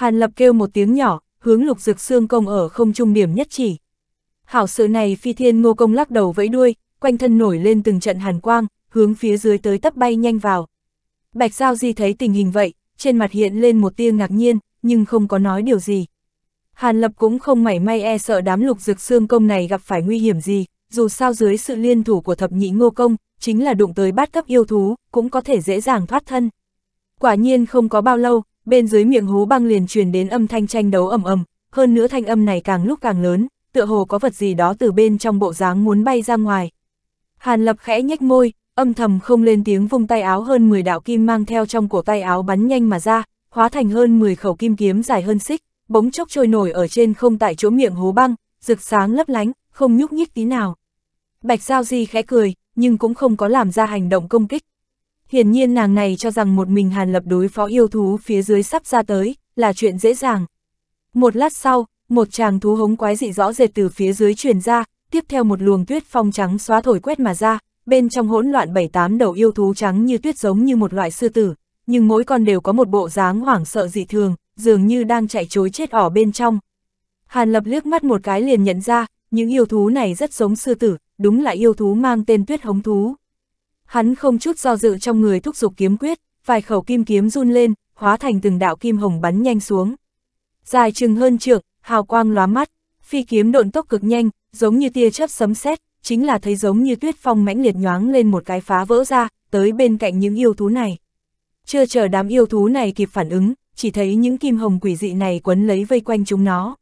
Hàn Lập kêu một tiếng nhỏ, hướng lục dược xương công ở không trung điểm nhất chỉ. Hảo sự này phi thiên ngô công lắc đầu vẫy đuôi, quanh thân nổi lên từng trận hàn quang, hướng phía dưới tới tấp bay nhanh vào. Bạch Giao Di thấy tình hình vậy, trên mặt hiện lên một tia ngạc nhiên, nhưng không có nói điều gì. Hàn Lập cũng không mảy may e sợ đám lục dược xương công này gặp phải nguy hiểm gì, dù sao dưới sự liên thủ của thập nhị ngô công, chính là đụng tới bát cấp yêu thú, cũng có thể dễ dàng thoát thân. Quả nhiên không có bao lâu, bên dưới miệng hố băng liền truyền đến âm thanh tranh đấu ầm ầm, hơn nữa thanh âm này càng lúc càng lớn, tựa hồ có vật gì đó từ bên trong bộ dáng muốn bay ra ngoài. Hàn Lập khẽ nhếch môi, âm thầm không lên tiếng vung tay áo hơn 10 đạo kim mang theo trong cổ tay áo bắn nhanh mà ra, hóa thành hơn 10 khẩu kim kiếm dài hơn xích, bỗng chốc trôi nổi ở trên không tại chỗ miệng hố băng, rực sáng lấp lánh, không nhúc nhích tí nào. Bạch Giao Di khẽ cười, nhưng cũng không có làm ra hành động công kích, Hiển nhiên nàng này cho rằng một mình Hàn Lập đối phó yêu thú phía dưới sắp ra tới, là chuyện dễ dàng. Một lát sau, một chàng thú hống quái dị rõ rệt từ phía dưới truyền ra, tiếp theo một luồng tuyết phong trắng xóa thổi quét mà ra, bên trong hỗn loạn bảy tám đầu yêu thú trắng như tuyết giống như một loại sư tử, nhưng mỗi con đều có một bộ dáng hoảng sợ dị thường, dường như đang chạy trối chết ở bên trong. Hàn Lập liếc mắt một cái liền nhận ra, những yêu thú này rất giống sư tử, đúng là yêu thú mang tên tuyết hống thú. Hắn không chút do dự trong người thúc giục kiếm quyết, vài khẩu kim kiếm run lên, hóa thành từng đạo kim hồng bắn nhanh xuống. Dài chừng hơn trượng, hào quang lóa mắt, phi kiếm độn tốc cực nhanh, giống như tia chớp sấm sét, chính là thấy giống như tuyết phong mãnh liệt nhoáng lên một cái phá vỡ ra, tới bên cạnh những yêu thú này. Chưa chờ đám yêu thú này kịp phản ứng, chỉ thấy những kim hồng quỷ dị này quấn lấy vây quanh chúng nó.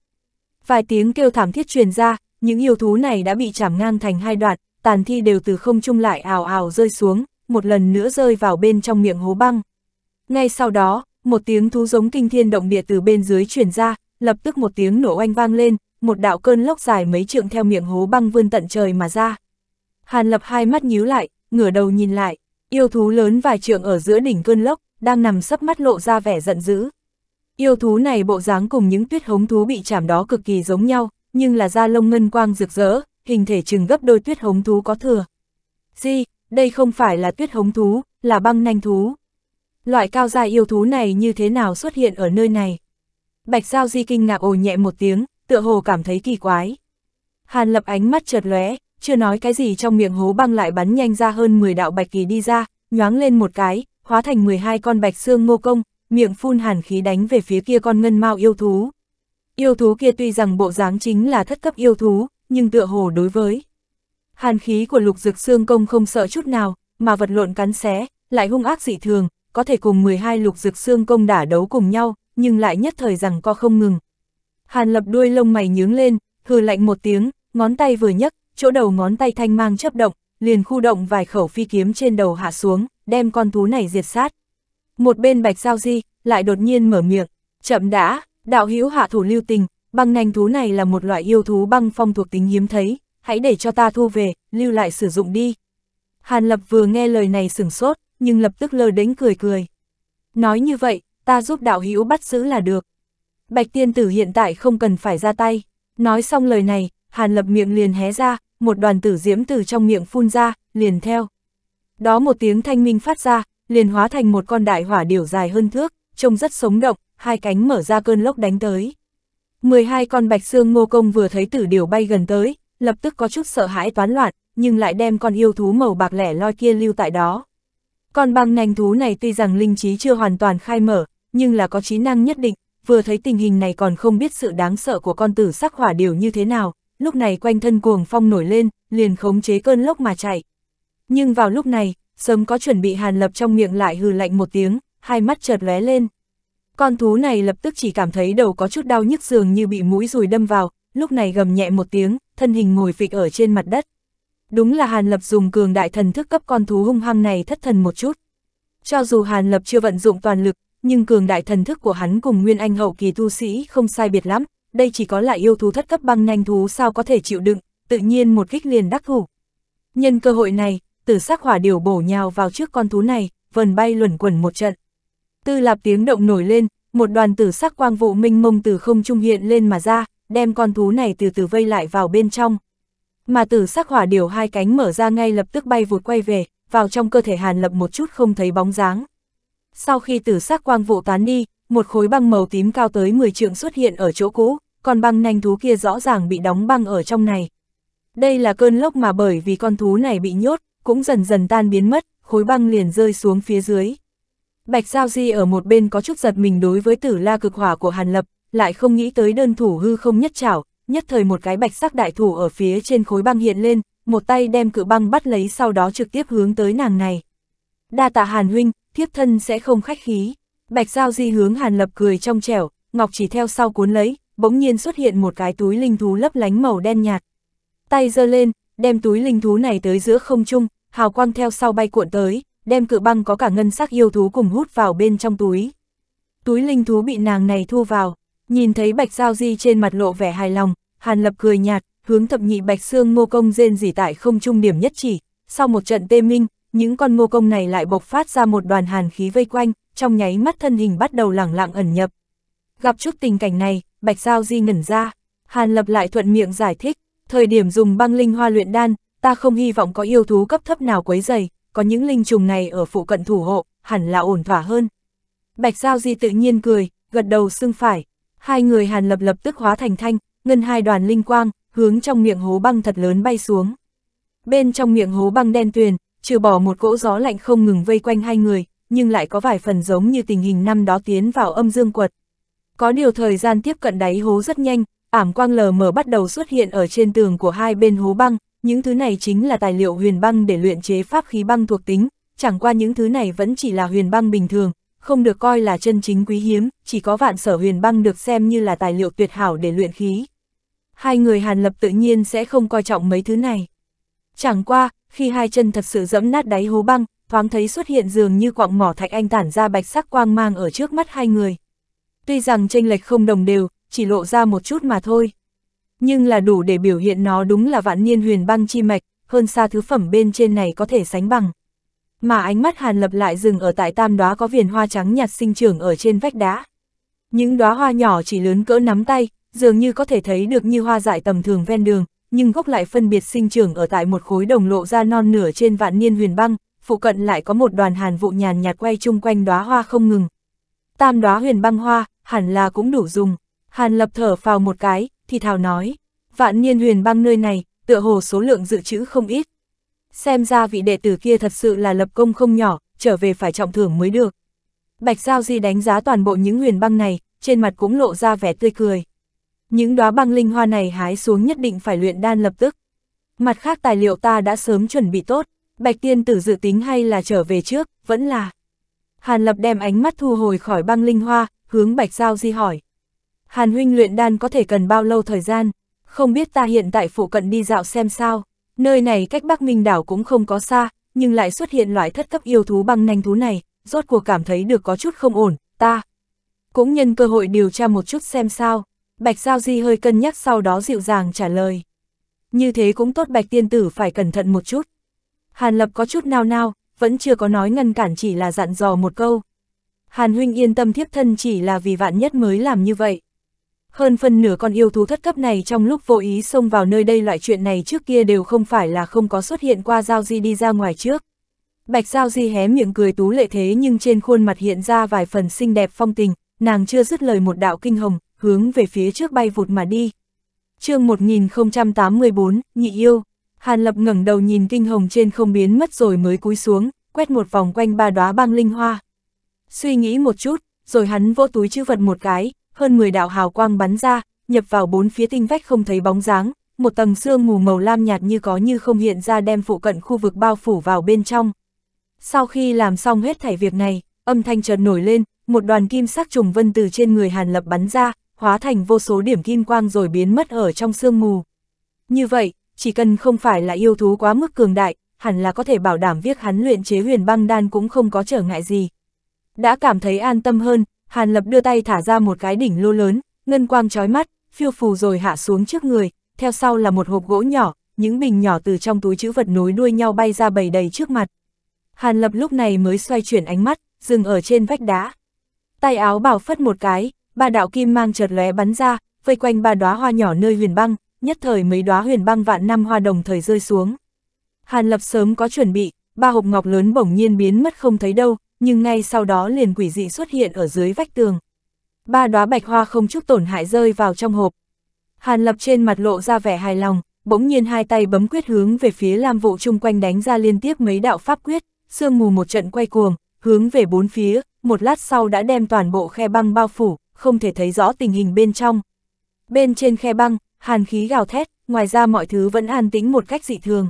Vài tiếng kêu thảm thiết truyền ra, những yêu thú này đã bị chảm ngang thành hai đoạn, tàn thi đều từ không trung lại ào ào rơi xuống, một lần nữa rơi vào bên trong miệng hố băng. Ngay sau đó, một tiếng thú giống kinh thiên động địa từ bên dưới chuyển ra, lập tức một tiếng nổ oanh vang lên, một đạo cơn lốc dài mấy trượng theo miệng hố băng vươn tận trời mà ra. Hàn lập hai mắt nhíu lại, ngửa đầu nhìn lại, yêu thú lớn vài trượng ở giữa đỉnh cơn lốc, đang nằm sấp mắt lộ ra vẻ giận dữ. Yêu thú này bộ dáng cùng những tuyết hống thú bị chảm đó cực kỳ giống nhau, nhưng là da lông ngân quang rực rỡ, hình thể chừng gấp đôi tuyết hống thú có thừa. Di, đây không phải là tuyết hống thú, là băng nanh thú. Loại cao dài yêu thú này như thế nào xuất hiện ở nơi này? Bạch Giao Di kinh ngạc ồ nhẹ một tiếng, tựa hồ cảm thấy kỳ quái. Hàn lập ánh mắt chợt lóe, chưa nói cái gì trong miệng hố băng lại bắn nhanh ra hơn 10 đạo bạch kỳ đi ra, nhoáng lên một cái, hóa thành 12 con bạch xương ngô công, miệng phun hàn khí đánh về phía kia con ngân mao yêu thú. Yêu thú kia tuy rằng bộ dáng chính là thất cấp yêu thú, nhưng tựa hồ đối với. Hàn khí của lục dực xương công không sợ chút nào, mà vật lộn cắn xé, lại hung ác dị thường, có thể cùng 12 lục dực xương công đả đấu cùng nhau, nhưng lại nhất thời rằng co không ngừng. Hàn lập đuôi lông mày nhướng lên, hừ lạnh một tiếng, ngón tay vừa nhấc, chỗ đầu ngón tay thanh mang chấp động, liền khu động vài khẩu phi kiếm trên đầu hạ xuống, đem con thú này diệt sát. Một bên bạch giao di, lại đột nhiên mở miệng, chậm đã, đạo hữu hạ thủ lưu tình, băng nành thú này là một loại yêu thú băng phong thuộc tính hiếm thấy, hãy để cho ta thu về, lưu lại sử dụng đi. Hàn Lập vừa nghe lời này sửng sốt, nhưng lập tức lơ đánh cười cười. Nói như vậy, ta giúp đạo hữu bắt giữ là được. Bạch tiên tử hiện tại không cần phải ra tay. Nói xong lời này, Hàn Lập miệng liền hé ra, một đoàn tử diễm từ trong miệng phun ra, liền theo. Đó một tiếng thanh minh phát ra, liền hóa thành một con đại hỏa điểu dài hơn thước, trông rất sống động, hai cánh mở ra cơn lốc đánh tới. 12 con bạch xương ngô công vừa thấy tử điều bay gần tới, lập tức có chút sợ hãi toán loạn, nhưng lại đem con yêu thú màu bạc lẻ loi kia lưu tại đó. Con băng nành thú này tuy rằng linh trí chưa hoàn toàn khai mở, nhưng là có trí năng nhất định, vừa thấy tình hình này còn không biết sự đáng sợ của con tử sắc hỏa điều như thế nào, lúc này quanh thân cuồng phong nổi lên, liền khống chế cơn lốc mà chạy. Nhưng vào lúc này, sớm có chuẩn bị hàn lập trong miệng lại hừ lạnh một tiếng, hai mắt chợt lóe lên. Con thú này lập tức chỉ cảm thấy đầu có chút đau nhức dường như bị mũi rùi đâm vào, lúc này gầm nhẹ một tiếng, thân hình ngồi phịch ở trên mặt đất. Đúng là Hàn Lập dùng cường đại thần thức cấp con thú hung hăng này thất thần một chút. Cho dù Hàn Lập chưa vận dụng toàn lực, nhưng cường đại thần thức của hắn cùng Nguyên Anh hậu kỳ tu sĩ không sai biệt lắm, đây chỉ có là yêu thú thất cấp băng nhanh thú sao có thể chịu đựng, tự nhiên một kích liền đắc thủ. Nhân cơ hội này, tử sắc hỏa điều bổ nhào vào trước con thú này, vần bay luẩn quẩn một trận. Tư lạp tiếng động nổi lên, một đoàn tử sắc quang vụ minh mông từ không trung hiện lên mà ra, đem con thú này từ từ vây lại vào bên trong. Mà tử sắc hỏa điều hai cánh mở ra ngay lập tức bay vụt quay về, vào trong cơ thể hàn lập một chút không thấy bóng dáng. Sau khi tử sắc quang vụ tán đi, một khối băng màu tím cao tới 10 trượng xuất hiện ở chỗ cũ, còn băng nhanh thú kia rõ ràng bị đóng băng ở trong này. Đây là cơn lốc mà bởi vì con thú này bị nhốt, cũng dần dần tan biến mất, khối băng liền rơi xuống phía dưới. Bạch Giao Di ở một bên có chút giật mình đối với tử la cực hỏa của Hàn Lập, lại không nghĩ tới đơn thủ hư không nhất trảo, nhất thời một cái bạch sắc đại thủ ở phía trên khối băng hiện lên, một tay đem cự băng bắt lấy sau đó trực tiếp hướng tới nàng này. Đa tạ Hàn Huynh, thiếp thân sẽ không khách khí. Bạch Giao Di hướng Hàn Lập cười trong trẻo, Ngọc chỉ theo sau cuốn lấy, bỗng nhiên xuất hiện một cái túi linh thú lấp lánh màu đen nhạt. Tay giơ lên, đem túi linh thú này tới giữa không trung, hào quang theo sau bay cuộn tới, đem cự băng có cả ngân sắc yêu thú cùng hút vào bên trong túi. Túi linh thú bị nàng này thu vào, nhìn thấy bạch giao di trên mặt lộ vẻ hài lòng, hàn lập cười nhạt, hướng thập nhị bạch xương ngô công rên rỉ tại không trung điểm nhất chỉ, sau một trận tê minh, những con ngô công này lại bộc phát ra một đoàn hàn khí vây quanh, trong nháy mắt thân hình bắt đầu lẳng lặng ẩn nhập. Gặp chút tình cảnh này, Bạch Giao Di ngẩn ra, Hàn Lập lại thuận miệng giải thích, thời điểm dùng băng linh hoa luyện đan, ta không hy vọng có yêu thú cấp thấp nào quấy dày, có những linh trùng này ở phụ cận thủ hộ, hẳn là ổn thỏa hơn. Bạch Giao Di tự nhiên cười, gật đầu xưng phải. Hai người hàn lập lập tức hóa thành thanh, ngân hai đoàn linh quang, hướng trong miệng hố băng thật lớn bay xuống. Bên trong miệng hố băng đen tuyền, trừ bỏ một cỗ gió lạnh không ngừng vây quanh hai người, nhưng lại có vài phần giống như tình hình năm đó tiến vào âm dương quật. Có điều thời gian tiếp cận đáy hố rất nhanh, ảm quang lờ mờ bắt đầu xuất hiện ở trên tường của hai bên hố băng, những thứ này chính là tài liệu huyền băng để luyện chế pháp khí băng thuộc tính, chẳng qua những thứ này vẫn chỉ là huyền băng bình thường, không được coi là chân chính quý hiếm, chỉ có vạn sở huyền băng được xem như là tài liệu tuyệt hảo để luyện khí. Hai người Hàn Lập tự nhiên sẽ không coi trọng mấy thứ này. Chẳng qua, khi hai chân thật sự dẫm nát đáy hố băng, thoáng thấy xuất hiện dường như quặng mỏ thạch anh tản ra bạch sắc quang mang ở trước mắt hai người. Tuy rằng tranh lệch không đồng đều, chỉ lộ ra một chút mà thôi nhưng là đủ để biểu hiện nó đúng là vạn niên huyền băng chi mạch, hơn xa thứ phẩm bên trên này có thể sánh bằng. Mà ánh mắt Hàn Lập lại dừng ở tại tam đóa có viền hoa trắng nhạt sinh trưởng ở trên vách đá. Những đóa hoa nhỏ chỉ lớn cỡ nắm tay, dường như có thể thấy được như hoa dại tầm thường ven đường, nhưng gốc lại phân biệt sinh trưởng ở tại một khối đồng lộ ra non nửa trên vạn niên huyền băng, phụ cận lại có một đoàn hàn vụ nhàn nhạt quay chung quanh đóa hoa không ngừng. Tam đóa huyền băng hoa, hẳn là cũng đủ dùng. Hàn Lập thở phào một cái, thì thào nói, vạn niên huyền băng nơi này, tựa hồ số lượng dự trữ không ít. Xem ra vị đệ tử kia thật sự là lập công không nhỏ, trở về phải trọng thưởng mới được. Bạch Giao Di đánh giá toàn bộ những huyền băng này, trên mặt cũng lộ ra vẻ tươi cười. Những đóa băng linh hoa này hái xuống nhất định phải luyện đan lập tức. Mặt khác tài liệu ta đã sớm chuẩn bị tốt, Bạch Tiên Tử dự tính hay là trở về trước, vẫn là. Hàn Lập đem ánh mắt thu hồi khỏi băng linh hoa, hướng Bạch Giao Di hỏi. Hàn huynh luyện đan có thể cần bao lâu thời gian, không biết ta hiện tại phụ cận đi dạo xem sao, nơi này cách Bắc Minh đảo cũng không có xa, nhưng lại xuất hiện loại thất cấp yêu thú băng nhanh thú này, rốt cuộc cảm thấy được có chút không ổn, ta. Cũng nhân cơ hội điều tra một chút xem sao, Bạch Giao Di hơi cân nhắc sau đó dịu dàng trả lời. Như thế cũng tốt Bạch Tiên Tử phải cẩn thận một chút. Hàn Lập có chút nao nao, vẫn chưa có nói ngăn cản chỉ là dặn dò một câu. Hàn Huynh yên tâm thiếp thân chỉ là vì vạn nhất mới làm như vậy. Hơn phần nửa con yêu thú thất cấp này trong lúc vô ý xông vào nơi đây loại chuyện này trước kia đều không phải là không có xuất hiện qua Giao Di đi ra ngoài trước. Bạch Giao Di hé miệng cười tú lệ thế nhưng trên khuôn mặt hiện ra vài phần xinh đẹp phong tình, nàng chưa dứt lời một đạo kinh hồng, hướng về phía trước bay vụt mà đi. chương 1084, Nhị Yêu Hàn Lập ngẩng đầu nhìn kinh hồng trên không biến mất rồi mới cúi xuống, quét một vòng quanh ba đóa băng linh hoa. Suy nghĩ một chút, rồi hắn vỗ túi chữ vật một cái, hơn 10 đạo hào quang bắn ra, nhập vào bốn phía tinh vách không thấy bóng dáng, một tầng sương mù màu lam nhạt như có như không hiện ra đem phụ cận khu vực bao phủ vào bên trong. Sau khi làm xong hết thảy việc này, âm thanh chợt nổi lên, một đoàn kim sắc trùng vân từ trên người Hàn Lập bắn ra, hóa thành vô số điểm kim quang rồi biến mất ở trong sương mù. Như vậy, chỉ cần không phải là yêu thú quá mức cường đại, hẳn là có thể bảo đảm việc hắn luyện chế huyền băng đan cũng không có trở ngại gì. Đã cảm thấy an tâm hơn, Hàn Lập đưa tay thả ra một cái đỉnh lô lớn, ngân quang chói mắt, phiêu phù rồi hạ xuống trước người, theo sau là một hộp gỗ nhỏ, những bình nhỏ từ trong túi chữ vật nối đuôi nhau bay ra bầy đầy trước mặt. Hàn Lập lúc này mới xoay chuyển ánh mắt, dừng ở trên vách đá. Tay áo bảo phất một cái, ba đạo kim mang chợt lóe bắn ra, vây quanh ba đóa hoa nhỏ nơi huyền băng, nhất thời mấy đóa huyền băng vạn năm hoa đồng thời rơi xuống. Hàn Lập sớm có chuẩn bị, ba hộp ngọc lớn bỗng nhiên biến mất không thấy đâu, nhưng ngay sau đó liền quỷ dị xuất hiện ở dưới vách tường. Ba đóa bạch hoa không chút tổn hại rơi vào trong hộp. Hàn lập trên mặt lộ ra vẻ hài lòng, bỗng nhiên hai tay bấm quyết hướng về phía Lam vụ chung quanh đánh ra liên tiếp mấy đạo pháp quyết, sương mù một trận quay cuồng, hướng về bốn phía, một lát sau đã đem toàn bộ khe băng bao phủ, không thể thấy rõ tình hình bên trong. Bên trên khe băng, hàn khí gào thét, ngoài ra mọi thứ vẫn an tĩnh một cách dị thường.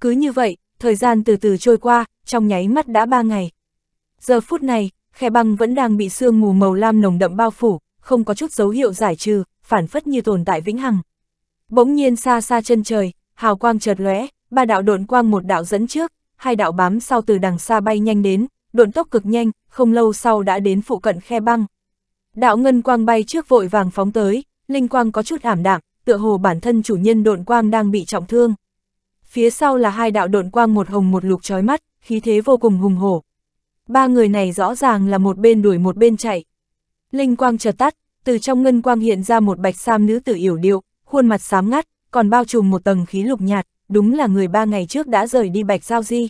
Cứ như vậy, thời gian từ từ trôi qua, trong nháy mắt đã ba ngày. Giờ phút này, khe băng vẫn đang bị sương mù màu lam nồng đậm bao phủ, không có chút dấu hiệu giải trừ, phản phất như tồn tại vĩnh hằng. Bỗng nhiên xa xa chân trời, hào quang chợt lóe, ba đạo độn quang một đạo dẫn trước, hai đạo bám sau từ đằng xa bay nhanh đến, độn tốc cực nhanh, không lâu sau đã đến phụ cận khe băng. Đạo ngân quang bay trước vội vàng phóng tới, linh quang có chút ảm đạm, tựa hồ bản thân chủ nhân độn quang đang bị trọng thương. Phía sau là hai đạo độn quang một hồng một lục chói mắt, khí thế vô cùng hùng hổ, ba người này rõ ràng là một bên đuổi một bên chạy. Linh quang chợt tắt, từ trong ngân quang hiện ra một bạch sam nữ tử yểu điệu, khuôn mặt xám ngắt, còn bao trùm một tầng khí lục nhạt, đúng là người ba ngày trước đã rời đi bạch giao di.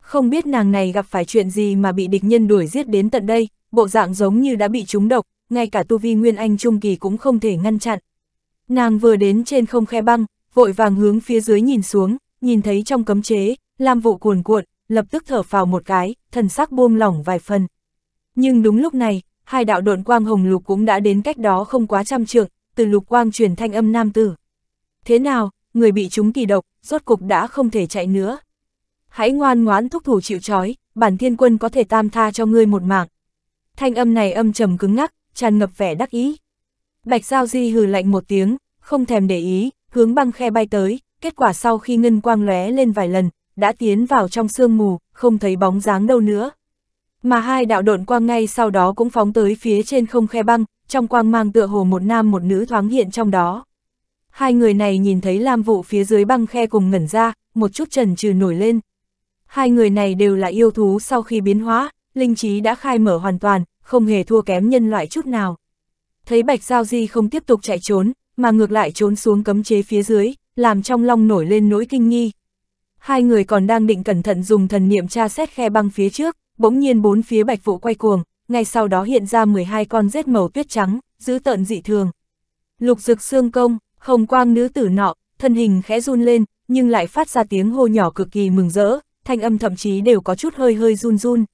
Không biết nàng này gặp phải chuyện gì mà bị địch nhân đuổi giết đến tận đây, bộ dạng giống như đã bị trúng độc, ngay cả tu vi Nguyên Anh Trung Kỳ cũng không thể ngăn chặn. Nàng vừa đến trên không khe băng, vội vàng hướng phía dưới nhìn xuống, nhìn thấy trong cấm chế, lam vụ cuồn cuộn, lập tức thở phào một cái, thần sắc buông lỏng vài phần. Nhưng đúng lúc này, hai đạo độn quang hồng lục cũng đã đến cách đó không quá trăm trượng, từ lục quang truyền thanh âm nam tử. Thế nào, người bị chúng kỳ độc, rốt cục đã không thể chạy nữa. Hãy ngoan ngoãn thúc thủ chịu trói, bản thiên quân có thể tam tha cho ngươi một mạng. Thanh âm này âm trầm cứng ngắc, tràn ngập vẻ đắc ý. Bạch Giao Di hừ lạnh một tiếng, không thèm để ý, hướng băng khe bay tới, kết quả sau khi ngân quang lóe lên vài lần, đã tiến vào trong sương mù, không thấy bóng dáng đâu nữa. Mà hai đạo độn quang ngay sau đó cũng phóng tới phía trên không khe băng, trong quang mang tựa hồ một nam một nữ thoáng hiện trong đó. Hai người này nhìn thấy Lam Vũ phía dưới băng khe cùng ngẩn ra, một chút trần trừ nổi lên. Hai người này đều là yêu thú sau khi biến hóa, linh trí đã khai mở hoàn toàn, không hề thua kém nhân loại chút nào. Thấy Bạch Giao Di không tiếp tục chạy trốn, mà ngược lại trốn xuống cấm chế phía dưới, làm trong lòng nổi lên nỗi kinh nghi, hai người còn đang định cẩn thận dùng thần niệm tra xét khe băng phía trước, bỗng nhiên bốn phía bạch vụ quay cuồng, ngay sau đó hiện ra 12 con rết màu tuyết trắng, giữ tợn dị thường. Lục rực xương công, hồng quang nữ tử nọ, thân hình khẽ run lên, nhưng lại phát ra tiếng hô nhỏ cực kỳ mừng rỡ, thanh âm thậm chí đều có chút hơi hơi run run.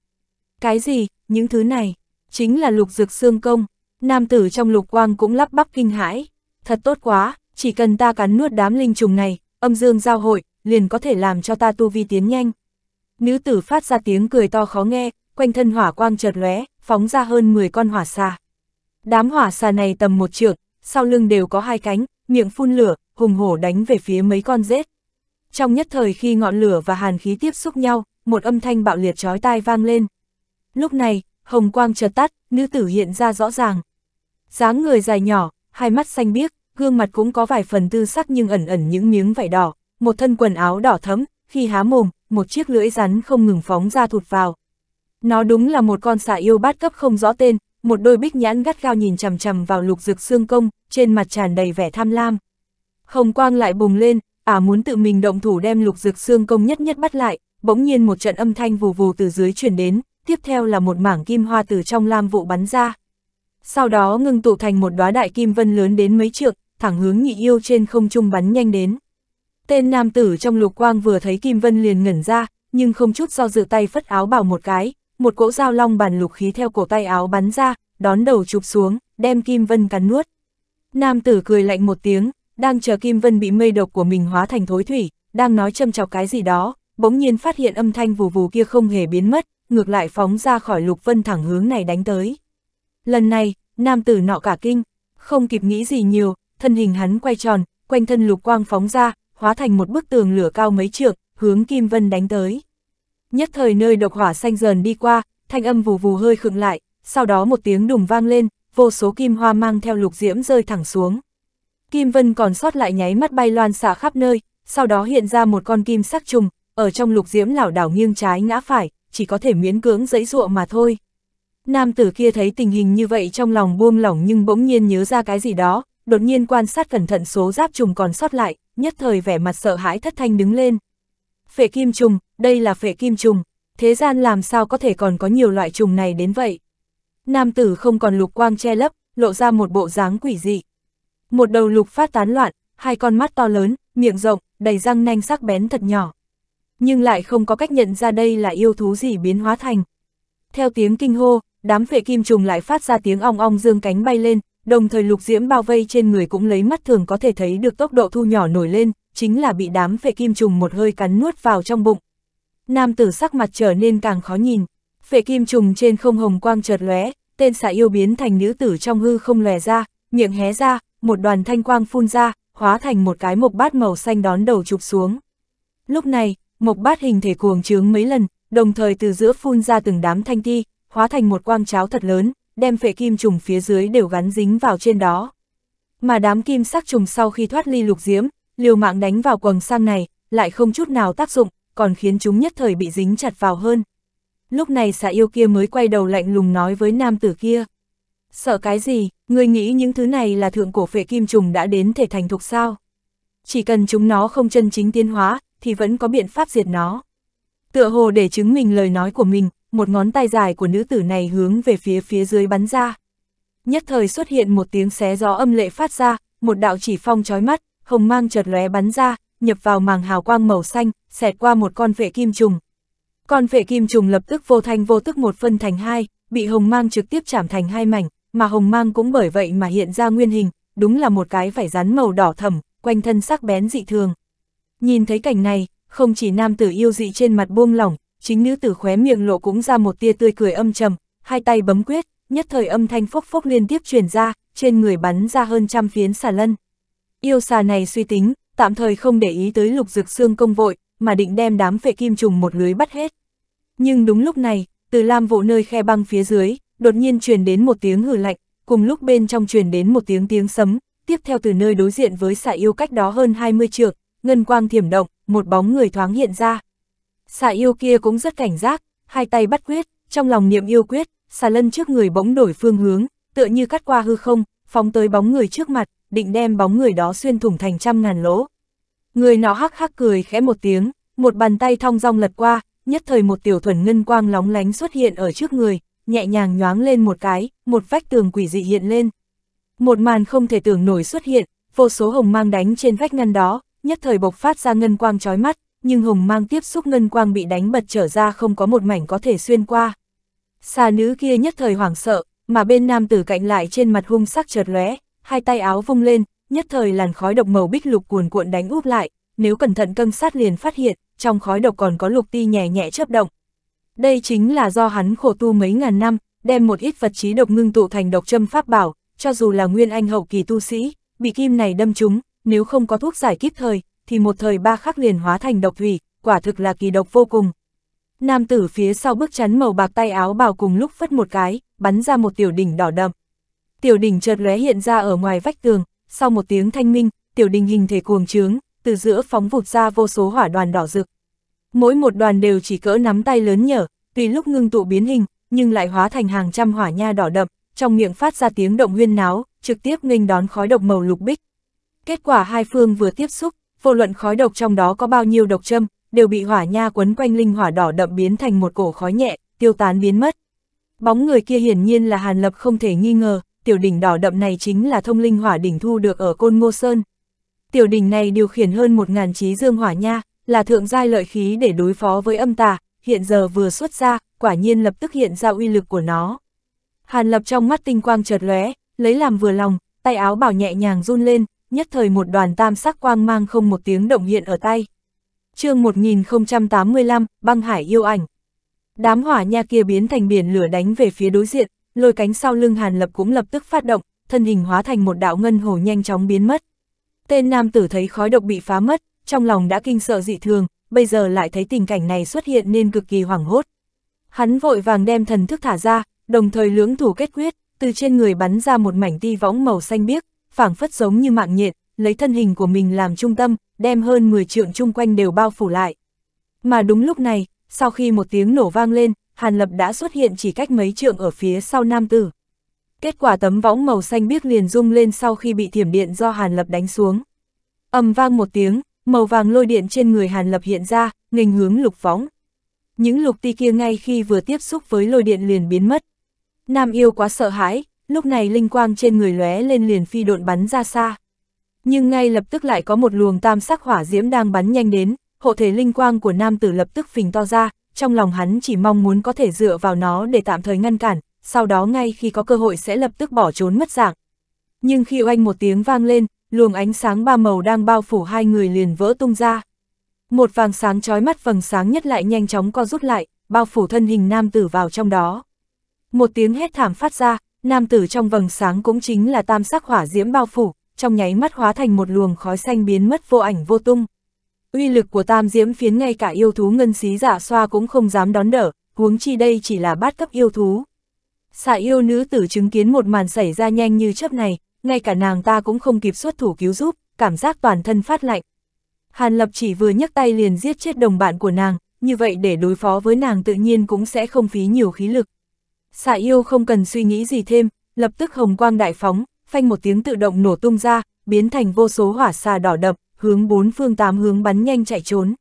Cái gì, những thứ này, chính là lục rực xương công, nam tử trong lục quang cũng lắp bắp kinh hãi. Thật tốt quá, chỉ cần ta cắn nuốt đám linh trùng này, âm dương giao hội, liền có thể làm cho ta tu vi tiến nhanh. Nữ tử phát ra tiếng cười to khó nghe, quanh thân hỏa quang chợt lóe, phóng ra hơn 10 con hỏa xà. Đám hỏa xà này tầm một trượng, sau lưng đều có hai cánh, miệng phun lửa, hùng hổ đánh về phía mấy con rết. Trong nhất thời khi ngọn lửa và hàn khí tiếp xúc nhau, một âm thanh bạo liệt chói tai vang lên. Lúc này, hồng quang chợt tắt, nữ tử hiện ra rõ ràng. dáng người dài nhỏ, hai mắt xanh biếc, gương mặt cũng có vài phần tư sắc nhưng ẩn ẩn những miếng vải đỏ, một thân quần áo đỏ thấm, khi há mồm, một chiếc lưỡi rắn không ngừng phóng ra thụt vào. Nó đúng là một con xà yêu bát cấp không rõ tên, một đôi bích nhãn gắt gao nhìn chằm chằm vào lục dực xương công, trên mặt tràn đầy vẻ tham lam. Hồng quang lại bùng lên, ả à muốn tự mình động thủ đem lục dực xương công nhất nhất bắt lại, bỗng nhiên một trận âm thanh vù vù từ dưới chuyển đến, tiếp theo là một mảng kim hoa từ trong lam vụ bắn ra. Sau đó ngưng tụ thành một đóa đại kim vân lớn đến mấy trượng, thẳng hướng nhị yêu trên không trung bắn nhanh đến. Tên nam tử trong lục quang vừa thấy Kim Vân liền ngẩn ra, nhưng không chút do dự tay phất áo bảo một cái, một cỗ dao long bàn lục khí theo cổ tay áo bắn ra, đón đầu chụp xuống, đem Kim Vân cắn nuốt. Nam tử cười lạnh một tiếng, đang chờ Kim Vân bị mây độc của mình hóa thành thối thủy, đang nói châm chọc cái gì đó, bỗng nhiên phát hiện âm thanh vù vù kia không hề biến mất, ngược lại phóng ra khỏi lục vân thẳng hướng này đánh tới. Lần này, nam tử nọ cả kinh, không kịp nghĩ gì nhiều, thân hình hắn quay tròn, quanh thân lục quang phóng ra, hóa thành một bức tường lửa cao mấy trượng, hướng Kim Vân đánh tới. Nhất thời nơi độc hỏa xanh dần đi qua, thanh âm vù vù hơi khựng lại, sau đó một tiếng đùng vang lên, vô số kim hoa mang theo lục diễm rơi thẳng xuống. Kim Vân còn sót lại nháy mắt bay loan xả khắp nơi, sau đó hiện ra một con kim sắc trùng, ở trong lục diễm lảo đảo nghiêng trái ngã phải, chỉ có thể miễn cưỡng dẫy dụa mà thôi. Nam tử kia thấy tình hình như vậy trong lòng buông lỏng nhưng bỗng nhiên nhớ ra cái gì đó, đột nhiên quan sát cẩn thận số giáp trùng còn sót lại, nhất thời vẻ mặt sợ hãi thất thanh đứng lên. Phệ kim trùng, đây là phệ kim trùng, thế gian làm sao có thể còn có nhiều loại trùng này đến vậy? Nam tử không còn lục quang che lấp, lộ ra một bộ dáng quỷ dị. Một đầu lục phát tán loạn, hai con mắt to lớn, miệng rộng, đầy răng nanh sắc bén thật nhỏ. Nhưng lại không có cách nhận ra đây là yêu thú gì biến hóa thành. Theo tiếng kinh hô, đám phệ kim trùng lại phát ra tiếng ong ong dương cánh bay lên, đồng thời lục diễm bao vây trên người cũng lấy mắt thường có thể thấy được tốc độ thu nhỏ nổi lên, chính là bị đám phệ kim trùng một hơi cắn nuốt vào trong bụng. Nam tử sắc mặt trở nên càng khó nhìn, phệ kim trùng trên không hồng quang chợt lóe, tên xà yêu biến thành nữ tử trong hư không lòe ra, miệng hé ra, một đoàn thanh quang phun ra, hóa thành một cái mộc bát màu xanh đón đầu chụp xuống. Lúc này, mộc bát hình thể cuồng trướng mấy lần, đồng thời từ giữa phun ra từng đám thanh ti, hóa thành một quang cháo thật lớn, đem phệ kim trùng phía dưới đều gắn dính vào trên đó. Mà đám kim sắc trùng sau khi thoát ly lục diễm, liều mạng đánh vào quầng sang này, lại không chút nào tác dụng, còn khiến chúng nhất thời bị dính chặt vào hơn. Lúc này xà yêu kia mới quay đầu lạnh lùng nói với nam tử kia. Sợ cái gì, ngươi nghĩ những thứ này là thượng cổ phệ kim trùng đã đến thể thành thục sao? Chỉ cần chúng nó không chân chính tiến hóa, thì vẫn có biện pháp diệt nó. Tựa hồ để chứng minh lời nói của mình, một ngón tay dài của nữ tử này hướng về phía phía dưới bắn ra. Nhất thời xuất hiện một tiếng xé gió âm lệ phát ra, một đạo chỉ phong chói mắt, hồng mang chợt lóe bắn ra, nhập vào màng hào quang màu xanh, xẹt qua một con vệ kim trùng. Con vệ kim trùng lập tức vô thanh vô tức một phân thành hai, bị hồng mang trực tiếp chạm thành hai mảnh, mà hồng mang cũng bởi vậy mà hiện ra nguyên hình, đúng là một cái vải rắn màu đỏ thẫm, quanh thân sắc bén dị thường. Nhìn thấy cảnh này, không chỉ nam tử yêu dị trên mặt buông lỏng, chính nữ tử khóe miệng lộ cũng ra một tia tươi cười âm trầm, hai tay bấm quyết, nhất thời âm thanh phốc phốc liên tiếp truyền ra, trên người bắn ra hơn trăm phiến xà lân. Yêu xà này suy tính, tạm thời không để ý tới lục dược xương công vội, mà định đem đám phệ kim trùng một lưới bắt hết. Nhưng đúng lúc này, từ lam vụ nơi khe băng phía dưới, đột nhiên truyền đến một tiếng hử lạnh, cùng lúc bên trong truyền đến một tiếng tiếng sấm, tiếp theo từ nơi đối diện với xà yêu cách đó hơn 20 trượng, ngân quang thiểm động, một bóng người thoáng hiện ra xà yêu kia cũng rất cảnh giác, hai tay bắt quyết, trong lòng niệm yêu quyết, xà lân trước người bỗng đổi phương hướng, tựa như cắt qua hư không, phóng tới bóng người trước mặt, định đem bóng người đó xuyên thủng thành trăm ngàn lỗ. Người nó hắc hắc cười khẽ một tiếng, một bàn tay thong dong lật qua, nhất thời một tiểu thuần ngân quang lóng lánh xuất hiện ở trước người, nhẹ nhàng nhoáng lên một cái, một vách tường quỷ dị hiện lên. Một màn không thể tưởng nổi xuất hiện, vô số hồng mang đánh trên vách ngăn đó, nhất thời bộc phát ra ngân quang chói mắt, nhưng hồng mang tiếp xúc ngân quang bị đánh bật trở ra không có một mảnh có thể xuyên qua. Xà nữ kia nhất thời hoảng sợ, mà bên nam tử cạnh lại trên mặt hung sắc chợt lóe, hai tay áo vung lên, nhất thời làn khói độc màu bích lục cuồn cuộn đánh úp lại, nếu cẩn thận cân sát liền phát hiện, trong khói độc còn có lục ti nhẹ nhẹ chớp động. Đây chính là do hắn khổ tu mấy ngàn năm, đem một ít vật trí độc ngưng tụ thành độc châm pháp bảo, cho dù là nguyên anh hậu kỳ tu sĩ, bị kim này đâm trúng, nếu không có thuốc giải kịp thời, thì một thời ba khắc liền hóa thành độc thủy, quả thực là kỳ độc vô cùng. Nam tử phía sau bước chắn màu bạc tay áo bào cùng lúc phất một cái, bắn ra một tiểu đỉnh đỏ đậm. Tiểu đỉnh chợt lóe hiện ra ở ngoài vách tường, sau một tiếng thanh minh, tiểu đỉnh hình thể cuồng trướng, từ giữa phóng vụt ra vô số hỏa đoàn đỏ rực. Mỗi một đoàn đều chỉ cỡ nắm tay lớn nhở, tùy lúc ngưng tụ biến hình, nhưng lại hóa thành hàng trăm hỏa nha đỏ đậm, trong miệng phát ra tiếng động huyên náo, trực tiếp nghênh đón khói độc màu lục bích. Kết quả hai phương vừa tiếp xúc, vô luận khói độc trong đó có bao nhiêu độc châm, đều bị hỏa nha quấn quanh linh hỏa đỏ đậm biến thành một cổ khói nhẹ, tiêu tán biến mất. Bóng người kia hiển nhiên là Hàn Lập không thể nghi ngờ, tiểu đỉnh đỏ đậm này chính là thông linh hỏa đỉnh thu được ở Côn Ngô Sơn. Tiểu đỉnh này điều khiển hơn một ngàn trí dương hỏa nha, là thượng giai lợi khí để đối phó với âm tà, hiện giờ vừa xuất ra, quả nhiên lập tức hiện ra uy lực của nó. Hàn Lập trong mắt tinh quang chợt lóe, lấy làm vừa lòng, tay áo bảo nhẹ nhàng run lên, nhất thời một đoàn tam sắc quang mang không một tiếng động hiện ở tay. chương 1085, băng hải yêu ảnh. Đám hỏa nha kia biến thành biển lửa đánh về phía đối diện, lôi cánh sau lưng Hàn Lập cũng lập tức phát động, thân hình hóa thành một đạo ngân hồ nhanh chóng biến mất. Tên nam tử thấy khói độc bị phá mất, trong lòng đã kinh sợ dị thường, bây giờ lại thấy tình cảnh này xuất hiện nên cực kỳ hoảng hốt. Hắn vội vàng đem thần thức thả ra, đồng thời lưỡng thủ kết quyết, từ trên người bắn ra một mảnh ti võng màu xanh biếc, phảng phất giống như mạng nhện, lấy thân hình của mình làm trung tâm, đem hơn 10 trượng chung quanh đều bao phủ lại. Mà đúng lúc này, sau khi một tiếng nổ vang lên, Hàn Lập đã xuất hiện chỉ cách mấy trượng ở phía sau nam tử. Kết quả tấm võng màu xanh biếc liền rung lên sau khi bị thiểm điện do Hàn Lập đánh xuống. ầm vang một tiếng, màu vàng lôi điện trên người Hàn Lập hiện ra, nghênh hướng lục võng. Những lục ti kia ngay khi vừa tiếp xúc với lôi điện liền biến mất. Nam yêu quá sợ hãi, lúc này linh quang trên người lóe lên liền phi độn bắn ra xa. Nhưng ngay lập tức lại có một luồng tam sắc hỏa diễm đang bắn nhanh đến, hộ thể linh quang của nam tử lập tức phình to ra, trong lòng hắn chỉ mong muốn có thể dựa vào nó để tạm thời ngăn cản, sau đó ngay khi có cơ hội sẽ lập tức bỏ trốn mất dạng. Nhưng khi oanh một tiếng vang lên, luồng ánh sáng ba màu đang bao phủ hai người liền vỡ tung ra. Một vàng sáng chói mắt vầng sáng nhất lại nhanh chóng co rút lại, bao phủ thân hình nam tử vào trong đó. Một tiếng hét thảm phát ra, nam tử trong vầng sáng cũng chính là tam sắc hỏa diễm bao phủ, trong nháy mắt hóa thành một luồng khói xanh biến mất vô ảnh vô tung. Uy lực của tam diễm phiến ngay cả yêu thú ngân xí giả dạ xoa cũng không dám đón đỡ, huống chi đây chỉ là bát cấp yêu thú. Xạ yêu nữ tử chứng kiến một màn xảy ra nhanh như chớp này, ngay cả nàng ta cũng không kịp xuất thủ cứu giúp, cảm giác toàn thân phát lạnh. Hàn Lập chỉ vừa nhấc tay liền giết chết đồng bạn của nàng, như vậy để đối phó với nàng tự nhiên cũng sẽ không phí nhiều khí lực. Xạ yêu không cần suy nghĩ gì thêm, lập tức hồng quang đại phóng, phanh một tiếng tự động nổ tung ra, biến thành vô số hỏa xà đỏ đập, hướng bốn phương tám hướng bắn nhanh chạy trốn.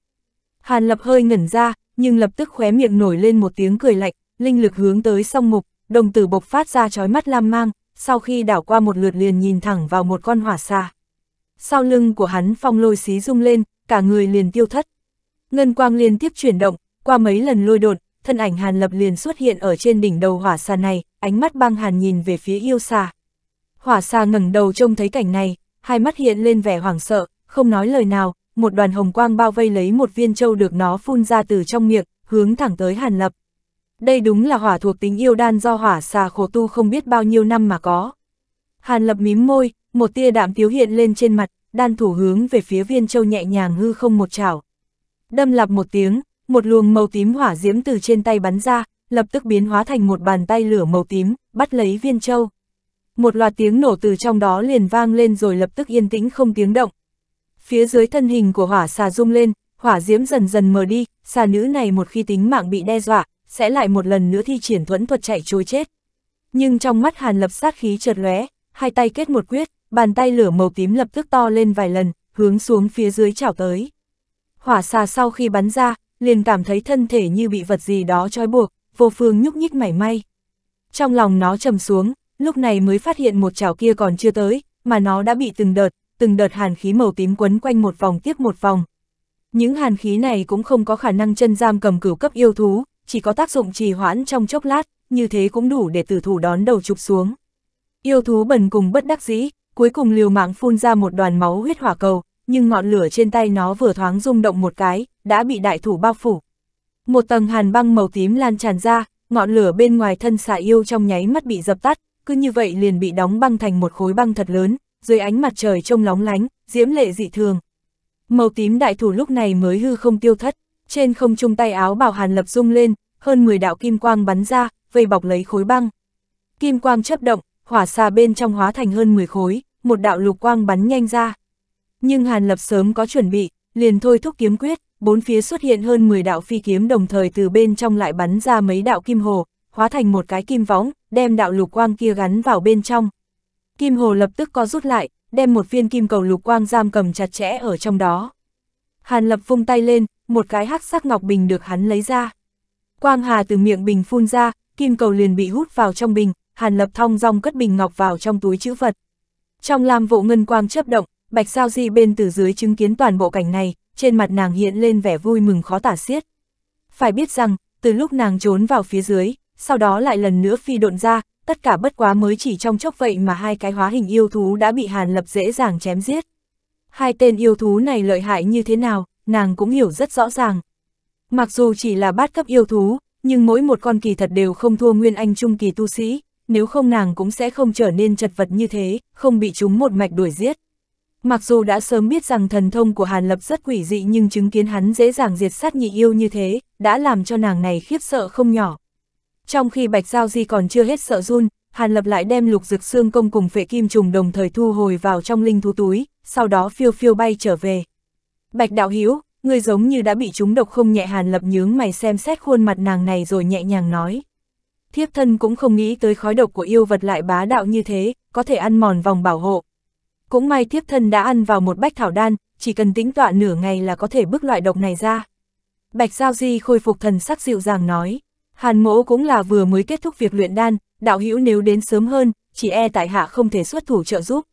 Hàn lập hơi ngẩn ra, nhưng lập tức khóe miệng nổi lên một tiếng cười lạnh, linh lực hướng tới song mục, đồng tử bộc phát ra chói mắt lam mang, sau khi đảo qua một lượt liền nhìn thẳng vào một con hỏa xà. Sau lưng của hắn phong lôi xí rung lên, cả người liền tiêu thất. Ngân quang liên tiếp chuyển động, qua mấy lần lôi đột, thân ảnh Hàn Lập liền xuất hiện ở trên đỉnh đầu hỏa xà này, ánh mắt băng hàn nhìn về phía yêu xà. Hỏa xà ngẩng đầu trông thấy cảnh này, hai mắt hiện lên vẻ hoảng sợ, không nói lời nào, một đoàn hồng quang bao vây lấy một viên châu được nó phun ra từ trong miệng, hướng thẳng tới Hàn Lập. Đây đúng là hỏa thuộc tính yêu đan do hỏa xà khổ tu không biết bao nhiêu năm mà có. Hàn Lập mím môi, một tia đạm thiếu hiện lên trên mặt, đan thủ hướng về phía viên châu nhẹ nhàng hư không một chảo. Đâm lặp một tiếng, một luồng màu tím hỏa diễm từ trên tay bắn ra, lập tức biến hóa thành một bàn tay lửa màu tím, bắt lấy viên châu. Một loạt tiếng nổ từ trong đó liền vang lên rồi lập tức yên tĩnh không tiếng động. Phía dưới thân hình của hỏa xà rung lên, hỏa diễm dần dần mờ đi, xà nữ này một khi tính mạng bị đe dọa, sẽ lại một lần nữa thi triển thuẫn thuật chạy trôi chết. Nhưng trong mắt Hàn Lập sát khí chợt lóe, hai tay kết một quyết, bàn tay lửa màu tím lập tức to lên vài lần, hướng xuống phía dưới chảo tới. Hỏa xà sau khi bắn ra, liền cảm thấy thân thể như bị vật gì đó trói buộc, vô phương nhúc nhích mảy may. Trong lòng nó trầm xuống, lúc này mới phát hiện một chảo kia còn chưa tới, mà nó đã bị từng đợt, từng đợt hàn khí màu tím quấn quanh một vòng tiếp một vòng. Những hàn khí này cũng không có khả năng chân giam cầm cửu cấp yêu thú, chỉ có tác dụng trì hoãn trong chốc lát, như thế cũng đủ để tử thủ đón đầu chụp xuống. Yêu thú bần cùng bất đắc dĩ, cuối cùng liều mạng phun ra một đoàn máu huyết hỏa cầu, nhưng ngọn lửa trên tay nó vừa thoáng rung động một cái, đã bị đại thủ bao phủ. Một tầng hàn băng màu tím lan tràn ra, ngọn lửa bên ngoài thân xà yêu trong nháy mắt bị dập tắt, cứ như vậy liền bị đóng băng thành một khối băng thật lớn, dưới ánh mặt trời trông lóng lánh, diễm lệ dị thường. Màu tím đại thủ lúc này mới hư không tiêu thất, trên không trung tay áo bảo hàn lập rung lên, hơn 10 đạo kim quang bắn ra, vây bọc lấy khối băng. Kim quang chấp động, hỏa xà bên trong hóa thành hơn 10 khối, một đạo lục quang bắn nhanh ra. Nhưng Hàn Lập sớm có chuẩn bị, liền thôi thúc kiếm quyết, bốn phía xuất hiện hơn 10 đạo phi kiếm đồng thời từ bên trong lại bắn ra mấy đạo kim hồ, hóa thành một cái kim võng, đem đạo lục quang kia gắn vào bên trong. Kim hồ lập tức co rút lại, đem một viên kim cầu lục quang giam cầm chặt chẽ ở trong đó. Hàn Lập vung tay lên, một cái hắc sắc ngọc bình được hắn lấy ra. Quang hà từ miệng bình phun ra, kim cầu liền bị hút vào trong bình, Hàn Lập thong dong cất bình ngọc vào trong túi chữ vật. Trong lam vụ ngân quang chớp động, Bạch Sao Di bên từ dưới chứng kiến toàn bộ cảnh này, trên mặt nàng hiện lên vẻ vui mừng khó tả xiết. Phải biết rằng, từ lúc nàng trốn vào phía dưới, sau đó lại lần nữa phi độn ra, tất cả bất quá mới chỉ trong chốc vậy mà hai cái hóa hình yêu thú đã bị Hàn Lập dễ dàng chém giết. Hai tên yêu thú này lợi hại như thế nào, nàng cũng hiểu rất rõ ràng. Mặc dù chỉ là bát cấp yêu thú, nhưng mỗi một con kỳ thật đều không thua nguyên anh trung kỳ tu sĩ, nếu không nàng cũng sẽ không trở nên chật vật như thế, không bị chúng một mạch đuổi giết. Mặc dù đã sớm biết rằng thần thông của Hàn Lập rất quỷ dị nhưng chứng kiến hắn dễ dàng diệt sát nhị yêu như thế, đã làm cho nàng này khiếp sợ không nhỏ. Trong khi Bạch Giao Di còn chưa hết sợ run, Hàn Lập lại đem lục dực xương công cùng phệ kim trùng đồng thời thu hồi vào trong linh thú túi, sau đó phiêu phiêu bay trở về. Bạch Đạo Hiếu, người giống như đã bị trúng độc không nhẹ Hàn Lập nhướng mày xem xét khuôn mặt nàng này rồi nhẹ nhàng nói. Thiếp thân cũng không nghĩ tới khói độc của yêu vật lại bá đạo như thế, có thể ăn mòn vòng bảo hộ, cũng may thiếp thân đã ăn vào một bách thảo đan, chỉ cần tính tọa nửa ngày là có thể bước loại độc này ra. Bạch Giao Di khôi phục thần sắc dịu dàng nói, Hàn mỗ cũng là vừa mới kết thúc việc luyện đan, đạo hữu nếu đến sớm hơn, chỉ e tại hạ không thể xuất thủ trợ giúp.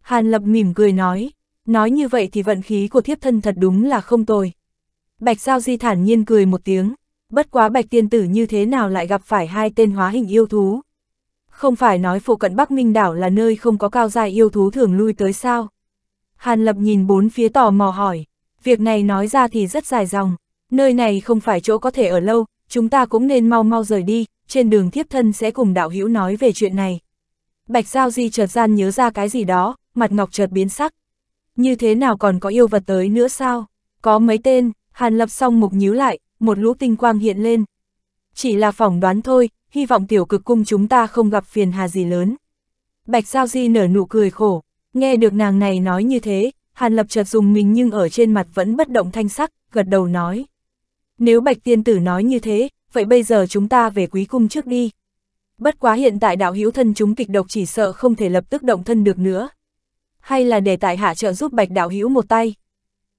Hàn Lập mỉm cười nói, nói như vậy thì vận khí của thiếp thân thật đúng là không tồi. Bạch Giao Di thản nhiên cười một tiếng, bất quá Bạch Tiên Tử như thế nào lại gặp phải hai tên hóa hình yêu thú. Không phải nói phụ cận Bắc Minh đảo là nơi không có cao dài yêu thú thường lui tới sao? Hàn Lập nhìn bốn phía tò mò hỏi, việc này nói ra thì rất dài dòng, nơi này không phải chỗ có thể ở lâu, chúng ta cũng nên mau mau rời đi, trên đường thiếp thân sẽ cùng đạo hữu nói về chuyện này. Bạch Giao Di chợt gian nhớ ra cái gì đó, mặt ngọc chợt biến sắc. Như thế nào còn có yêu vật tới nữa sao? Có mấy tên, Hàn Lập song mục nhíu lại, một lũ tinh quang hiện lên. Chỉ là phỏng đoán thôi, hy vọng tiểu cực cung chúng ta không gặp phiền hà gì lớn. Bạch Giao Di nở nụ cười khổ, nghe được nàng này nói như thế, Hàn Lập chợt dùng mình nhưng ở trên mặt vẫn bất động thanh sắc, gật đầu nói. Nếu Bạch Tiên Tử nói như thế, vậy bây giờ chúng ta về quý cung trước đi. Bất quá hiện tại đạo hữu thân chúng kịch độc chỉ sợ không thể lập tức động thân được nữa. Hay là để tại hạ trợ giúp Bạch đạo hữu một tay.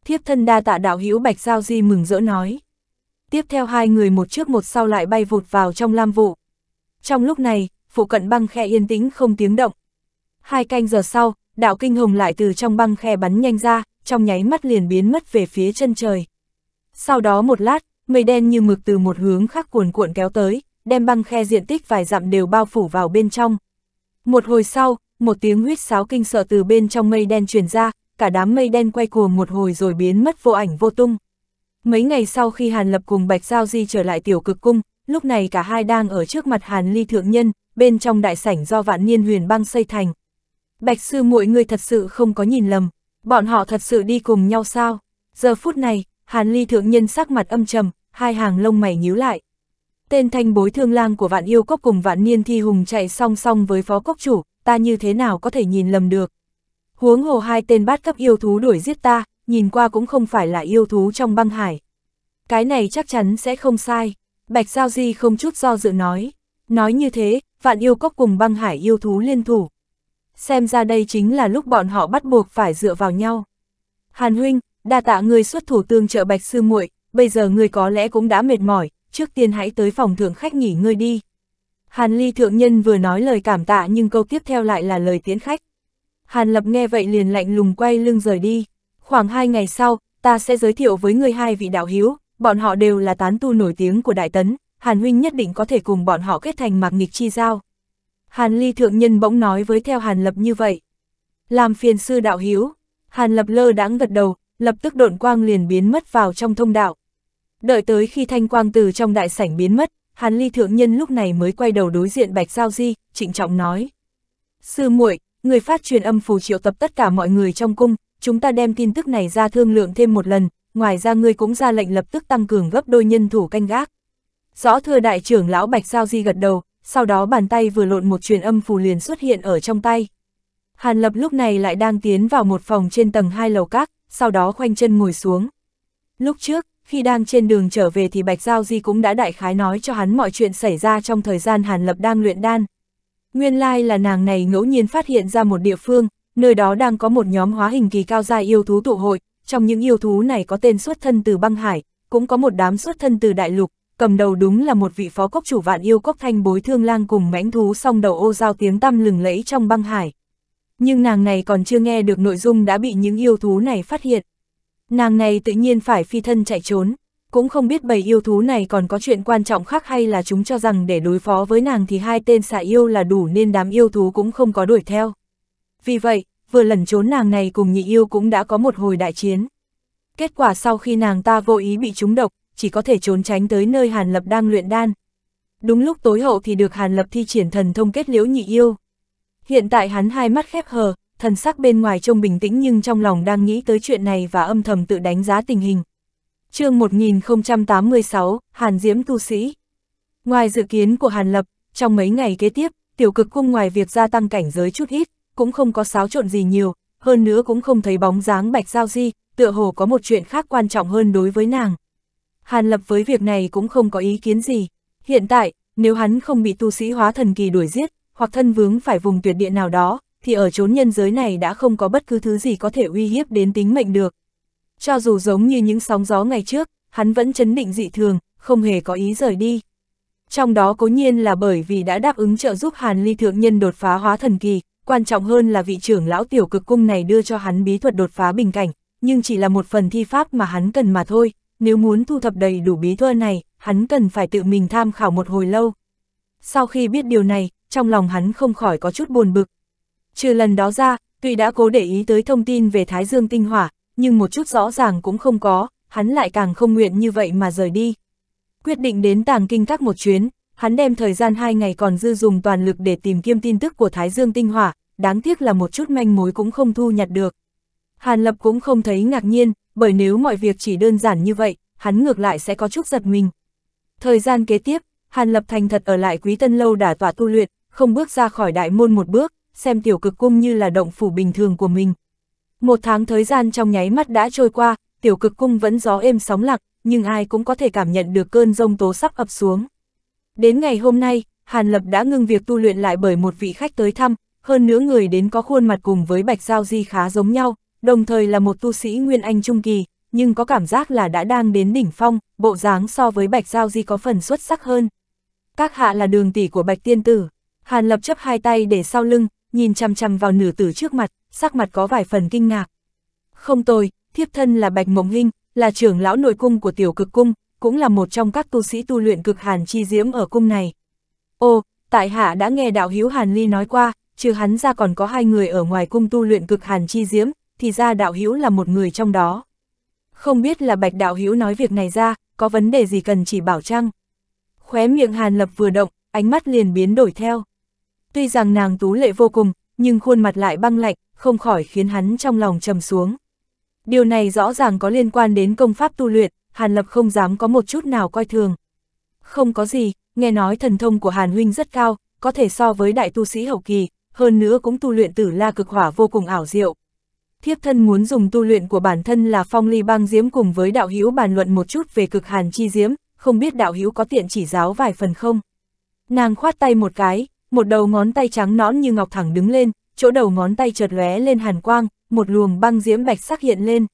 Thiếp thân đa tạ đạo hữu Bạch Giao Di mừng rỡ nói. Tiếp theo hai người một trước một sau lại bay vụt vào trong lam vụ. Trong lúc này, phụ cận băng khe yên tĩnh không tiếng động. Hai canh giờ sau, đạo kinh hồng lại từ trong băng khe bắn nhanh ra, trong nháy mắt liền biến mất về phía chân trời. Sau đó một lát, mây đen như mực từ một hướng khác cuồn cuộn kéo tới, đem băng khe diện tích vài dặm đều bao phủ vào bên trong. Một hồi sau, một tiếng huyết sáo kinh sợ từ bên trong mây đen truyền ra, cả đám mây đen quay cuồng một hồi rồi biến mất vô ảnh vô tung. Mấy ngày sau khi Hàn Lập cùng Bạch Giao Di trở lại tiểu cực cung, lúc này cả hai đang ở trước mặt Hàn Ly Thượng Nhân, bên trong đại sảnh do vạn niên huyền băng xây thành. Bạch sư muội người thật sự không có nhìn lầm, bọn họ thật sự đi cùng nhau sao? Giờ phút này, Hàn Ly Thượng Nhân sắc mặt âm trầm, hai hàng lông mày nhíu lại. Tên thanh bối thương lang của vạn yêu cốc cùng vạn niên thi hùng chạy song song với phó cốc chủ, ta như thế nào có thể nhìn lầm được. Huống hồ hai tên bát cấp yêu thú đuổi giết ta, nhìn qua cũng không phải là yêu thú trong băng hải. Cái này chắc chắn sẽ không sai. Bạch Giao Di không chút do dự nói. Nói như thế, vạn yêu cốc cùng băng hải yêu thú liên thủ. Xem ra đây chính là lúc bọn họ bắt buộc phải dựa vào nhau. Hàn huynh, đa tạ người xuất thủ tương trợ Bạch Sư muội bây giờ người có lẽ cũng đã mệt mỏi, trước tiên hãy tới phòng thượng khách nghỉ ngơi đi. Hàn Ly Thượng Nhân vừa nói lời cảm tạ nhưng câu tiếp theo lại là lời tiến khách. Hàn Lập nghe vậy liền lạnh lùng quay lưng rời đi. Khoảng hai ngày sau, ta sẽ giới thiệu với người hai vị đạo hiếu, bọn họ đều là tán tu nổi tiếng của Đại Tấn, Hàn Huynh nhất định có thể cùng bọn họ kết thành mạc nghịch chi giao. Hàn Ly Thượng Nhân bỗng nói với theo Hàn Lập như vậy. Làm phiền sư đạo hiếu, Hàn Lập lơ đãng gật đầu, lập tức độn quang liền biến mất vào trong thông đạo. Đợi tới khi thanh quang từ trong đại sảnh biến mất, Hàn Ly Thượng Nhân lúc này mới quay đầu đối diện Bạch Giao Di, trịnh trọng nói. Sư muội người phát truyền âm phù triệu tập tất cả mọi người trong cung, chúng ta đem tin tức này ra thương lượng thêm một lần, ngoài ra ngươi cũng ra lệnh lập tức tăng cường gấp đôi nhân thủ canh gác. Rõ thưa đại trưởng lão Bạch Giao Di gật đầu, sau đó bàn tay vừa lộn một truyền âm phù liền xuất hiện ở trong tay. Hàn Lập lúc này lại đang tiến vào một phòng trên tầng hai lầu các, sau đó khoanh chân ngồi xuống. Lúc trước, khi đang trên đường trở về thì Bạch Giao Di cũng đã đại khái nói cho hắn mọi chuyện xảy ra trong thời gian Hàn Lập đang luyện đan. Nguyên lai là nàng này ngẫu nhiên phát hiện ra một địa phương, nơi đó đang có một nhóm hóa hình kỳ cao gia yêu thú tụ hội, trong những yêu thú này có tên xuất thân từ băng hải, cũng có một đám xuất thân từ đại lục, cầm đầu đúng là một vị phó cốc chủ vạn yêu cốc thanh bối thương lang cùng mãnh thú song đầu ô giao tiếng tăm lừng lẫy trong băng hải. Nhưng nàng này còn chưa nghe được nội dung đã bị những yêu thú này phát hiện. Nàng này tự nhiên phải phi thân chạy trốn, cũng không biết bầy yêu thú này còn có chuyện quan trọng khác hay là chúng cho rằng để đối phó với nàng thì hai tên xạ yêu là đủ nên đám yêu thú cũng không có đuổi theo. Vì vậy, vừa lẩn trốn nàng này cùng nhị yêu cũng đã có một hồi đại chiến. Kết quả sau khi nàng ta vô ý bị trúng độc, chỉ có thể trốn tránh tới nơi Hàn Lập đang luyện đan. Đúng lúc tối hậu thì được Hàn Lập thi triển thần thông kết liễu nhị yêu. Hiện tại hắn hai mắt khép hờ, thần sắc bên ngoài trông bình tĩnh nhưng trong lòng đang nghĩ tới chuyện này và âm thầm tự đánh giá tình hình. chương 1086, Hàn Diễm Tu Sĩ Ngoài dự kiến của Hàn Lập, trong mấy ngày kế tiếp, tiểu cực cung ngoài việc gia tăng cảnh giới chút ít, cũng không có xáo trộn gì nhiều, hơn nữa cũng không thấy bóng dáng Bạch Giao Di, tựa hồ có một chuyện khác quan trọng hơn đối với nàng. Hàn Lập với việc này cũng không có ý kiến gì. Hiện tại, nếu hắn không bị tu sĩ hóa thần kỳ đuổi giết, hoặc thân vướng phải vùng tuyệt địa nào đó, thì ở chốn nhân giới này đã không có bất cứ thứ gì có thể uy hiếp đến tính mệnh được. Cho dù giống như những sóng gió ngày trước, hắn vẫn chấn định dị thường, không hề có ý rời đi. Trong đó cố nhiên là bởi vì đã đáp ứng trợ giúp Hàn Ly Thượng Nhân đột phá hóa thần kỳ, quan trọng hơn là vị trưởng lão tiểu cực cung này đưa cho hắn bí thuật đột phá bình cảnh, nhưng chỉ là một phần thi pháp mà hắn cần mà thôi, nếu muốn thu thập đầy đủ bí thuật này, hắn cần phải tự mình tham khảo một hồi lâu. Sau khi biết điều này, trong lòng hắn không khỏi có chút buồn bực. Trừ lần đó ra, tuy đã cố để ý tới thông tin về Thái Dương Tinh Hỏa, nhưng một chút rõ ràng cũng không có, hắn lại càng không nguyện như vậy mà rời đi. Quyết định đến tàng kinh các một chuyến, hắn đem thời gian hai ngày còn dư dùng toàn lực để tìm kiếm tin tức của Thái Dương Tinh Hỏa, đáng tiếc là một chút manh mối cũng không thu nhặt được. Hàn Lập cũng không thấy ngạc nhiên, bởi nếu mọi việc chỉ đơn giản như vậy, hắn ngược lại sẽ có chút giật mình. Thời gian kế tiếp, Hàn Lập thành thật ở lại Quý Tân Lâu đả tỏa tu luyện, không bước ra khỏi đại môn một bước, xem tiểu cực cung như là động phủ bình thường của mình. Một tháng thời gian trong nháy mắt đã trôi qua, tiểu cực cung vẫn gió êm sóng lặng, nhưng ai cũng có thể cảm nhận được cơn rông tố sắp ập xuống. Đến ngày hôm nay, Hàn Lập đã ngưng việc tu luyện lại bởi một vị khách tới thăm, hơn nữa người đến có khuôn mặt cùng với Bạch Giao Di khá giống nhau, đồng thời là một tu sĩ Nguyên Anh Trung Kỳ, nhưng có cảm giác là đã đang đến đỉnh phong, bộ dáng so với Bạch Giao Di có phần xuất sắc hơn. Các hạ là đường tỷ của Bạch Tiên Tử, Hàn Lập chấp hai tay để sau lưng, nhìn chằm chằm vào nửa tử trước mặt, sắc mặt có vài phần kinh ngạc. Không tồi thiếp thân là Bạch Mộng Hinh, là trưởng lão nội cung của tiểu cực cung, cũng là một trong các tu sĩ tu luyện cực hàn chi diễm ở cung này. Ô, tại hạ đã nghe đạo hiếu Hàn Ly nói qua, trừ hắn ra còn có hai người ở ngoài cung tu luyện cực hàn chi diễm, thì ra đạo hữu là một người trong đó. Không biết là bạch đạo hữu nói việc này ra, có vấn đề gì cần chỉ bảo chăng? Khóe miệng hàn lập vừa động, ánh mắt liền biến đổi theo. Tuy rằng nàng tú lệ vô cùng, nhưng khuôn mặt lại băng lạnh, không khỏi khiến hắn trong lòng trầm xuống. Điều này rõ ràng có liên quan đến công pháp tu luyện, Hàn Lập không dám có một chút nào coi thường. Không có gì, nghe nói thần thông của Hàn Huynh rất cao, có thể so với đại tu sĩ hậu kỳ, hơn nữa cũng tu luyện tử la cực hỏa vô cùng ảo diệu. Thiếp thân muốn dùng tu luyện của bản thân là phong ly băng diễm cùng với đạo hữu bàn luận một chút về cực hàn chi diễm, không biết đạo hữu có tiện chỉ giáo vài phần không? Nàng khoát tay một cái, một đầu ngón tay trắng nõn như ngọc thẳng đứng lên, chỗ đầu ngón tay chợt lóe lên hàn quang, một luồng băng diễm bạch sắc hiện lên.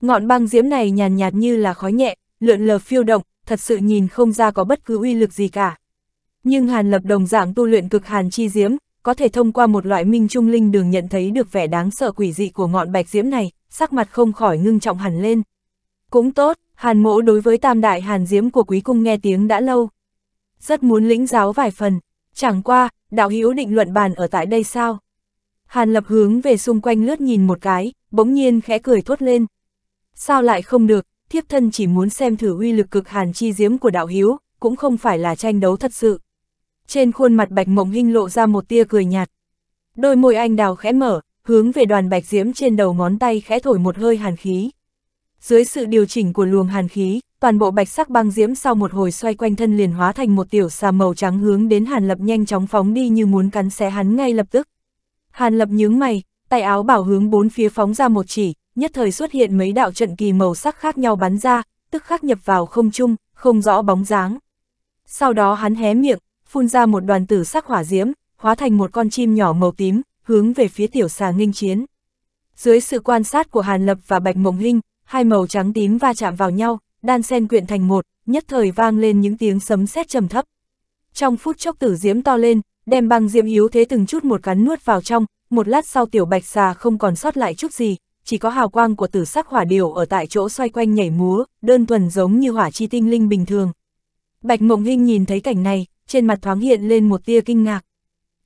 Ngọn băng diễm này nhàn nhạt, nhạt như là khói nhẹ, lượn lờ phiêu động, thật sự nhìn không ra có bất cứ uy lực gì cả. Nhưng Hàn Lập đồng dạng tu luyện cực hàn chi diễm, có thể thông qua một loại minh trung linh đường nhận thấy được vẻ đáng sợ quỷ dị của ngọn bạch diễm này, sắc mặt không khỏi ngưng trọng hẳn lên. Cũng tốt, hàn mỗ đối với tam đại hàn diễm của quý cung nghe tiếng đã lâu. Rất muốn lĩnh giáo vài phần, chẳng qua, đạo hữu định luận bàn ở tại đây sao? Hàn lập hướng về xung quanh lướt nhìn một cái, bỗng nhiên khẽ cười thốt lên. Sao lại không được, thiếp thân chỉ muốn xem thử uy lực cực hàn chi diễm của đạo hiếu, cũng không phải là tranh đấu thật sự trên khuôn mặt Bạch Mộng Hinh lộ ra một tia cười nhạt. Đôi môi anh đào khẽ mở, hướng về đoàn bạch diễm trên đầu ngón tay khẽ thổi một hơi hàn khí. Dưới sự điều chỉnh của luồng hàn khí, toàn bộ bạch sắc băng diễm sau một hồi xoay quanh thân liền hóa thành một tiểu xà màu trắng hướng đến Hàn Lập nhanh chóng phóng đi như muốn cắn xé hắn ngay lập tức. Hàn Lập nhướng mày, tay áo bảo hướng bốn phía phóng ra một chỉ, nhất thời xuất hiện mấy đạo trận kỳ màu sắc khác nhau bắn ra, tức khắc nhập vào không trung, không rõ bóng dáng. Sau đó hắn hé miệng, phun ra một đoàn tử sắc hỏa diễm, hóa thành một con chim nhỏ màu tím, hướng về phía tiểu xà nghinh chiến. Dưới sự quan sát của Hàn Lập và Bạch Mộng linh hai màu trắng tím va chạm vào nhau, đan sen quyện thành một, nhất thời vang lên những tiếng sấm sét trầm thấp. Trong phút chốc tử diễm to lên, đem băng diễm yếu thế từng chút một cắn nuốt vào trong, một lát sau tiểu bạch xà không còn sót lại chút gì, chỉ có hào quang của tử sắc hỏa điều ở tại chỗ xoay quanh nhảy múa, đơn thuần giống như hỏa chi tinh linh bình thường. Bạch Mộng Hinh nhìn thấy cảnh này, trên mặt thoáng hiện lên một tia kinh ngạc.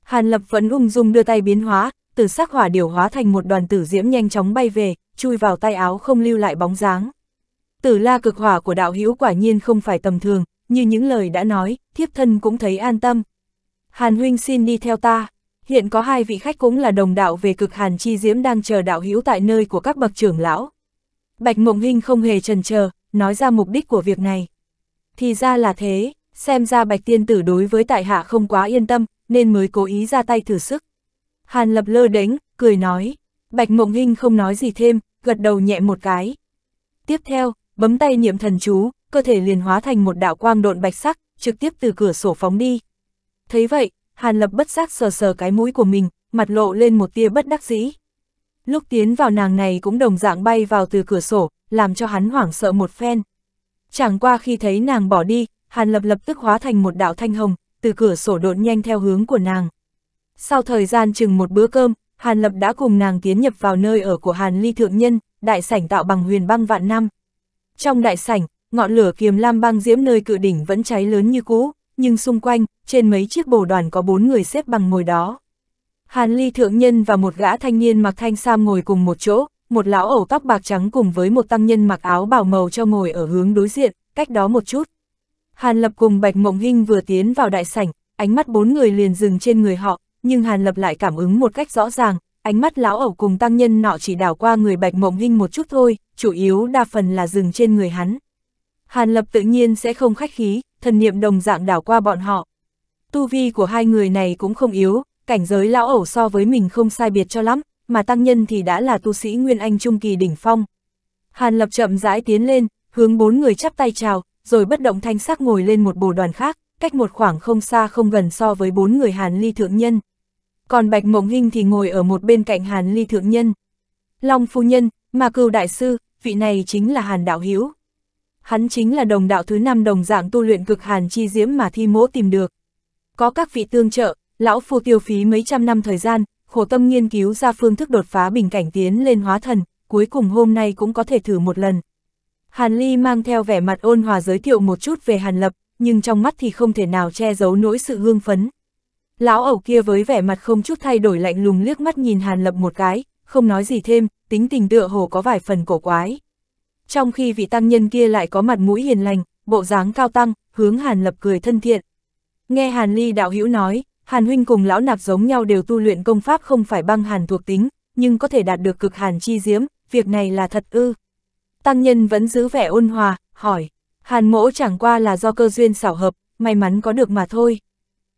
Hàn Lập vẫn ung dung đưa tay biến hóa, từ sắc hỏa điều hóa thành một đoàn tử diễm nhanh chóng bay về, chui vào tay áo không lưu lại bóng dáng. Tử la cực hỏa của đạo hữu quả nhiên không phải tầm thường, như những lời đã nói, thiếp thân cũng thấy an tâm. Hàn huynh xin đi theo ta. Hiện có hai vị khách cũng là đồng đạo về cực hàn chi diễm đang chờ đạo hữu tại nơi của các bậc trưởng lão. Bạch Mộng Hinh không hề trần chờ, nói ra mục đích của việc này. Thì ra là thế, Xem ra Bạch Tiên Tử đối với tại hạ không quá yên tâm, nên mới cố ý ra tay thử sức. Hàn Lập lơ đánh, cười nói. Bạch Mộng Hinh không nói gì thêm, gật đầu nhẹ một cái. Tiếp theo, bấm tay niệm thần chú, cơ thể liền hóa thành một đạo quang độn bạch sắc, trực tiếp từ cửa sổ phóng đi. Thấy vậy, Hàn Lập bất giác sờ sờ cái mũi của mình, mặt lộ lên một tia bất đắc dĩ. Lúc tiến vào nàng này cũng đồng dạng bay vào từ cửa sổ, làm cho hắn hoảng sợ một phen. Chẳng qua khi thấy nàng bỏ đi, Hàn Lập lập tức hóa thành một đạo thanh hồng, từ cửa sổ độn nhanh theo hướng của nàng. Sau thời gian chừng một bữa cơm, Hàn Lập đã cùng nàng tiến nhập vào nơi ở của Hàn Ly Thượng Nhân, đại sảnh tạo bằng huyền băng vạn năm. Trong đại sảnh, ngọn lửa kiềm lam băng diễm nơi cự đỉnh vẫn cháy lớn như cũ, nhưng xung quanh, trên mấy chiếc bồ đoàn có bốn người xếp bằng ngồi đó. Hàn Ly Thượng Nhân và một gã thanh niên mặc thanh sam ngồi cùng một chỗ, một lão ẩu tóc bạc trắng cùng với một tăng nhân mặc áo bảo màu cho ngồi ở hướng đối diện, cách đó một chút. Hàn Lập cùng Bạch Mộng Hinh vừa tiến vào đại sảnh, ánh mắt bốn người liền dừng trên người họ, nhưng Hàn Lập lại cảm ứng một cách rõ ràng, ánh mắt lão ẩu cùng tăng nhân nọ chỉ đảo qua người Bạch Mộng Hinh một chút thôi, chủ yếu đa phần là dừng trên người hắn. Hàn Lập tự nhiên sẽ không khách khí, thần niệm đồng dạng đảo qua bọn họ. Tu vi của hai người này cũng không yếu, cảnh giới lão ẩu so với mình không sai biệt cho lắm, mà tăng nhân thì đã là tu sĩ Nguyên Anh Trung Kỳ đỉnh phong. Hàn Lập chậm rãi tiến lên, hướng bốn người chắp tay chào, rồi bất động thanh sắc ngồi lên một bồ đoàn khác, cách một khoảng không xa không gần so với bốn người Hàn Ly Thượng Nhân. Còn Bạch Mộng Hinh thì ngồi ở một bên cạnh Hàn Ly Thượng Nhân. Long Phu Nhân, mà cừu đại sư, vị này chính là Hàn Đạo Hiếu. Hắn chính là đồng đạo thứ năm đồng dạng tu luyện cực Hàn Chi Diễm mà thi mỗ tìm được. Có các vị tương trợ, lão phu tiêu phí mấy trăm năm thời gian, khổ tâm nghiên cứu ra phương thức đột phá bình cảnh tiến lên hóa thần, cuối cùng hôm nay cũng có thể thử một lần. Hàn Ly mang theo vẻ mặt ôn hòa giới thiệu một chút về Hàn Lập, nhưng trong mắt thì không thể nào che giấu nỗi sự hương phấn. Lão ẩu kia với vẻ mặt không chút thay đổi lạnh lùng liếc mắt nhìn Hàn Lập một cái, không nói gì thêm, tính tình tựa hồ có vài phần cổ quái. Trong khi vị tăng nhân kia lại có mặt mũi hiền lành, bộ dáng cao tăng, hướng Hàn Lập cười thân thiện. Nghe Hàn Ly đạo hữu nói, Hàn huynh cùng lão nạp giống nhau đều tu luyện công pháp không phải băng hàn thuộc tính, nhưng có thể đạt được cực hàn chi diếm, việc này là thật ư. Tăng nhân vẫn giữ vẻ ôn hòa, hỏi, Hàn mỗ chẳng qua là do cơ duyên xảo hợp, may mắn có được mà thôi.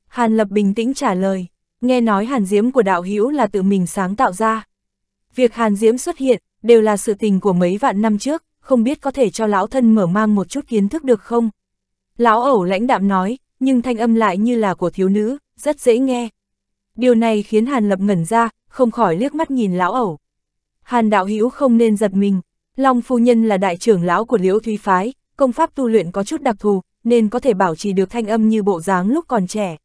Hàn lập bình tĩnh trả lời, nghe nói hàn diễm của đạo hữu là tự mình sáng tạo ra. Việc hàn diễm xuất hiện, đều là sự tình của mấy vạn năm trước, không biết có thể cho lão thân mở mang một chút kiến thức được không? Lão ẩu lãnh đạm nói, nhưng thanh âm lại như là của thiếu nữ, rất dễ nghe. Điều này khiến Hàn Lập ngẩn ra, không khỏi liếc mắt nhìn lão ẩu. Hàn đạo hữu không nên giật mình, Long Phu Nhân là đại trưởng lão của Liễu Thúy Phái, công pháp tu luyện có chút đặc thù, nên có thể bảo trì được thanh âm như bộ dáng lúc còn trẻ.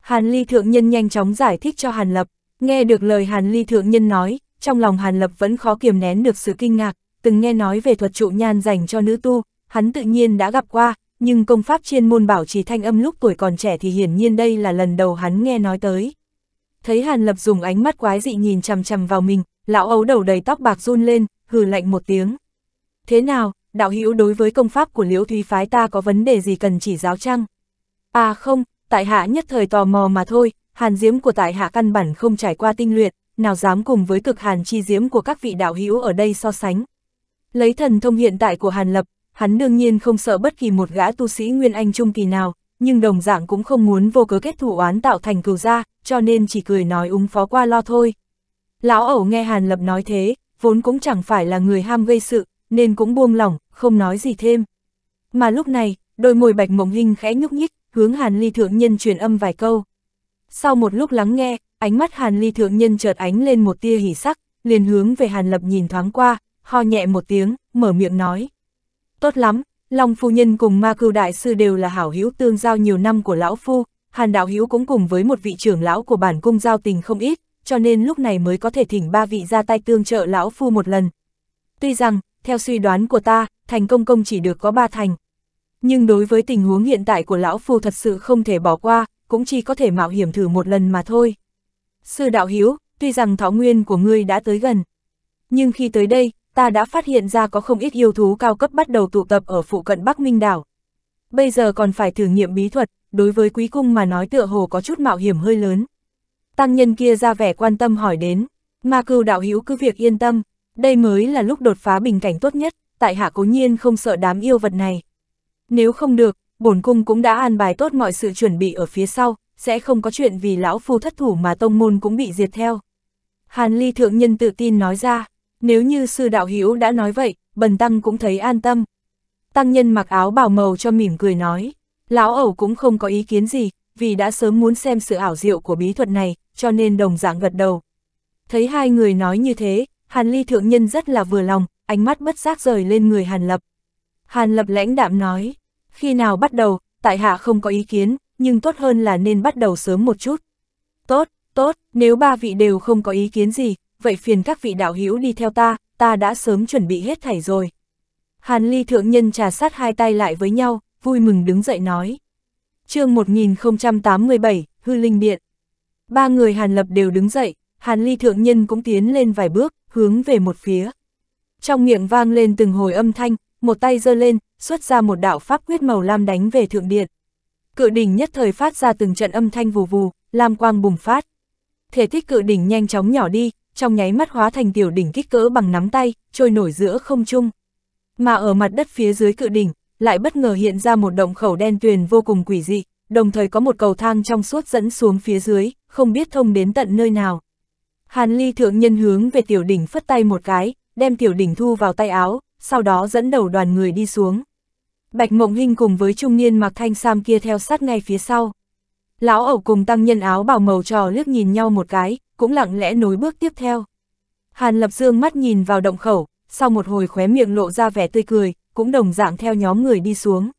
Hàn Ly Thượng Nhân nhanh chóng giải thích cho Hàn Lập, nghe được lời Hàn Ly Thượng Nhân nói, trong lòng Hàn Lập vẫn khó kiềm nén được sự kinh ngạc, từng nghe nói về thuật trụ nhan dành cho nữ tu, hắn tự nhiên đã gặp qua, nhưng công pháp chuyên môn bảo trì thanh âm lúc tuổi còn trẻ thì hiển nhiên đây là lần đầu hắn nghe nói tới. Thấy Hàn Lập dùng ánh mắt quái dị nhìn chằm chằm vào mình, lão ấu đầu đầy tóc bạc run lên, hừ lạnh một tiếng. Thế nào, đạo hữu đối với công pháp của liễu thúy phái ta có vấn đề gì cần chỉ giáo chăng? À không, tại hạ nhất thời tò mò mà thôi, hàn diễm của tại hạ căn bản không trải qua tinh luyện, nào dám cùng với cực hàn chi diễm của các vị đạo hữu ở đây so sánh. Lấy thần thông hiện tại của hàn lập, hắn đương nhiên không sợ bất kỳ một gã tu sĩ nguyên anh trung kỳ nào, nhưng đồng dạng cũng không muốn vô cớ kết thủ oán tạo thành cừu gia cho nên chỉ cười nói ung phó qua lo thôi. Lão ẩu nghe hàn lập nói thế, vốn cũng chẳng phải là người ham gây sự, nên cũng buông lỏng, không nói gì thêm. Mà lúc này, đôi môi bạch mộng hình khẽ nhúc nhích, hướng Hàn Ly Thượng Nhân truyền âm vài câu. Sau một lúc lắng nghe, ánh mắt Hàn Ly Thượng Nhân chợt ánh lên một tia hỉ sắc, liền hướng về Hàn Lập nhìn thoáng qua, ho nhẹ một tiếng, mở miệng nói. Tốt lắm, Long Phu Nhân cùng Ma Cưu Đại Sư đều là hảo hữu tương giao nhiều năm của Lão Phu, Hàn Đạo Hiếu cũng cùng với một vị trưởng lão của bản cung giao tình không ít, cho nên lúc này mới có thể thỉnh ba vị ra tay tương trợ lão phu một lần. Tuy rằng, theo suy đoán của ta, thành công công chỉ được có ba thành. Nhưng đối với tình huống hiện tại của lão phu thật sự không thể bỏ qua, cũng chỉ có thể mạo hiểm thử một lần mà thôi. Sư đạo hiếu, tuy rằng thảo nguyên của ngươi đã tới gần. Nhưng khi tới đây, ta đã phát hiện ra có không ít yêu thú cao cấp bắt đầu tụ tập ở phụ cận Bắc Minh đảo. Bây giờ còn phải thử nghiệm bí thuật, đối với quý cung mà nói tựa hồ có chút mạo hiểm hơi lớn. Tăng nhân kia ra vẻ quan tâm hỏi đến, ma cưu đạo hữu cứ việc yên tâm, đây mới là lúc đột phá bình cảnh tốt nhất, tại hạ cố nhiên không sợ đám yêu vật này. Nếu không được, bổn cung cũng đã an bài tốt mọi sự chuẩn bị ở phía sau, sẽ không có chuyện vì lão phu thất thủ mà tông môn cũng bị diệt theo. Hàn Ly Thượng Nhân tự tin nói ra, nếu như sư đạo hữu đã nói vậy, bần tăng cũng thấy an tâm. Tăng nhân mặc áo bảo màu cho mỉm cười nói, lão ẩu cũng không có ý kiến gì, vì đã sớm muốn xem sự ảo diệu của bí thuật này, cho nên đồng dạng gật đầu. Thấy hai người nói như thế, Hàn Ly thượng nhân rất là vừa lòng, ánh mắt bất giác rời lên người Hàn Lập. Hàn Lập lãnh đạm nói, khi nào bắt đầu, tại hạ không có ý kiến, nhưng tốt hơn là nên bắt đầu sớm một chút. Tốt, tốt, nếu ba vị đều không có ý kiến gì, vậy phiền các vị đạo hữu đi theo ta, ta đã sớm chuẩn bị hết thảy rồi. Hàn Ly thượng nhân trà sát hai tay lại với nhau, vui mừng đứng dậy nói. chương 1087, Hư Linh Điện Ba người Hàn Lập đều đứng dậy, Hàn Ly Thượng Nhân cũng tiến lên vài bước, hướng về một phía. Trong miệng vang lên từng hồi âm thanh, một tay giơ lên, xuất ra một đạo pháp quyết màu lam đánh về thượng điện. Cự đỉnh nhất thời phát ra từng trận âm thanh vù vù, lam quang bùng phát. Thể tích cự đỉnh nhanh chóng nhỏ đi, trong nháy mắt hóa thành tiểu đỉnh kích cỡ bằng nắm tay, trôi nổi giữa không trung. Mà ở mặt đất phía dưới cự đỉnh, lại bất ngờ hiện ra một động khẩu đen tuyền vô cùng quỷ dị, đồng thời có một cầu thang trong suốt dẫn xuống phía dưới, không biết thông đến tận nơi nào. Hàn Ly thượng nhân hướng về tiểu đỉnh phất tay một cái, đem tiểu đỉnh thu vào tay áo, sau đó dẫn đầu đoàn người đi xuống. Bạch Mộng Hinh cùng với trung niên mặc thanh sam kia theo sát ngay phía sau. Lão ẩu cùng tăng nhân áo bảo màu trò liếc nhìn nhau một cái, cũng lặng lẽ nối bước tiếp theo. Hàn Lập Dương mắt nhìn vào động khẩu, sau một hồi khóe miệng lộ ra vẻ tươi cười, cũng đồng dạng theo nhóm người đi xuống.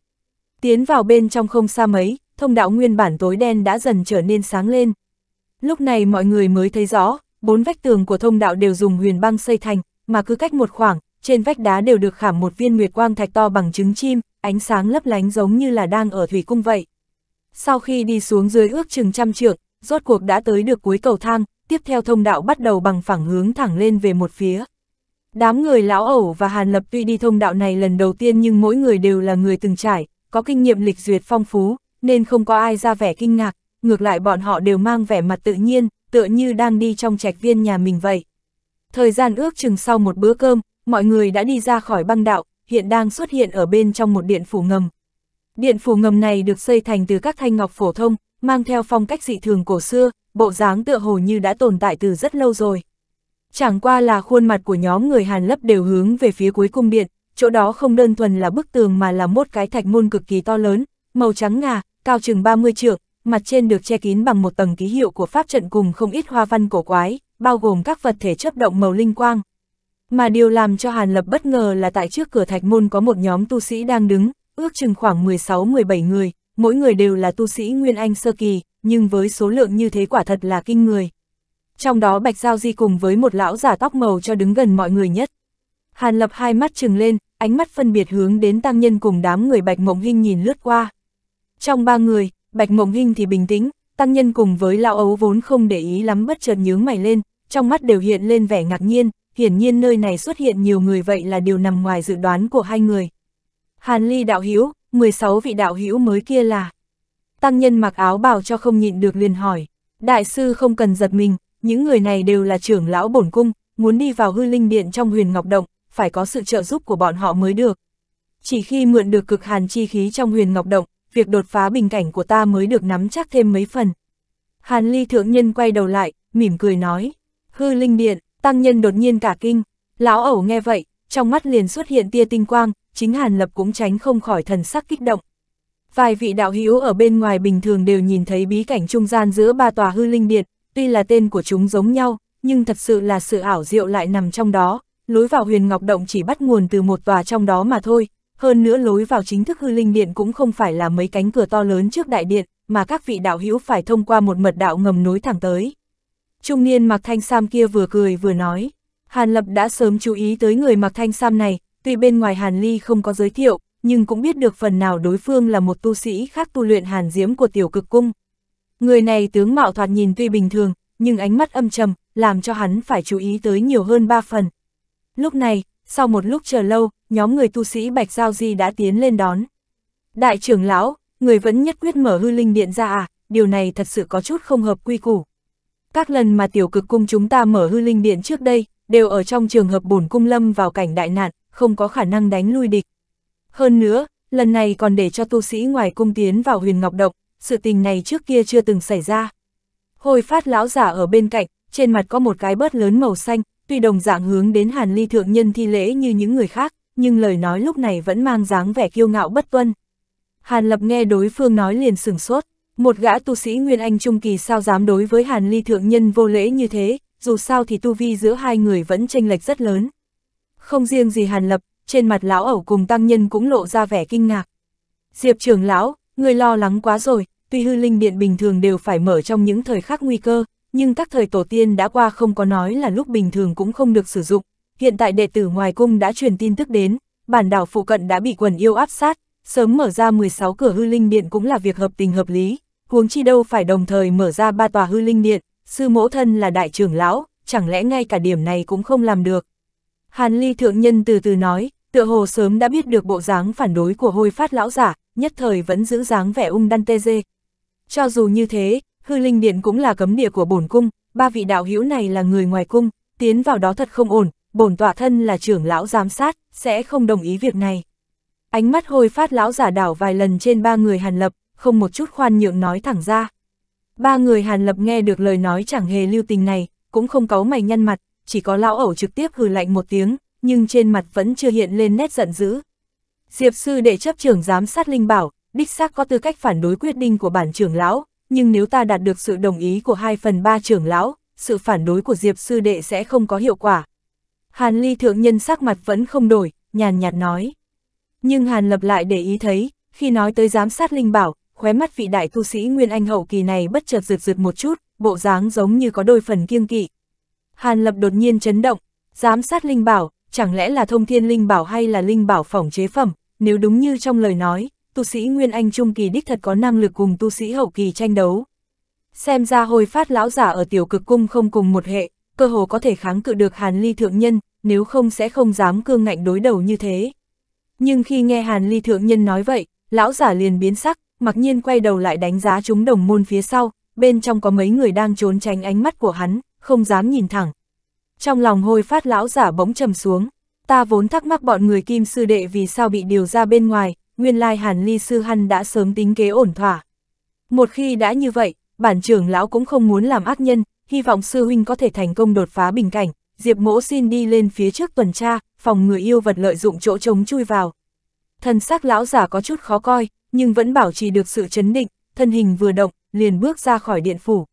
Tiến vào bên trong không xa mấy, thông đạo nguyên bản tối đen đã dần trở nên sáng lên. Lúc này mọi người mới thấy rõ, bốn vách tường của thông đạo đều dùng huyền băng xây thành, mà cứ cách một khoảng, trên vách đá đều được khảm một viên nguyệt quang thạch to bằng trứng chim, ánh sáng lấp lánh giống như là đang ở thủy cung vậy. Sau khi đi xuống dưới ước chừng trăm trượng, rốt cuộc đã tới được cuối cầu thang, tiếp theo thông đạo bắt đầu bằng phẳng hướng thẳng lên về một phía. Đám người lão ẩu và Hàn Lập tuy đi thông đạo này lần đầu tiên nhưng mỗi người đều là người từng trải, có kinh nghiệm lịch duyệt phong phú, nên không có ai ra vẻ kinh ngạc, ngược lại bọn họ đều mang vẻ mặt tự nhiên, tựa như đang đi trong trạch viên nhà mình vậy. Thời gian ước chừng sau một bữa cơm, mọi người đã đi ra khỏi băng đạo, hiện đang xuất hiện ở bên trong một điện phủ ngầm. Điện phủ ngầm này được xây thành từ các thanh ngọc phổ thông, mang theo phong cách dị thường cổ xưa, bộ dáng tựa hồ như đã tồn tại từ rất lâu rồi. Chẳng qua là khuôn mặt của nhóm người Hàn lấp đều hướng về phía cuối cung điện, chỗ đó không đơn thuần là bức tường mà là một cái thạch môn cực kỳ to lớn, màu trắng ngà, cao chừng 30 trượng, mặt trên được che kín bằng một tầng ký hiệu của pháp trận cùng không ít hoa văn cổ quái, bao gồm các vật thể chấp động màu linh quang. Mà điều làm cho Hàn Lập bất ngờ là tại trước cửa thạch môn có một nhóm tu sĩ đang đứng, ước chừng khoảng 16-17 người, mỗi người đều là tu sĩ Nguyên Anh Sơ Kỳ, nhưng với số lượng như thế quả thật là kinh người. Trong đó Bạch Giao Di cùng với một lão giả tóc màu cho đứng gần mọi người nhất. Hàn Lập hai mắt trừng lên, ánh mắt phân biệt hướng đến tăng nhân cùng đám người Bạch Mộng Hinh nhìn lướt qua. Trong ba người, Bạch Mộng Hinh thì bình tĩnh, tăng nhân cùng với lão ấu vốn không để ý lắm bất chợt nhướng mày lên, trong mắt đều hiện lên vẻ ngạc nhiên, hiển nhiên nơi này xuất hiện nhiều người vậy là điều nằm ngoài dự đoán của hai người. Hàn Ly đạo hữu 16 vị đạo hữu mới kia là. Tăng nhân mặc áo bào cho không nhịn được liền hỏi, đại sư không cần giật mình, những người này đều là trưởng lão bổn cung, muốn đi vào hư linh điện trong huyền ngọc động, phải có sự trợ giúp của bọn họ mới được. Chỉ khi mượn được cực hàn chi khí trong huyền ngọc động, việc đột phá bình cảnh của ta mới được nắm chắc thêm mấy phần. Hàn Ly Thượng Nhân quay đầu lại, mỉm cười nói, hư linh điện, tăng nhân đột nhiên cả kinh, lão ẩu nghe vậy, trong mắt liền xuất hiện tia tinh quang, chính Hàn Lập cũng tránh không khỏi thần sắc kích động. Vài vị đạo hữu ở bên ngoài bình thường đều nhìn thấy bí cảnh trung gian giữa ba tòa hư linh điện, tuy là tên của chúng giống nhau, nhưng thật sự là sự ảo diệu lại nằm trong đó, lối vào huyền ngọc động chỉ bắt nguồn từ một tòa trong đó mà thôi, hơn nữa lối vào chính thức hư linh điện cũng không phải là mấy cánh cửa to lớn trước đại điện, mà các vị đạo hữu phải thông qua một mật đạo ngầm nối thẳng tới. Trung niên mặc thanh sam kia vừa cười vừa nói, Hàn Lập đã sớm chú ý tới người mặc thanh sam này, tuy bên ngoài Hàn Ly không có giới thiệu, nhưng cũng biết được phần nào đối phương là một tu sĩ khác tu luyện hàn diễm của tiểu cực cung. Người này tướng mạo thoạt nhìn tuy bình thường, nhưng ánh mắt âm trầm, làm cho hắn phải chú ý tới nhiều hơn ba phần. Lúc này, sau một lúc chờ lâu, nhóm người tu sĩ Bạch Giao Di đã tiến lên đón. Đại trưởng lão, người vẫn nhất quyết mở hư linh điện ra à, điều này thật sự có chút không hợp quy củ. Các lần mà tiểu cực cung chúng ta mở hư linh điện trước đây, đều ở trong trường hợp bổn cung lâm vào cảnh đại nạn, không có khả năng đánh lui địch. Hơn nữa, lần này còn để cho tu sĩ ngoài cung tiến vào huyền ngọc động, sự tình này trước kia chưa từng xảy ra. Hồi phát lão giả ở bên cạnh, trên mặt có một cái bớt lớn màu xanh, tuy đồng dạng hướng đến hàn ly thượng nhân thi lễ như những người khác, nhưng lời nói lúc này vẫn mang dáng vẻ kiêu ngạo bất tuân. Hàn Lập nghe đối phương nói liền sừng sốt, một gã tu sĩ Nguyên Anh Trung Kỳ sao dám đối với Hàn Ly Thượng Nhân vô lễ như thế, dù sao thì tu vi giữa hai người vẫn tranh lệch rất lớn. Không riêng gì Hàn Lập, trên mặt lão ẩu cùng tăng nhân cũng lộ ra vẻ kinh ngạc. Diệp trưởng lão, người lo lắng quá rồi, tuy hư linh điện bình thường đều phải mở trong những thời khắc nguy cơ, nhưng các thời tổ tiên đã qua không có nói là lúc bình thường cũng không được sử dụng, hiện tại đệ tử ngoài cung đã truyền tin tức đến, bản đảo phụ cận đã bị quần yêu áp sát, sớm mở ra 16 cửa hư linh điện cũng là việc hợp tình hợp lý, huống chi đâu phải đồng thời mở ra ba tòa hư linh điện, sư mẫu thân là đại trưởng lão, chẳng lẽ ngay cả điểm này cũng không làm được. Hàn Ly thượng nhân từ từ nói, tựa hồ sớm đã biết được bộ dáng phản đối của hôi phát lão giả, nhất thời vẫn giữ dáng vẻ ung đan tê dê. Cho dù như thế, hư linh điện cũng là cấm địa của bổn cung, ba vị đạo hữu này là người ngoài cung, tiến vào đó thật không ổn, bổn tọa thân là trưởng lão giám sát, sẽ không đồng ý việc này. Ánh mắt hôi phát lão giả đảo vài lần trên ba người hàn lập, không một chút khoan nhượng nói thẳng ra. Ba người hàn lập nghe được lời nói chẳng hề lưu tình này, cũng không có mày nhăn mặt, chỉ có lão ẩu trực tiếp hừ lạnh một tiếng, nhưng trên mặt vẫn chưa hiện lên nét giận dữ. Diệp sư đệ chấp trưởng giám sát linh bảo, đích xác có tư cách phản đối quyết định của bản trưởng lão, nhưng nếu ta đạt được sự đồng ý của 2 phần 3 trưởng lão, sự phản đối của Diệp sư đệ sẽ không có hiệu quả, Hàn Ly thượng nhân sắc mặt vẫn không đổi, nhàn nhạt nói. Nhưng Hàn Lập lại để ý thấy, khi nói tới giám sát linh bảo, khóe mắt vị đại tu sĩ Nguyên Anh hậu kỳ này bất chợt rượt rượt một chút, bộ dáng giống như có đôi phần kiêng kỵ. Hàn Lập đột nhiên chấn động, giám sát linh bảo, chẳng lẽ là thông thiên linh bảo hay là linh bảo phỏng chế phẩm, nếu đúng như trong lời nói, tu sĩ Nguyên Anh Trung Kỳ đích thật có năng lực cùng tu sĩ Hậu Kỳ tranh đấu. Xem ra hồi phát lão giả ở tiểu cực cung không cùng một hệ, cơ hồ có thể kháng cự được Hàn Ly Thượng Nhân, nếu không sẽ không dám cương ngạnh đối đầu như thế. Nhưng khi nghe Hàn Ly Thượng Nhân nói vậy, lão giả liền biến sắc, mặc nhiên quay đầu lại đánh giá chúng đồng môn phía sau, bên trong có mấy người đang trốn tránh ánh mắt của hắn, không dám nhìn thẳng. Trong lòng hôi phát lão giả bỗng trầm xuống, ta vốn thắc mắc bọn người kim sư đệ vì sao bị điều ra bên ngoài, nguyên lai hàn ly sư hăn đã sớm tính kế ổn thỏa. Một khi đã như vậy, bản trưởng lão cũng không muốn làm ác nhân, hy vọng sư huynh có thể thành công đột phá bình cảnh, Diệp mỗ xin đi lên phía trước tuần tra, phòng người yêu vật lợi dụng chỗ trống chui vào. thân xác lão giả có chút khó coi, nhưng vẫn bảo trì được sự chấn định, thân hình vừa động, liền bước ra khỏi điện phủ.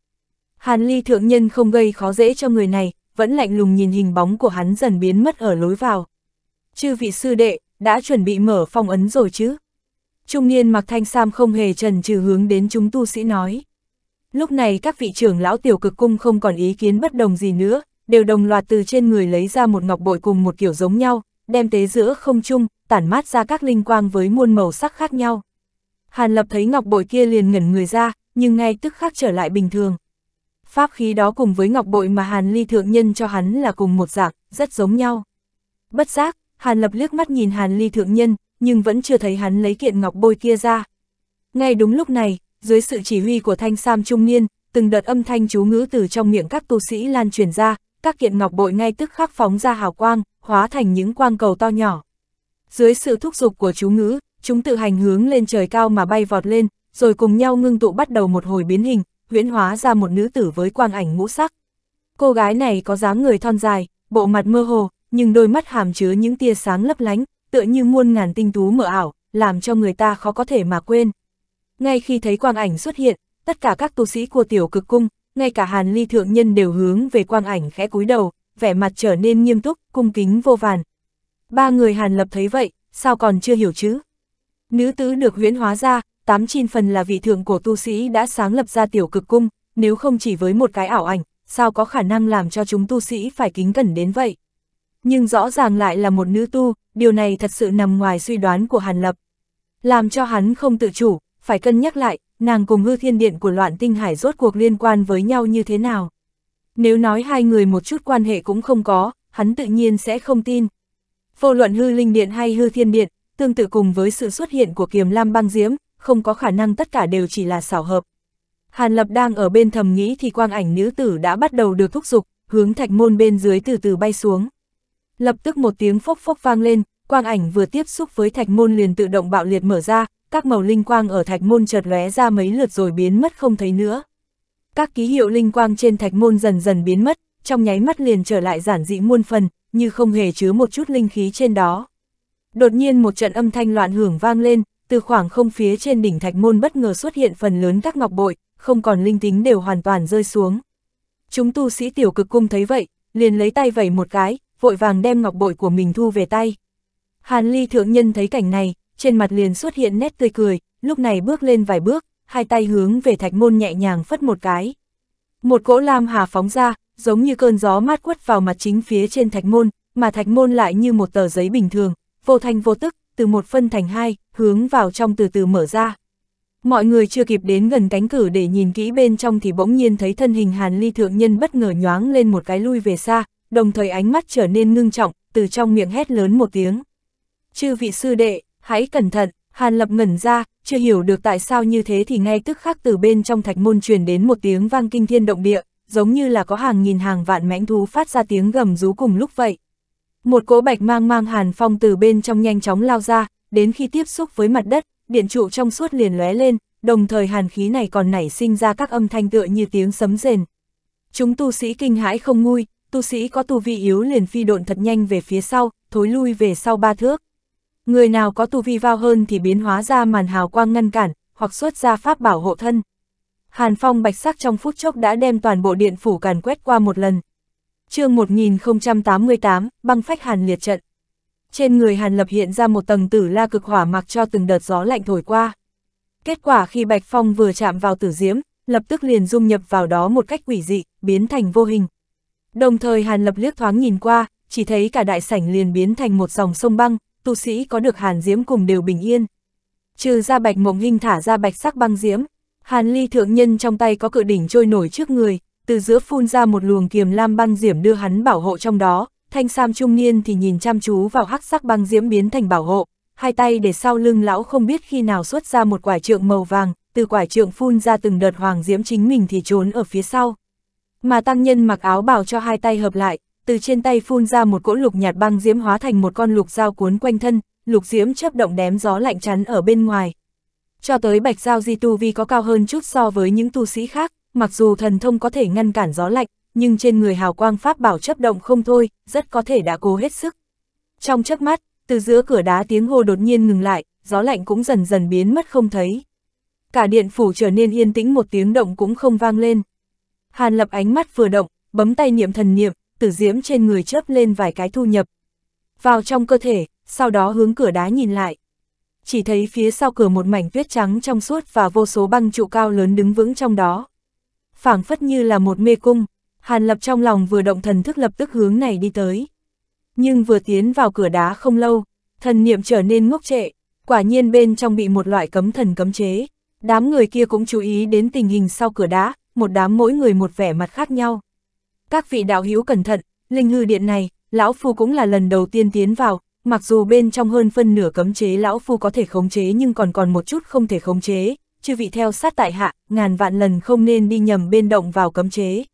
Hàn ly thượng nhân không gây khó dễ cho người này, vẫn lạnh lùng nhìn hình bóng của hắn dần biến mất ở lối vào. Chư vị sư đệ, đã chuẩn bị mở phong ấn rồi chứ? Trung niên mặc thanh sam không hề trần trừ hướng đến chúng tu sĩ nói. Lúc này các vị trưởng lão tiểu cực cung không còn ý kiến bất đồng gì nữa, đều đồng loạt từ trên người lấy ra một ngọc bội cùng một kiểu giống nhau, đem tế giữa không chung, tản mát ra các linh quang với muôn màu sắc khác nhau. Hàn Lập thấy ngọc bội kia liền ngẩn người ra, nhưng ngay tức khắc trở lại bình thường. Pháp khí đó cùng với ngọc bội mà Hàn Ly thượng nhân cho hắn là cùng một dạng, rất giống nhau. Bất giác, Hàn Lập liếc mắt nhìn Hàn Ly thượng nhân, nhưng vẫn chưa thấy hắn lấy kiện ngọc bội kia ra. Ngay đúng lúc này, dưới sự chỉ huy của thanh sam trung niên, từng đợt âm thanh chú ngữ từ trong miệng các tu sĩ lan truyền ra, các kiện ngọc bội ngay tức khắc phóng ra hào quang, hóa thành những quang cầu to nhỏ. Dưới sự thúc giục của chú ngữ, chúng tự hành hướng lên trời cao mà bay vọt lên, rồi cùng nhau ngưng tụ bắt đầu một hồi biến hình, huyễn hóa ra một nữ tử với quang ảnh ngũ sắc. Cô gái này có dáng người thon dài, bộ mặt mơ hồ, nhưng đôi mắt hàm chứa những tia sáng lấp lánh, tựa như muôn ngàn tinh tú mờ ảo, làm cho người ta khó có thể mà quên. Ngay khi thấy quang ảnh xuất hiện, tất cả các tu sĩ của tiểu cực cung, ngay cả hàn ly thượng nhân đều hướng về quang ảnh khẽ cúi đầu, vẻ mặt trở nên nghiêm túc, cung kính vô vàn. Ba người hàn lập thấy vậy, sao còn chưa hiểu chứ? Nữ tứ được huyễn hóa ra, tám chín phần là vị thượng cổ tu sĩ đã sáng lập ra tiểu cực cung, nếu không chỉ với một cái ảo ảnh, sao có khả năng làm cho chúng tu sĩ phải kính cẩn đến vậy? Nhưng rõ ràng lại là một nữ tu, điều này thật sự nằm ngoài suy đoán của Hàn Lập. Làm cho hắn không tự chủ, phải cân nhắc lại, nàng cùng hư thiên điện của loạn tinh hải rốt cuộc liên quan với nhau như thế nào. Nếu nói hai người một chút quan hệ cũng không có, hắn tự nhiên sẽ không tin. Vô luận hư linh điện hay hư thiên điện, tương tự cùng với sự xuất hiện của kiềm lam băng diễm, không có khả năng tất cả đều chỉ là xảo hợp. Hàn Lập đang ở bên thầm nghĩ thì quang ảnh nữ tử đã bắt đầu được thúc giục, hướng thạch môn bên dưới từ từ bay xuống. Lập tức một tiếng phốc phốc vang lên, quang ảnh vừa tiếp xúc với thạch môn liền tự động bạo liệt mở ra, các màu linh quang ở thạch môn chợt lóe ra mấy lượt rồi biến mất không thấy nữa. Các ký hiệu linh quang trên thạch môn dần dần biến mất, trong nháy mắt liền trở lại giản dị muôn phần, như không hề chứa một chút linh khí trên đó. Đột nhiên một trận âm thanh loạn hưởng vang lên, từ khoảng không phía trên đỉnh thạch môn bất ngờ xuất hiện phần lớn các ngọc bội, không còn linh tính đều hoàn toàn rơi xuống. Chúng tu sĩ tiểu cực cung thấy vậy, liền lấy tay vẩy một cái, vội vàng đem ngọc bội của mình thu về tay. Hàn Ly thượng nhân thấy cảnh này, trên mặt liền xuất hiện nét tươi cười, lúc này bước lên vài bước, hai tay hướng về thạch môn nhẹ nhàng phất một cái. Một cỗ lam hà phóng ra, giống như cơn gió mát quất vào mặt chính phía trên thạch môn, mà thạch môn lại như một tờ giấy bình thường, vô thanh vô tức, từ một phân thành hai, hướng vào trong từ từ mở ra. Mọi người chưa kịp đến gần cánh cửa để nhìn kỹ bên trong thì bỗng nhiên thấy thân hình Hàn Ly Thượng Nhân bất ngờ nhoáng lên một cái lui về xa, đồng thời ánh mắt trở nên ngưng trọng, từ trong miệng hét lớn một tiếng. Chư vị sư đệ, hãy cẩn thận, Hàn Lập ngẩn ra, chưa hiểu được tại sao như thế thì ngay tức khắc từ bên trong thạch môn truyền đến một tiếng vang kinh thiên động địa, giống như là có hàng nghìn hàng vạn mãnh thú phát ra tiếng gầm rú cùng lúc vậy. Một cỗ bạch mang mang hàn phong từ bên trong nhanh chóng lao ra, đến khi tiếp xúc với mặt đất, điện trụ trong suốt liền lóe lên, đồng thời hàn khí này còn nảy sinh ra các âm thanh tựa như tiếng sấm rền. Chúng tu sĩ kinh hãi không nguôi, tu sĩ có tu vi yếu liền phi độn thật nhanh về phía sau, thối lui về sau ba thước. Người nào có tu vi vào hơn thì biến hóa ra màn hào quang ngăn cản, hoặc xuất ra pháp bảo hộ thân. Hàn phong bạch sắc trong phút chốc đã đem toàn bộ điện phủ càn quét qua một lần. chương 1088, băng phách hàn liệt trận. Trên người hàn lập hiện ra một tầng tử la cực hỏa mặc cho từng đợt gió lạnh thổi qua. Kết quả khi bạch phong vừa chạm vào tử diễm, lập tức liền dung nhập vào đó một cách quỷ dị, biến thành vô hình. Đồng thời Hàn Lập liếc thoáng nhìn qua, chỉ thấy cả đại sảnh liền biến thành một dòng sông băng, tu sĩ có được hàn diễm cùng đều bình yên. Trừ ra bạch mộng hình thả ra bạch sắc băng diễm, hàn ly thượng nhân trong tay có cự đỉnh trôi nổi trước người, từ giữa phun ra một luồng kiềm lam băng diễm đưa hắn bảo hộ trong đó, thanh sam trung niên thì nhìn chăm chú vào hắc sắc băng diễm biến thành bảo hộ, hai tay để sau lưng lão không biết khi nào xuất ra một quả trượng màu vàng, từ quả trượng phun ra từng đợt hoàng diễm chính mình thì trốn ở phía sau. Mà tăng nhân mặc áo bảo cho hai tay hợp lại, từ trên tay phun ra một cỗ lục nhạt băng diễm hóa thành một con lục dao cuốn quanh thân, lục diễm chớp động đém gió lạnh chắn ở bên ngoài. Cho tới bạch dao di tu vi có cao hơn chút so với những tu sĩ khác, mặc dù thần thông có thể ngăn cản gió lạnh, nhưng trên người hào quang pháp bảo chấp động không thôi, rất có thể đã cố hết sức. Trong chớp mắt, từ giữa cửa đá tiếng hô đột nhiên ngừng lại, gió lạnh cũng dần dần biến mất không thấy. Cả điện phủ trở nên yên tĩnh một tiếng động cũng không vang lên. Hàn lập ánh mắt vừa động, bấm tay niệm thần niệm, tử diễm trên người chớp lên vài cái thu nhập. Vào trong cơ thể, sau đó hướng cửa đá nhìn lại. Chỉ thấy phía sau cửa một mảnh tuyết trắng trong suốt và vô số băng trụ cao lớn đứng vững trong đó. phảng phất như là một mê cung, Hàn Lập trong lòng vừa động thần thức lập tức hướng này đi tới. Nhưng vừa tiến vào cửa đá không lâu, thần niệm trở nên ngốc trệ, quả nhiên bên trong bị một loại cấm thần cấm chế. Đám người kia cũng chú ý đến tình hình sau cửa đá, một đám mỗi người một vẻ mặt khác nhau các vị đạo hữu cẩn thận, linh hư điện này, lão phu cũng là lần đầu tiên tiến vào, mặc dù bên trong hơn phân nửa cấm chế lão phu có thể khống chế nhưng còn còn một chút không thể khống chế, chư vị theo sát tại hạ, ngàn vạn lần không nên đi nhầm bên động vào cấm chế.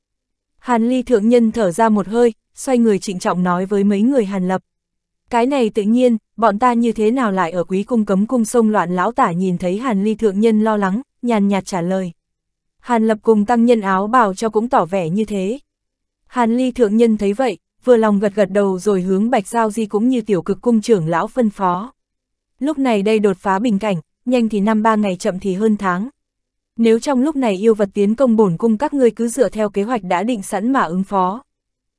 Hàn Ly thượng nhân thở ra một hơi, xoay người trịnh trọng nói với mấy người Hàn Lập. Cái này tự nhiên, bọn ta như thế nào lại ở quý cung cấm cung sông loạn lão tả nhìn thấy Hàn Ly thượng nhân lo lắng, nhàn nhạt trả lời. Hàn Lập cùng tăng nhân áo bào cho cũng tỏ vẻ như thế. Hàn Ly thượng nhân thấy vậy, vừa lòng gật gật đầu rồi hướng Bạch Giao Di cũng như tiểu cực cung trưởng lão phân phó. Lúc này đây đột phá bình cảnh, nhanh thì năm ba ngày chậm thì hơn tháng. Nếu trong lúc này yêu vật tiến công bổn cung các ngươi cứ dựa theo kế hoạch đã định sẵn mà ứng phó.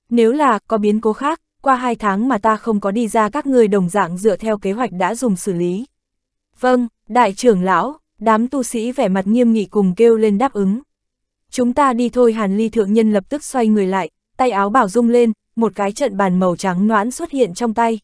Nếu là có biến cố khác, qua hai tháng mà ta không có đi ra các ngươi đồng dạng dựa theo kế hoạch đã dùng xử lý. Vâng, đại trưởng lão, đám tu sĩ vẻ mặt nghiêm nghị cùng kêu lên đáp ứng. Chúng ta đi thôi Hàn Ly Thượng Nhân lập tức xoay người lại, tay áo bảo rung lên, một cái trận bàn màu trắng noãn xuất hiện trong tay.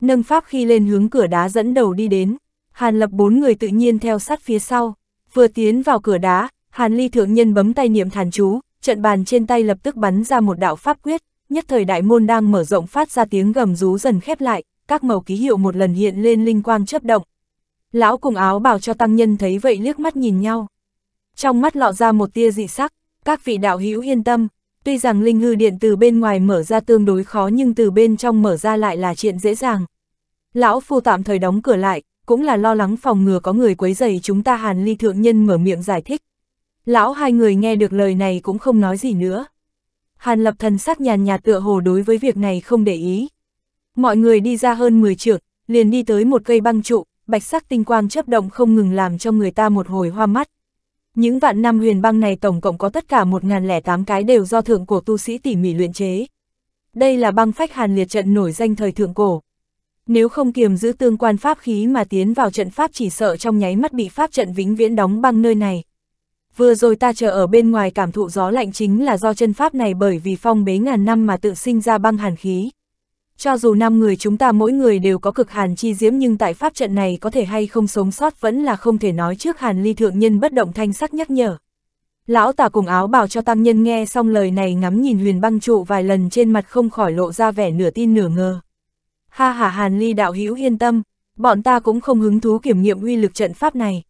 Nâng pháp khi lên hướng cửa đá dẫn đầu đi đến, Hàn Lập bốn người tự nhiên theo sát phía sau, vừa tiến vào cửa đá, Hàn Ly thượng nhân bấm tay niệm thản chú, trận bàn trên tay lập tức bắn ra một đạo pháp quyết, nhất thời đại môn đang mở rộng phát ra tiếng gầm rú dần khép lại, các màu ký hiệu một lần hiện lên linh quang chớp động. Lão cùng áo bảo cho tăng nhân thấy vậy liếc mắt nhìn nhau. Trong mắt lọ ra một tia dị sắc, các vị đạo hữu yên tâm, Tuy rằng linh hư điện từ bên ngoài mở ra tương đối khó nhưng từ bên trong mở ra lại là chuyện dễ dàng. Lão phu tạm thời đóng cửa lại, cũng là lo lắng phòng ngừa có người quấy rầy chúng ta hàn ly thượng nhân mở miệng giải thích. Lão hai người nghe được lời này cũng không nói gì nữa. Hàn lập thần sắc nhàn nhạt tựa hồ đối với việc này không để ý. Mọi người đi ra hơn 10 trượng, liền đi tới một cây băng trụ, bạch sắc tinh quang chớp động không ngừng làm cho người ta một hồi hoa mắt. Những vạn năm huyền băng này tổng cộng có tất cả 1008 cái đều do thượng cổ tu sĩ tỉ mỉ luyện chế. Đây là băng phách hàn liệt trận nổi danh thời thượng cổ. Nếu không kiềm giữ tương quan pháp khí mà tiến vào trận pháp chỉ sợ trong nháy mắt bị pháp trận vĩnh viễn đóng băng nơi này. Vừa rồi ta chờ ở bên ngoài cảm thụ gió lạnh chính là do chân pháp này bởi vì phong bế ngàn năm mà tự sinh ra băng hàn khí cho dù năm người chúng ta mỗi người đều có cực hàn chi diễm nhưng tại pháp trận này có thể hay không sống sót vẫn là không thể nói trước hàn ly thượng nhân bất động thanh sắc nhắc nhở. Lão tả cùng áo bào cho tăng nhân nghe xong lời này ngắm nhìn huyền băng trụ vài lần trên mặt không khỏi lộ ra vẻ nửa tin nửa ngờ. Ha ha hàn ly đạo hữu yên tâm, bọn ta cũng không hứng thú kiểm nghiệm uy lực trận pháp này.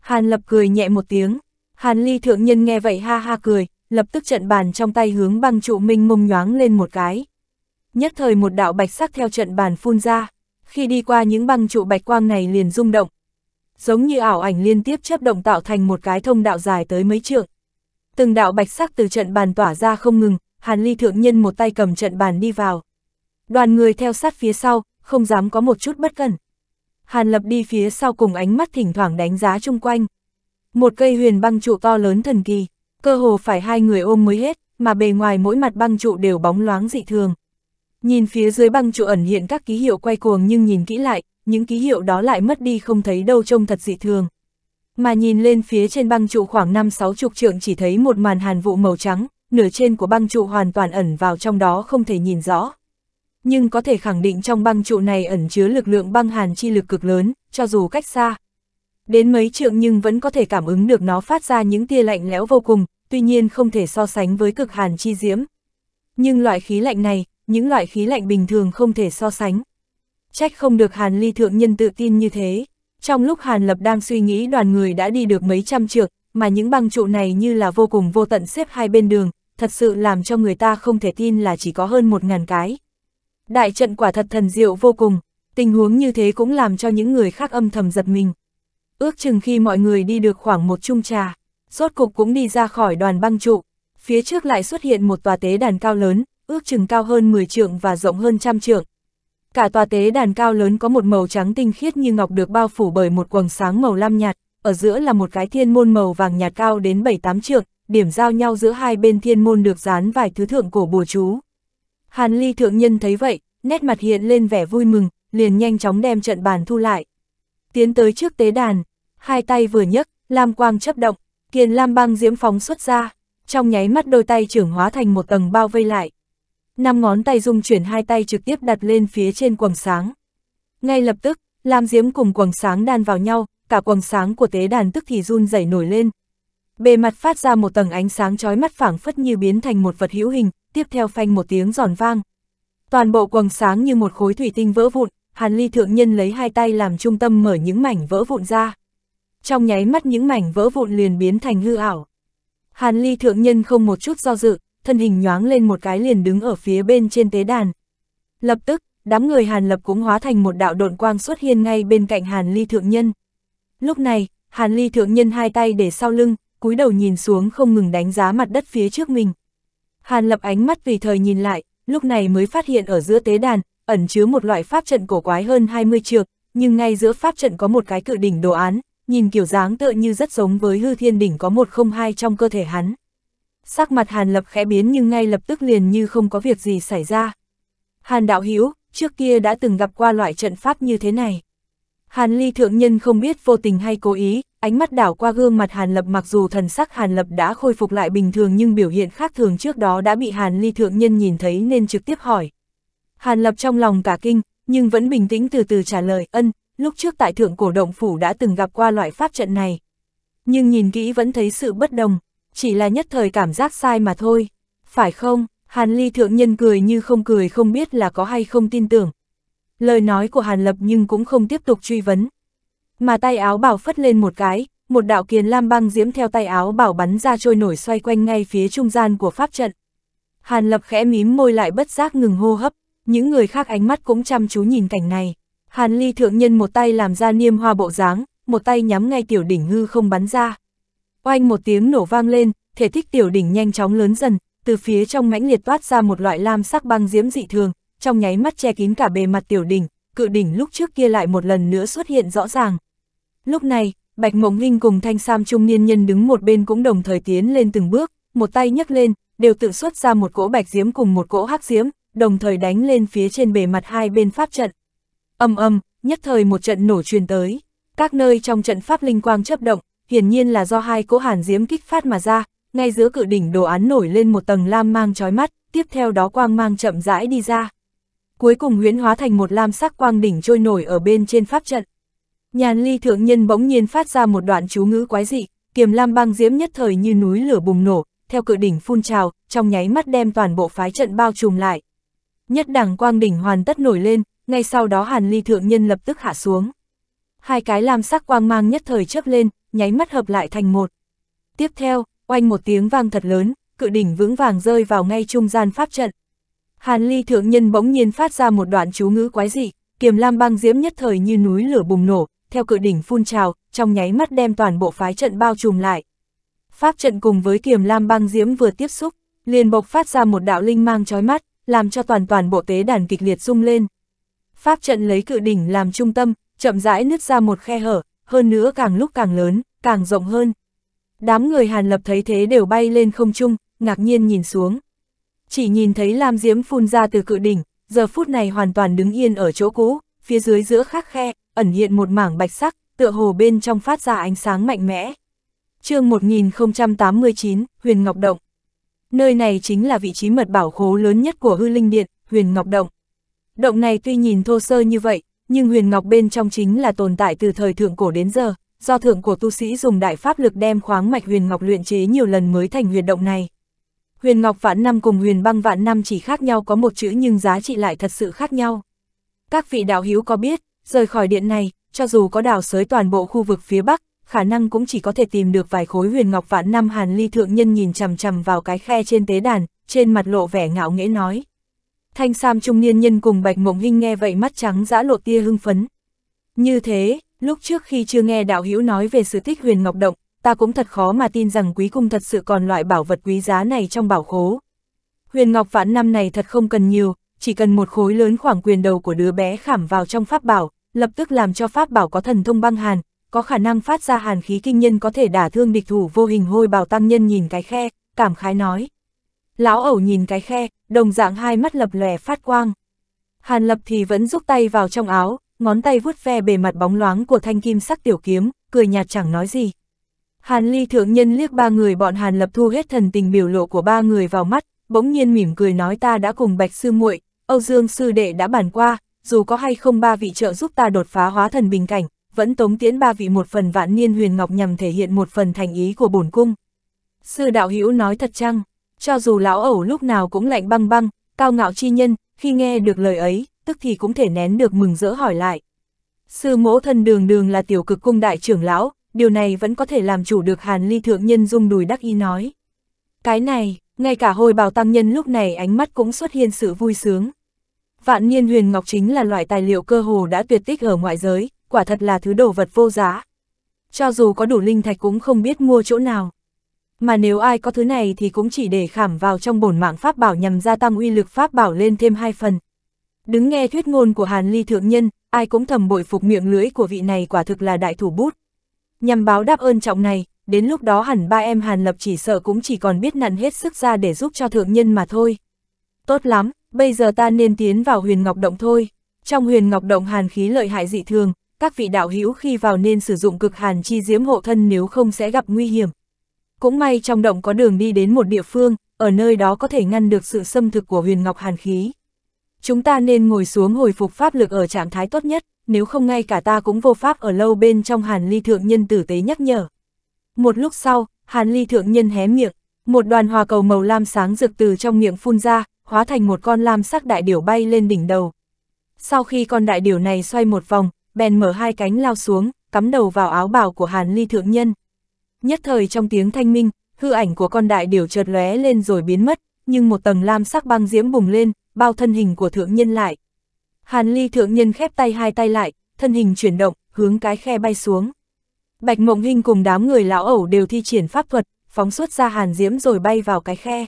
Hàn lập cười nhẹ một tiếng, hàn ly thượng nhân nghe vậy ha ha cười, lập tức trận bàn trong tay hướng băng trụ minh mông nhoáng lên một cái nhất thời một đạo bạch sắc theo trận bàn phun ra, khi đi qua những băng trụ bạch quang này liền rung động. Giống như ảo ảnh liên tiếp chấp động tạo thành một cái thông đạo dài tới mấy trượng. Từng đạo bạch sắc từ trận bàn tỏa ra không ngừng, Hàn Ly thượng nhân một tay cầm trận bàn đi vào. Đoàn người theo sát phía sau, không dám có một chút bất cẩn. Hàn Lập đi phía sau cùng ánh mắt thỉnh thoảng đánh giá chung quanh. Một cây huyền băng trụ to lớn thần kỳ, cơ hồ phải hai người ôm mới hết, mà bề ngoài mỗi mặt băng trụ đều bóng loáng dị thường. Nhìn phía dưới băng trụ ẩn hiện các ký hiệu quay cuồng nhưng nhìn kỹ lại, những ký hiệu đó lại mất đi không thấy đâu trông thật dị thường. Mà nhìn lên phía trên băng trụ khoảng 5-6 chục trượng chỉ thấy một màn hàn vụ màu trắng, nửa trên của băng trụ hoàn toàn ẩn vào trong đó không thể nhìn rõ. Nhưng có thể khẳng định trong băng trụ này ẩn chứa lực lượng băng hàn chi lực cực lớn, cho dù cách xa. Đến mấy trượng nhưng vẫn có thể cảm ứng được nó phát ra những tia lạnh lẽo vô cùng, tuy nhiên không thể so sánh với cực hàn chi diễm. Nhưng loại khí lạnh này, những loại khí lạnh bình thường không thể so sánh. Trách không được Hàn Ly Thượng Nhân tự tin như thế. Trong lúc Hàn Lập đang suy nghĩ đoàn người đã đi được mấy trăm trượng, mà những băng trụ này như là vô cùng vô tận xếp hai bên đường, thật sự làm cho người ta không thể tin là chỉ có hơn một ngàn cái. Đại trận quả thật thần diệu vô cùng, tình huống như thế cũng làm cho những người khác âm thầm giật mình. Ước chừng khi mọi người đi được khoảng một chung trà, rốt cục cũng đi ra khỏi đoàn băng trụ, phía trước lại xuất hiện một tòa tế đàn cao lớn, ước chừng cao hơn 10 trượng và rộng hơn trăm trượng. Cả tòa tế đàn cao lớn có một màu trắng tinh khiết như ngọc được bao phủ bởi một quầng sáng màu lam nhạt, ở giữa là một cái thiên môn màu vàng nhạt cao đến 7-8 trượng, điểm giao nhau giữa hai bên thiên môn được dán vài thứ thượng cổ bùa chú. Hàn Ly thượng nhân thấy vậy, nét mặt hiện lên vẻ vui mừng, liền nhanh chóng đem trận bàn thu lại. Tiến tới trước tế đàn, hai tay vừa nhấc, lam quang chấp động, kiền lam băng diễm phóng xuất ra, trong nháy mắt đôi tay trưởng hóa thành một tầng bao vây lại năm ngón tay dung chuyển hai tay trực tiếp đặt lên phía trên quầng sáng. Ngay lập tức, lam diếm cùng quầng sáng đan vào nhau, cả quầng sáng của tế đàn tức thì run dày nổi lên. Bề mặt phát ra một tầng ánh sáng chói mắt phảng phất như biến thành một vật hữu hình, tiếp theo phanh một tiếng giòn vang. Toàn bộ quầng sáng như một khối thủy tinh vỡ vụn, Hàn Ly thượng nhân lấy hai tay làm trung tâm mở những mảnh vỡ vụn ra. Trong nháy mắt những mảnh vỡ vụn liền biến thành hư ảo. Hàn Ly thượng nhân không một chút do dự, thân hình nhoáng lên một cái liền đứng ở phía bên trên tế đàn. Lập tức, đám người Hàn Lập cũng hóa thành một đạo độn quang xuất hiện ngay bên cạnh Hàn Ly Thượng Nhân. Lúc này, Hàn Ly Thượng Nhân hai tay để sau lưng, cúi đầu nhìn xuống không ngừng đánh giá mặt đất phía trước mình. Hàn Lập ánh mắt vì thời nhìn lại, lúc này mới phát hiện ở giữa tế đàn, ẩn chứa một loại pháp trận cổ quái hơn 20 trượng, nhưng ngay giữa pháp trận có một cái cự đỉnh đồ án, nhìn kiểu dáng tựa như rất giống với hư thiên đỉnh có một không hai trong cơ thể hắn sắc mặt Hàn Lập khẽ biến nhưng ngay lập tức liền như không có việc gì xảy ra. Hàn Đạo Hiếu, trước kia đã từng gặp qua loại trận pháp như thế này. Hàn Ly Thượng Nhân không biết vô tình hay cố ý, ánh mắt đảo qua gương mặt Hàn Lập mặc dù thần sắc Hàn Lập đã khôi phục lại bình thường nhưng biểu hiện khác thường trước đó đã bị Hàn Ly Thượng Nhân nhìn thấy nên trực tiếp hỏi. Hàn Lập trong lòng cả kinh, nhưng vẫn bình tĩnh từ từ trả lời ân, lúc trước tại Thượng Cổ Động Phủ đã từng gặp qua loại pháp trận này. Nhưng nhìn kỹ vẫn thấy sự bất đồng, chỉ là nhất thời cảm giác sai mà thôi. Phải không, Hàn Ly thượng nhân cười như không cười không biết là có hay không tin tưởng. Lời nói của Hàn Lập nhưng cũng không tiếp tục truy vấn. Mà tay áo bảo phất lên một cái, một đạo kiền lam băng diễm theo tay áo bảo bắn ra trôi nổi xoay quanh ngay phía trung gian của pháp trận. Hàn Lập khẽ mím môi lại bất giác ngừng hô hấp, những người khác ánh mắt cũng chăm chú nhìn cảnh này. Hàn Ly thượng nhân một tay làm ra niêm hoa bộ dáng, một tay nhắm ngay tiểu đỉnh hư không bắn ra. Oanh một tiếng nổ vang lên, thể tích tiểu đỉnh nhanh chóng lớn dần, từ phía trong mãnh liệt toát ra một loại lam sắc băng diễm dị thường, trong nháy mắt che kín cả bề mặt tiểu đỉnh, cự đỉnh lúc trước kia lại một lần nữa xuất hiện rõ ràng. Lúc này, Bạch Mộng linh cùng Thanh Sam trung niên nhân đứng một bên cũng đồng thời tiến lên từng bước, một tay nhấc lên, đều tự xuất ra một cỗ bạch diễm cùng một cỗ hắc diễm, đồng thời đánh lên phía trên bề mặt hai bên pháp trận. Âm âm, nhất thời một trận nổ truyền tới, các nơi trong trận pháp linh quang chấp động, hiển nhiên là do hai cỗ hàn diễm kích phát mà ra, ngay giữa cự đỉnh đồ án nổi lên một tầng lam mang chói mắt, tiếp theo đó quang mang chậm rãi đi ra. Cuối cùng huyễn hóa thành một lam sắc quang đỉnh trôi nổi ở bên trên pháp trận. Nhàn ly thượng nhân bỗng nhiên phát ra một đoạn chú ngữ quái dị, kiềm lam băng diễm nhất thời như núi lửa bùng nổ, theo cự đỉnh phun trào, trong nháy mắt đem toàn bộ phái trận bao trùm lại. Nhất đẳng quang đỉnh hoàn tất nổi lên, ngay sau đó hàn ly thượng nhân lập tức hạ xuống hai cái lam sắc quang mang nhất thời chớp lên, nháy mắt hợp lại thành một. Tiếp theo, oanh một tiếng vang thật lớn, cự đỉnh vững vàng rơi vào ngay trung gian pháp trận. Hàn Ly thượng nhân bỗng nhiên phát ra một đoạn chú ngữ quái dị, kiềm lam băng diễm nhất thời như núi lửa bùng nổ, theo cự đỉnh phun trào, trong nháy mắt đem toàn bộ phái trận bao trùm lại. Pháp trận cùng với kiềm lam băng diễm vừa tiếp xúc, liền bộc phát ra một đạo linh mang chói mắt, làm cho toàn toàn bộ tế đàn kịch liệt rung lên. Pháp trận lấy cự đỉnh làm trung tâm, chậm rãi nứt ra một khe hở, hơn nữa càng lúc càng lớn, càng rộng hơn. Đám người Hàn Lập thấy thế đều bay lên không trung, ngạc nhiên nhìn xuống. Chỉ nhìn thấy Lam Diễm phun ra từ cự đỉnh, giờ phút này hoàn toàn đứng yên ở chỗ cũ, phía dưới giữa khắc khe, ẩn hiện một mảng bạch sắc, tựa hồ bên trong phát ra ánh sáng mạnh mẽ. chương 1089, Huyền Ngọc Động Nơi này chính là vị trí mật bảo khố lớn nhất của hư linh điện, Huyền Ngọc Động. Động này tuy nhìn thô sơ như vậy, nhưng huyền ngọc bên trong chính là tồn tại từ thời thượng cổ đến giờ, do thượng cổ tu sĩ dùng đại pháp lực đem khoáng mạch huyền ngọc luyện chế nhiều lần mới thành huyệt động này. Huyền ngọc vạn năm cùng huyền băng vạn năm chỉ khác nhau có một chữ nhưng giá trị lại thật sự khác nhau. Các vị đạo hữu có biết, rời khỏi điện này, cho dù có đào sới toàn bộ khu vực phía bắc, khả năng cũng chỉ có thể tìm được vài khối huyền ngọc vạn năm hàn ly thượng nhân nhìn chằm chằm vào cái khe trên tế đàn, trên mặt lộ vẻ ngạo nghễ nói. Thanh Sam trung niên nhân cùng Bạch Mộng Hinh nghe vậy mắt trắng dã lộ tia hưng phấn. Như thế, lúc trước khi chưa nghe đạo hữu nói về sự tích huyền ngọc động, ta cũng thật khó mà tin rằng quý cung thật sự còn loại bảo vật quý giá này trong bảo khố. Huyền ngọc vạn năm này thật không cần nhiều, chỉ cần một khối lớn khoảng quyền đầu của đứa bé khảm vào trong pháp bảo, lập tức làm cho pháp bảo có thần thông băng hàn, có khả năng phát ra hàn khí kinh nhân có thể đả thương địch thủ vô hình hôi bảo tăng nhân nhìn cái khe, cảm khái nói. Lão ẩu nhìn cái khe, đồng dạng hai mắt lập lòe phát quang. Hàn lập thì vẫn rút tay vào trong áo, ngón tay vuốt ve bề mặt bóng loáng của thanh kim sắc tiểu kiếm, cười nhạt chẳng nói gì. Hàn ly thượng nhân liếc ba người bọn Hàn lập thu hết thần tình biểu lộ của ba người vào mắt, bỗng nhiên mỉm cười nói ta đã cùng bạch sư muội, Âu Dương sư đệ đã bàn qua, dù có hay không ba vị trợ giúp ta đột phá hóa thần bình cảnh, vẫn tống tiễn ba vị một phần vạn niên huyền ngọc nhằm thể hiện một phần thành ý của bổn cung. Sư đạo hữu nói thật chăng? Cho dù lão ẩu lúc nào cũng lạnh băng băng, cao ngạo chi nhân, khi nghe được lời ấy, tức thì cũng thể nén được mừng rỡ hỏi lại. Sư mỗ thân đường đường là tiểu cực cung đại trưởng lão, điều này vẫn có thể làm chủ được hàn ly thượng nhân dung đùi đắc ý nói. Cái này, ngay cả hồi bào tăng nhân lúc này ánh mắt cũng xuất hiện sự vui sướng. Vạn niên huyền ngọc chính là loại tài liệu cơ hồ đã tuyệt tích ở ngoại giới, quả thật là thứ đồ vật vô giá. Cho dù có đủ linh thạch cũng không biết mua chỗ nào. Mà nếu ai có thứ này thì cũng chỉ để khảm vào trong bổn mạng pháp bảo nhằm gia tăng uy lực pháp bảo lên thêm hai phần. Đứng nghe thuyết ngôn của Hàn Ly Thượng Nhân, ai cũng thầm bội phục miệng lưỡi của vị này quả thực là đại thủ bút. Nhằm báo đáp ơn trọng này, đến lúc đó hẳn ba em Hàn Lập chỉ sợ cũng chỉ còn biết nặn hết sức ra để giúp cho Thượng Nhân mà thôi. Tốt lắm, bây giờ ta nên tiến vào huyền ngọc động thôi. Trong huyền ngọc động hàn khí lợi hại dị thường, các vị đạo hữu khi vào nên sử dụng cực hàn chi diếm hộ thân nếu không sẽ gặp nguy hiểm. Cũng may trong động có đường đi đến một địa phương, ở nơi đó có thể ngăn được sự xâm thực của huyền ngọc hàn khí. Chúng ta nên ngồi xuống hồi phục pháp lực ở trạng thái tốt nhất, nếu không ngay cả ta cũng vô pháp ở lâu bên trong hàn ly thượng nhân tử tế nhắc nhở. Một lúc sau, hàn ly thượng nhân hé miệng, một đoàn hòa cầu màu lam sáng rực từ trong miệng phun ra, hóa thành một con lam sắc đại điểu bay lên đỉnh đầu. Sau khi con đại điểu này xoay một vòng, bèn mở hai cánh lao xuống, cắm đầu vào áo bào của hàn ly thượng nhân nhất thời trong tiếng thanh minh, hư ảnh của con đại điểu chợt lóe lên rồi biến mất, nhưng một tầng lam sắc băng diễm bùng lên, bao thân hình của thượng nhân lại. Hàn Ly thượng nhân khép tay hai tay lại, thân hình chuyển động, hướng cái khe bay xuống. Bạch Mộng Hinh cùng đám người lão ẩu đều thi triển pháp thuật, phóng xuất ra hàn diễm rồi bay vào cái khe.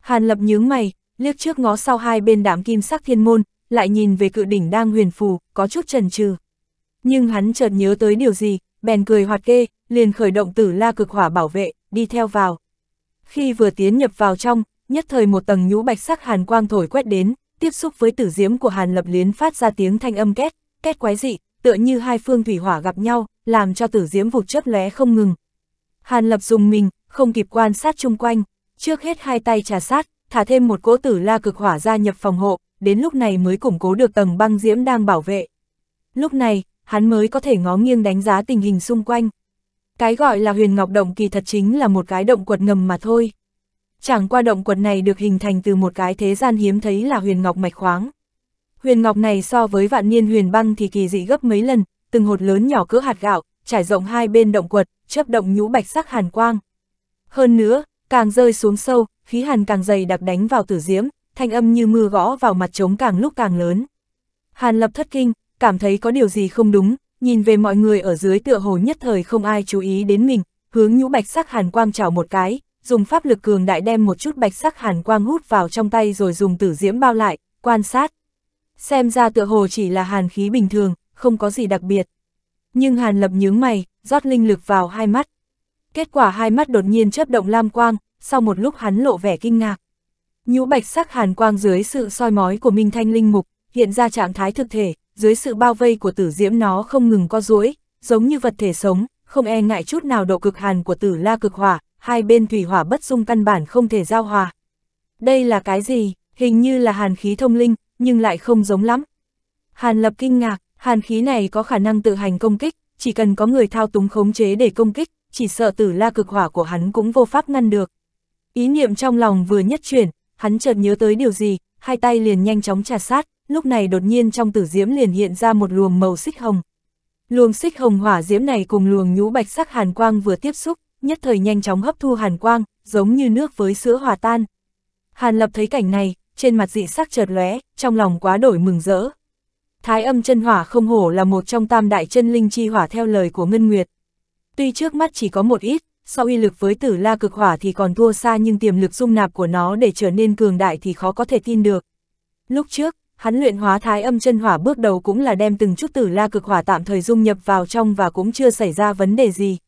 Hàn Lập nhướng mày, liếc trước ngó sau hai bên đám kim sắc thiên môn, lại nhìn về cự đỉnh đang huyền phù, có chút chần chừ. Nhưng hắn chợt nhớ tới điều gì, bèn cười hoạt kê, liền khởi động tử la cực hỏa bảo vệ, đi theo vào. Khi vừa tiến nhập vào trong, nhất thời một tầng nhũ bạch sắc hàn quang thổi quét đến, tiếp xúc với tử diễm của hàn lập liến phát ra tiếng thanh âm két, két quái dị, tựa như hai phương thủy hỏa gặp nhau, làm cho tử diễm vụt chớp lóe không ngừng. Hàn lập dùng mình, không kịp quan sát chung quanh, trước hết hai tay trà sát, thả thêm một cỗ tử la cực hỏa gia nhập phòng hộ, đến lúc này mới củng cố được tầng băng diễm đang bảo vệ. Lúc này, hắn mới có thể ngó nghiêng đánh giá tình hình xung quanh. Cái gọi là huyền ngọc động kỳ thật chính là một cái động quật ngầm mà thôi. Chẳng qua động quật này được hình thành từ một cái thế gian hiếm thấy là huyền ngọc mạch khoáng. Huyền ngọc này so với vạn niên huyền băng thì kỳ dị gấp mấy lần, từng hột lớn nhỏ cỡ hạt gạo, trải rộng hai bên động quật, chớp động nhũ bạch sắc hàn quang. Hơn nữa, càng rơi xuống sâu, khí hàn càng dày đặc đánh vào tử diễm, thanh âm như mưa gõ vào mặt trống càng lúc càng lớn. Hàn lập thất kinh, cảm thấy có điều gì không đúng, nhìn về mọi người ở dưới tựa hồ nhất thời không ai chú ý đến mình, hướng nhũ bạch sắc hàn quang chào một cái, dùng pháp lực cường đại đem một chút bạch sắc hàn quang hút vào trong tay rồi dùng tử diễm bao lại, quan sát. Xem ra tựa hồ chỉ là hàn khí bình thường, không có gì đặc biệt. Nhưng hàn lập nhướng mày, rót linh lực vào hai mắt. Kết quả hai mắt đột nhiên chớp động lam quang, sau một lúc hắn lộ vẻ kinh ngạc. Nhũ bạch sắc hàn quang dưới sự soi mói của Minh Thanh Linh Mục, hiện ra trạng thái thực thể, dưới sự bao vây của tử diễm nó không ngừng co duỗi giống như vật thể sống, không e ngại chút nào độ cực hàn của tử la cực hỏa, hai bên thủy hỏa bất dung căn bản không thể giao hòa. Đây là cái gì? Hình như là hàn khí thông linh, nhưng lại không giống lắm. Hàn lập kinh ngạc, hàn khí này có khả năng tự hành công kích, chỉ cần có người thao túng khống chế để công kích, chỉ sợ tử la cực hỏa của hắn cũng vô pháp ngăn được. Ý niệm trong lòng vừa nhất chuyển, hắn chợt nhớ tới điều gì, hai tay liền nhanh chóng trà sát, lúc này đột nhiên trong tử diễm liền hiện ra một luồng màu xích hồng. Luồng xích hồng hỏa diễm này cùng luồng nhũ bạch sắc hàn quang vừa tiếp xúc, nhất thời nhanh chóng hấp thu hàn quang, giống như nước với sữa hòa tan. Hàn Lập thấy cảnh này, trên mặt dị sắc chợt lóe, trong lòng quá đổi mừng rỡ. Thái âm chân hỏa không hổ là một trong tam đại chân linh chi hỏa theo lời của Ngân Nguyệt. Tuy trước mắt chỉ có một ít, sau uy lực với tử la cực hỏa thì còn thua xa nhưng tiềm lực dung nạp của nó để trở nên cường đại thì khó có thể tin được. Lúc trước, hắn luyện hóa thái âm chân hỏa bước đầu cũng là đem từng chút tử la cực hỏa tạm thời dung nhập vào trong và cũng chưa xảy ra vấn đề gì.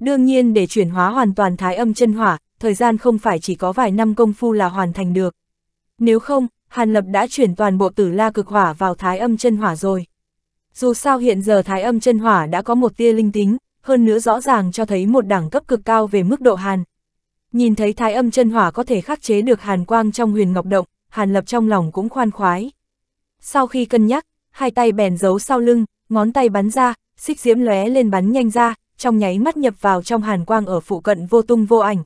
Đương nhiên để chuyển hóa hoàn toàn thái âm chân hỏa, thời gian không phải chỉ có vài năm công phu là hoàn thành được. Nếu không, Hàn Lập đã chuyển toàn bộ tử la cực hỏa vào thái âm chân hỏa rồi. Dù sao hiện giờ thái âm chân hỏa đã có một tia linh tính, hơn nữa rõ ràng cho thấy một đẳng cấp cực cao về mức độ hàn. Nhìn thấy thái âm chân hỏa có thể khắc chế được hàn quang trong huyền ngọc động, Hàn Lập trong lòng cũng khoan khoái. Sau khi cân nhắc, hai tay bèn giấu sau lưng, ngón tay bắn ra, xích diễm lóe lên bắn nhanh ra, trong nháy mắt nhập vào trong hàn quang ở phụ cận vô tung vô ảnh.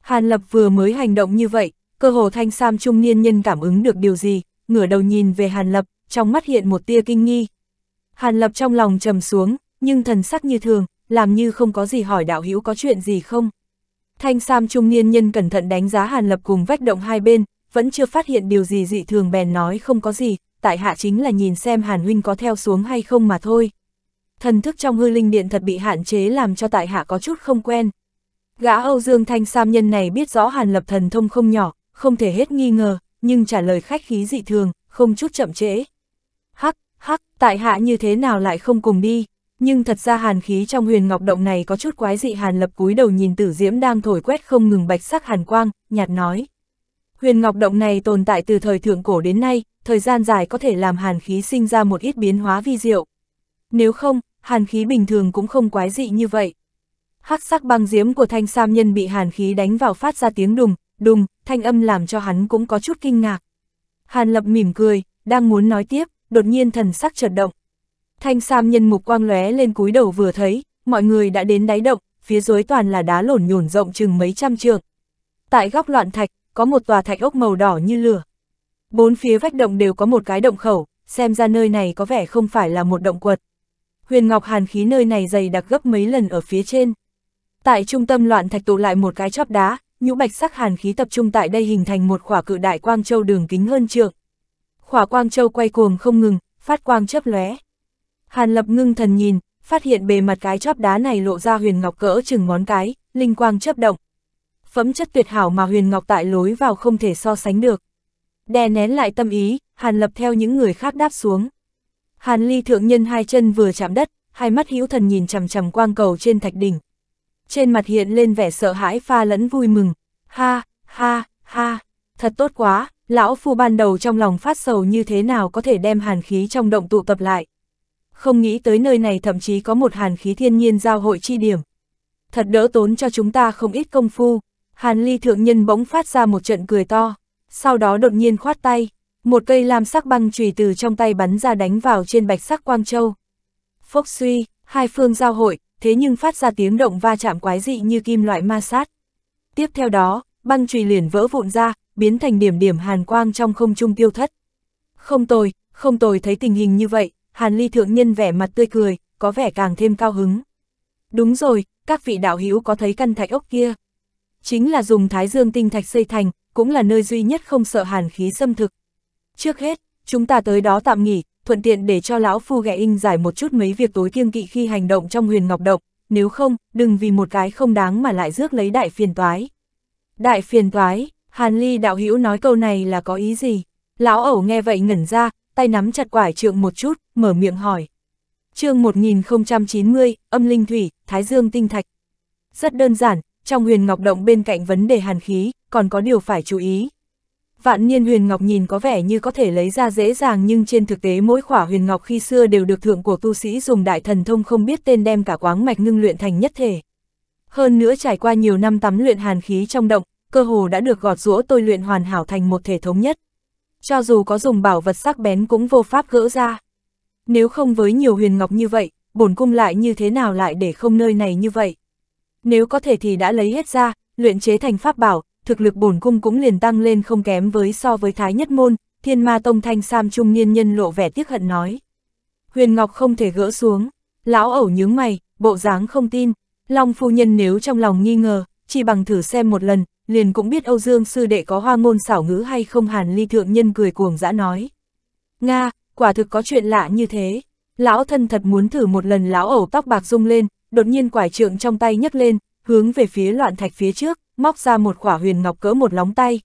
Hàn Lập vừa mới hành động như vậy, cơ hồ thanh sam trung niên nhân cảm ứng được điều gì, ngửa đầu nhìn về Hàn Lập, trong mắt hiện một tia kinh nghi. Hàn Lập trong lòng trầm xuống, nhưng thần sắc như thường, làm như không có gì hỏi đạo hữu có chuyện gì không. Thanh Sam trung niên nhân cẩn thận đánh giá Hàn Lập cùng vách động hai bên, vẫn chưa phát hiện điều gì dị thường bèn nói không có gì, tại hạ chính là nhìn xem Hàn Huynh có theo xuống hay không mà thôi. Thần thức trong hư linh điện thật bị hạn chế làm cho tại hạ có chút không quen. Gã Âu Dương Thanh Sam nhân này biết rõ Hàn Lập thần thông không nhỏ, không thể hết nghi ngờ, nhưng trả lời khách khí dị thường, không chút chậm trễ. Hắc, hắc, tại hạ như thế nào lại không cùng đi, nhưng thật ra hàn khí trong huyền ngọc động này có chút quái dị hàn lập cúi đầu nhìn tử diễm đang thổi quét không ngừng bạch sắc hàn quang, nhạt nói. Huyền ngọc động này tồn tại từ thời thượng cổ đến nay, thời gian dài có thể làm hàn khí sinh ra một ít biến hóa vi diệu. Nếu không, hàn khí bình thường cũng không quái dị như vậy. Hắc sắc băng diếm của thanh sam nhân bị hàn khí đánh vào phát ra tiếng đùng, đùng, thanh âm làm cho hắn cũng có chút kinh ngạc. Hàn lập mỉm cười, đang muốn nói tiếp, đột nhiên thần sắc chợt động. Thanh sam nhân mục quang lóe lên cúi đầu vừa thấy, mọi người đã đến đáy động, phía dưới toàn là đá lổn nhổn rộng chừng mấy trăm trượng. Tại góc loạn thạch, có một tòa thạch ốc màu đỏ như lửa. Bốn phía vách động đều có một cái động khẩu, xem ra nơi này có vẻ không phải là một động quật. Huyền Ngọc Hàn khí nơi này dày đặc gấp mấy lần ở phía trên. Tại trung tâm loạn thạch tụ lại một cái chóp đá, nhũ bạch sắc hàn khí tập trung tại đây hình thành một khỏa cự đại quang châu đường kính hơn trượng. Khỏa quang châu quay cuồng không ngừng, phát quang chớp lóe. Hàn Lập ngưng thần nhìn, phát hiện bề mặt cái chóp đá này lộ ra huyền ngọc cỡ chừng ngón cái, linh quang chớp động. Phẩm chất tuyệt hảo mà huyền ngọc tại lối vào không thể so sánh được đè nén lại tâm ý, Hàn Lập theo những người khác đáp xuống. Hàn Ly thượng nhân hai chân vừa chạm đất, hai mắt hữu thần nhìn chằm chằm quang cầu trên thạch đỉnh. Trên mặt hiện lên vẻ sợ hãi pha lẫn vui mừng. Ha, ha, ha, thật tốt quá, lão phu ban đầu trong lòng phát sầu như thế nào có thể đem hàn khí trong động tụ tập lại. Không nghĩ tới nơi này thậm chí có một hàn khí thiên nhiên giao hội chi điểm. Thật đỡ tốn cho chúng ta không ít công phu. Hàn ly thượng nhân bỗng phát ra một trận cười to sau đó đột nhiên khoát tay, một cây lam sắc băng chùy từ trong tay bắn ra đánh vào trên bạch sắc quang châu. Phốc suy, hai phương giao hội, thế nhưng phát ra tiếng động va chạm quái dị như kim loại ma sát. Tiếp theo đó, băng chùy liền vỡ vụn ra, biến thành điểm điểm hàn quang trong không trung tiêu thất. Không tồi, không tồi thấy tình hình như vậy, hàn ly thượng nhân vẻ mặt tươi cười, có vẻ càng thêm cao hứng. Đúng rồi, các vị đạo hữu có thấy căn thạch ốc kia. Chính là dùng thái dương tinh thạch xây thành, cũng là nơi duy nhất không sợ hàn khí xâm thực. Trước hết, chúng ta tới đó tạm nghỉ, thuận tiện để cho lão phu ghẹ in giải một chút mấy việc tối kiêng kỵ khi hành động trong huyền ngọc động, nếu không, đừng vì một cái không đáng mà lại rước lấy đại phiền toái. Đại phiền toái, Hàn Ly đạo hữu nói câu này là có ý gì? Lão ẩu nghe vậy ngẩn ra, tay nắm chặt quải trượng một chút, mở miệng hỏi. chương 1090, âm linh thủy, thái dương tinh thạch. Rất đơn giản, trong huyền ngọc động bên cạnh vấn đề hàn khí, còn có điều phải chú ý. Vạn niên huyền ngọc nhìn có vẻ như có thể lấy ra dễ dàng nhưng trên thực tế mỗi khỏa huyền ngọc khi xưa đều được thượng của tu sĩ dùng đại thần thông không biết tên đem cả quáng mạch ngưng luyện thành nhất thể. Hơn nữa trải qua nhiều năm tắm luyện hàn khí trong động, cơ hồ đã được gọt rũa tôi luyện hoàn hảo thành một thể thống nhất. Cho dù có dùng bảo vật sắc bén cũng vô pháp gỡ ra. Nếu không với nhiều huyền ngọc như vậy, bổn cung lại như thế nào lại để không nơi này như vậy? nếu có thể thì đã lấy hết ra, luyện chế thành pháp bảo, thực lực bổn cung cũng liền tăng lên không kém với so với Thái Nhất Môn, Thiên Ma Tông Thanh Sam Trung Niên Nhân lộ vẻ tiếc hận nói. Huyền Ngọc không thể gỡ xuống, lão ẩu nhướng mày, bộ dáng không tin, Long Phu Nhân nếu trong lòng nghi ngờ, chỉ bằng thử xem một lần, liền cũng biết Âu Dương Sư Đệ có hoa ngôn xảo ngữ hay không hàn ly thượng nhân cười cuồng dã nói. Nga, quả thực có chuyện lạ như thế, lão thân thật muốn thử một lần lão ẩu tóc bạc rung lên, đột nhiên quải trượng trong tay nhấc lên, hướng về phía loạn thạch phía trước, móc ra một quả huyền ngọc cỡ một lóng tay.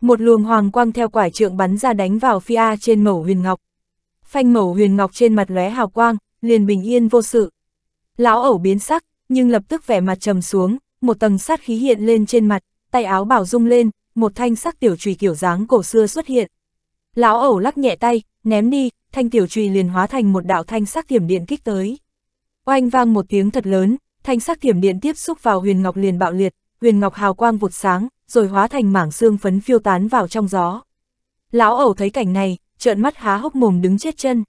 Một luồng hoàng quang theo quải trượng bắn ra đánh vào phi A trên mẩu huyền ngọc. Phanh mẩu huyền ngọc trên mặt lóe hào quang, liền bình yên vô sự. Lão ẩu biến sắc, nhưng lập tức vẻ mặt trầm xuống, một tầng sát khí hiện lên trên mặt, tay áo bảo rung lên, một thanh sắc tiểu chùy kiểu dáng cổ xưa xuất hiện. Lão ẩu lắc nhẹ tay, ném đi, thanh tiểu chùy liền hóa thành một đạo thanh sắc tiềm điện kích tới. Oanh vang một tiếng thật lớn, thanh sắc thiểm điện tiếp xúc vào huyền ngọc liền bạo liệt, huyền ngọc hào quang vụt sáng, rồi hóa thành mảng xương phấn phiêu tán vào trong gió. Lão ẩu thấy cảnh này, trợn mắt há hốc mồm đứng chết chân.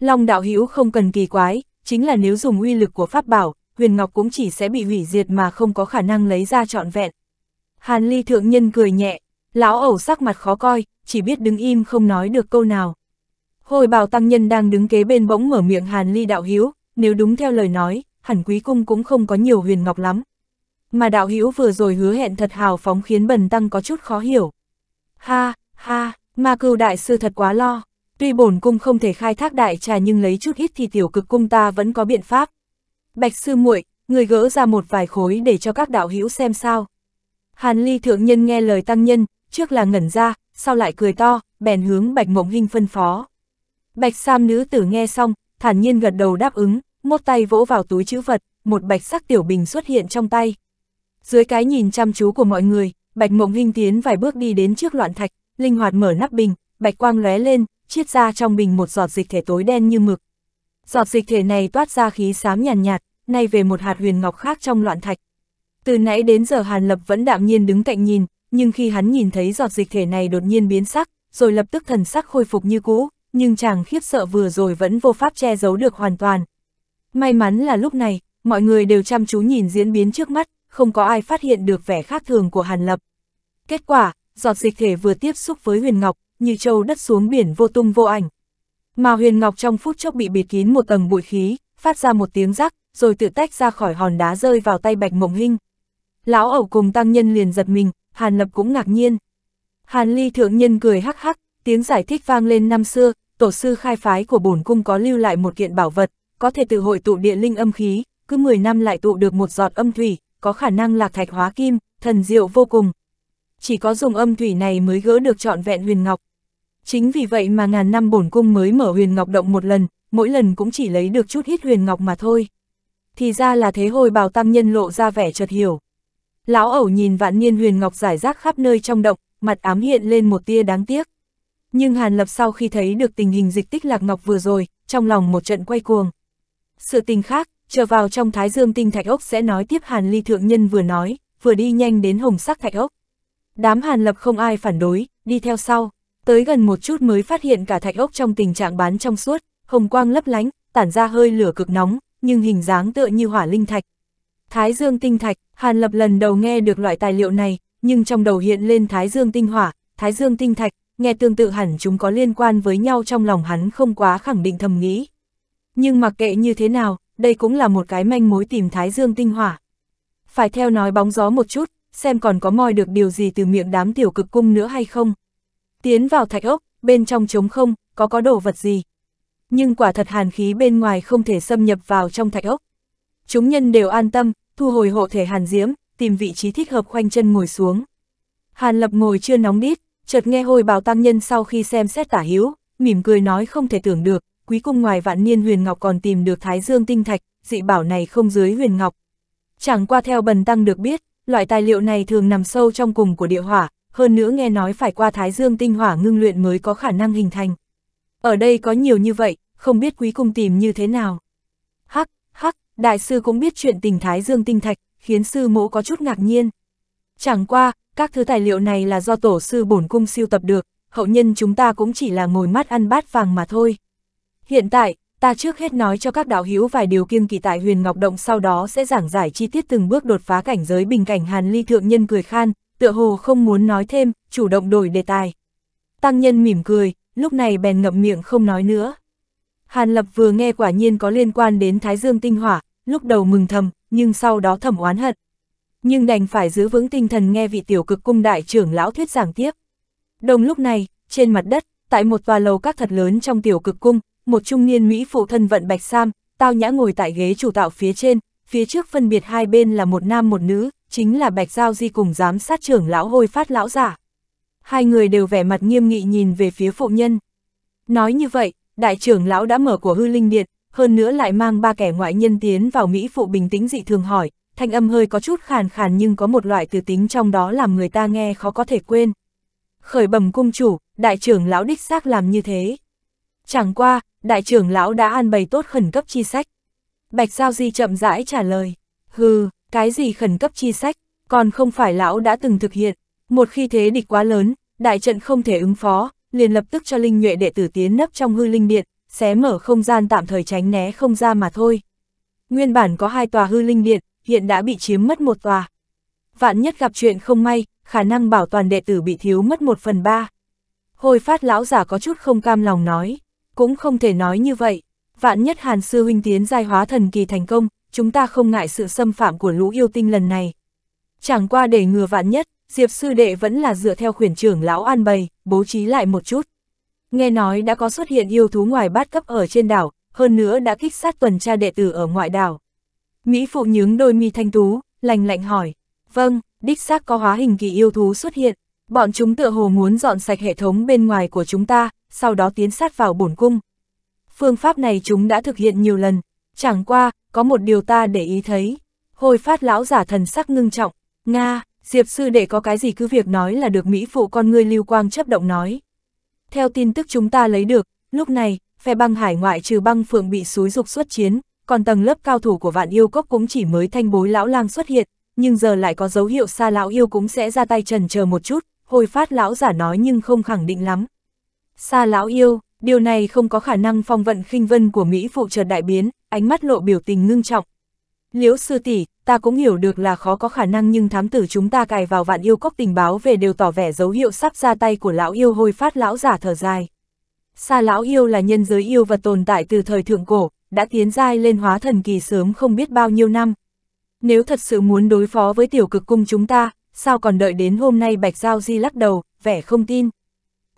Long đạo hữu không cần kỳ quái, chính là nếu dùng uy lực của pháp bảo, huyền ngọc cũng chỉ sẽ bị hủy diệt mà không có khả năng lấy ra trọn vẹn. Hàn ly thượng nhân cười nhẹ, lão ẩu sắc mặt khó coi, chỉ biết đứng im không nói được câu nào. Hồi bào tăng nhân đang đứng kế bên bỗng mở miệng hàn ly đạo hữu nếu đúng theo lời nói, hẳn quý cung cũng không có nhiều huyền ngọc lắm. Mà đạo hữu vừa rồi hứa hẹn thật hào phóng khiến bần tăng có chút khó hiểu. Ha, ha, ma cừu đại sư thật quá lo. Tuy bổn cung không thể khai thác đại trà nhưng lấy chút ít thì tiểu cực cung ta vẫn có biện pháp. Bạch sư muội, người gỡ ra một vài khối để cho các đạo hữu xem sao. Hàn ly thượng nhân nghe lời tăng nhân, trước là ngẩn ra, sau lại cười to, bèn hướng bạch mộng hinh phân phó. Bạch sam nữ tử nghe xong, thản nhiên gật đầu đáp ứng, một tay vỗ vào túi chữ vật, một bạch sắc tiểu bình xuất hiện trong tay. Dưới cái nhìn chăm chú của mọi người, Bạch Mộng Hinh tiến vài bước đi đến trước loạn thạch, linh hoạt mở nắp bình, bạch quang lóe lên, chiết ra trong bình một giọt dịch thể tối đen như mực. Giọt dịch thể này toát ra khí xám nhàn nhạt, nhạt, nay về một hạt huyền ngọc khác trong loạn thạch. Từ nãy đến giờ Hàn Lập vẫn đạm nhiên đứng cạnh nhìn, nhưng khi hắn nhìn thấy giọt dịch thể này đột nhiên biến sắc, rồi lập tức thần sắc khôi phục như cũ, nhưng chàng khiếp sợ vừa rồi vẫn vô pháp che giấu được hoàn toàn, May mắn là lúc này, mọi người đều chăm chú nhìn diễn biến trước mắt, không có ai phát hiện được vẻ khác thường của Hàn Lập. Kết quả, giọt dịch thể vừa tiếp xúc với Huyền Ngọc, như châu đất xuống biển vô tung vô ảnh. Mà Huyền Ngọc trong phút chốc bị bịt kín một tầng bụi khí, phát ra một tiếng rắc, rồi tự tách ra khỏi hòn đá rơi vào tay Bạch Mộng Hinh. Lão ẩu cùng tăng nhân liền giật mình, Hàn Lập cũng ngạc nhiên. Hàn Ly thượng nhân cười hắc hắc, tiếng giải thích vang lên năm xưa, tổ sư khai phái của bổn cung có lưu lại một kiện bảo vật, có thể từ hội tụ địa linh âm khí, cứ 10 năm lại tụ được một giọt âm thủy, có khả năng lạc thạch hóa kim, thần diệu vô cùng. Chỉ có dùng âm thủy này mới gỡ được trọn vẹn huyền ngọc. Chính vì vậy mà ngàn năm bổn cung mới mở huyền ngọc động một lần, mỗi lần cũng chỉ lấy được chút hít huyền ngọc mà thôi. Thì ra là thế hồi bào tăng nhân lộ ra vẻ chợt hiểu. Lão ẩu nhìn vạn niên huyền ngọc giải rác khắp nơi trong động, mặt ám hiện lên một tia đáng tiếc. Nhưng Hàn Lập sau khi thấy được tình hình dịch tích lạc ngọc vừa rồi, trong lòng một trận quay cuồng. Sự tình khác, trở vào trong thái dương tinh thạch ốc sẽ nói tiếp Hàn Ly Thượng Nhân vừa nói, vừa đi nhanh đến hồng sắc thạch ốc. Đám Hàn Lập không ai phản đối, đi theo sau, tới gần một chút mới phát hiện cả thạch ốc trong tình trạng bán trong suốt, hồng quang lấp lánh, tản ra hơi lửa cực nóng, nhưng hình dáng tựa như hỏa linh thạch. Thái dương tinh thạch, Hàn Lập lần đầu nghe được loại tài liệu này, nhưng trong đầu hiện lên thái dương tinh hỏa, thái dương tinh thạch, nghe tương tự hẳn chúng có liên quan với nhau trong lòng hắn không quá khẳng định thầm nghĩ. Nhưng mặc kệ như thế nào, đây cũng là một cái manh mối tìm Thái Dương tinh hỏa. Phải theo nói bóng gió một chút, xem còn có moi được điều gì từ miệng đám tiểu cực cung nữa hay không. Tiến vào thạch ốc, bên trong trống không, có có đồ vật gì. Nhưng quả thật hàn khí bên ngoài không thể xâm nhập vào trong thạch ốc. Chúng nhân đều an tâm, thu hồi hộ thể hàn diễm, tìm vị trí thích hợp khoanh chân ngồi xuống. Hàn lập ngồi chưa nóng đít, chợt nghe hồi bào tăng nhân sau khi xem xét tả hiếu, mỉm cười nói không thể tưởng được, quý cung ngoài vạn niên huyền ngọc còn tìm được thái dương tinh thạch, dị bảo này không dưới huyền ngọc. Chẳng qua theo bần tăng được biết, loại tài liệu này thường nằm sâu trong cùng của địa hỏa, hơn nữa nghe nói phải qua thái dương tinh hỏa ngưng luyện mới có khả năng hình thành. Ở đây có nhiều như vậy, không biết quý cung tìm như thế nào. Hắc, hắc, đại sư cũng biết chuyện tình thái dương tinh thạch, khiến sư mẫu có chút ngạc nhiên. Chẳng qua, các thứ tài liệu này là do tổ sư bổn cung siêu tập được, hậu nhân chúng ta cũng chỉ là ngồi mắt ăn bát vàng mà thôi. Hiện tại, ta trước hết nói cho các đạo hữu vài điều kiêng kỵ tại huyền ngọc động sau đó sẽ giảng giải chi tiết từng bước đột phá cảnh giới bình cảnh hàn ly thượng nhân cười khan, tựa hồ không muốn nói thêm, chủ động đổi đề tài. Tăng nhân mỉm cười, lúc này bèn ngậm miệng không nói nữa. Hàn lập vừa nghe quả nhiên có liên quan đến thái dương tinh hỏa, lúc đầu mừng thầm, nhưng sau đó thầm oán hận. Nhưng đành phải giữ vững tinh thần nghe vị tiểu cực cung đại trưởng lão thuyết giảng tiếp. Đồng lúc này, trên mặt đất, tại một tòa lầu các thật lớn trong tiểu cực cung, một trung niên Mỹ phụ thân vận bạch sam, tao nhã ngồi tại ghế chủ tạo phía trên, phía trước phân biệt hai bên là một nam một nữ, chính là bạch giao di cùng giám sát trưởng lão hôi phát lão giả. Hai người đều vẻ mặt nghiêm nghị nhìn về phía phụ nhân. Nói như vậy, đại trưởng lão đã mở của hư linh điện, hơn nữa lại mang ba kẻ ngoại nhân tiến vào Mỹ phụ bình tĩnh dị thường hỏi, thanh âm hơi có chút khàn khàn nhưng có một loại từ tính trong đó làm người ta nghe khó có thể quên. Khởi bẩm cung chủ, đại trưởng lão đích xác làm như thế. Chẳng qua, đại trưởng lão đã an bày tốt khẩn cấp chi sách. Bạch Giao Di chậm rãi trả lời, hừ, cái gì khẩn cấp chi sách, còn không phải lão đã từng thực hiện. Một khi thế địch quá lớn, đại trận không thể ứng phó, liền lập tức cho linh nhuệ đệ tử tiến nấp trong hư linh điện, xé mở không gian tạm thời tránh né không ra mà thôi. Nguyên bản có hai tòa hư linh điện, hiện đã bị chiếm mất một tòa. Vạn nhất gặp chuyện không may, khả năng bảo toàn đệ tử bị thiếu mất một phần ba. Hồi phát lão giả có chút không cam lòng nói cũng không thể nói như vậy. Vạn nhất Hàn Sư Huynh tiến giai hóa thần kỳ thành công, chúng ta không ngại sự xâm phạm của lũ yêu tinh lần này. Chẳng qua để ngừa vạn nhất, Diệp Sư Đệ vẫn là dựa theo khuyển trưởng lão an bày, bố trí lại một chút. Nghe nói đã có xuất hiện yêu thú ngoài bát cấp ở trên đảo, hơn nữa đã kích sát tuần tra đệ tử ở ngoại đảo. Mỹ Phụ nhướng đôi mi thanh tú, lành lạnh hỏi. Vâng, đích xác có hóa hình kỳ yêu thú xuất hiện. Bọn chúng tựa hồ muốn dọn sạch hệ thống bên ngoài của chúng ta, sau đó tiến sát vào bổn cung. Phương pháp này chúng đã thực hiện nhiều lần, chẳng qua, có một điều ta để ý thấy. Hồi phát lão giả thần sắc ngưng trọng, Nga, Diệp sư để có cái gì cứ việc nói là được Mỹ phụ con ngươi lưu quang chấp động nói. Theo tin tức chúng ta lấy được, lúc này, phe băng hải ngoại trừ băng phượng bị xúi dục xuất chiến, còn tầng lớp cao thủ của vạn yêu cốc cũng chỉ mới thanh bối lão lang xuất hiện, nhưng giờ lại có dấu hiệu xa lão yêu cũng sẽ ra tay trần chờ một chút, hồi phát lão giả nói nhưng không khẳng định lắm, Sa lão yêu, điều này không có khả năng phong vận khinh vân của Mỹ phụ chợt đại biến, ánh mắt lộ biểu tình ngưng trọng. Liễu sư tỷ, ta cũng hiểu được là khó có khả năng nhưng thám tử chúng ta cài vào vạn yêu cốc tình báo về đều tỏ vẻ dấu hiệu sắp ra tay của lão yêu hôi phát lão giả thở dài. Sa lão yêu là nhân giới yêu vật tồn tại từ thời thượng cổ, đã tiến giai lên hóa thần kỳ sớm không biết bao nhiêu năm. Nếu thật sự muốn đối phó với tiểu cực cung chúng ta, sao còn đợi đến hôm nay Bạch Giao Di lắc đầu, vẻ không tin.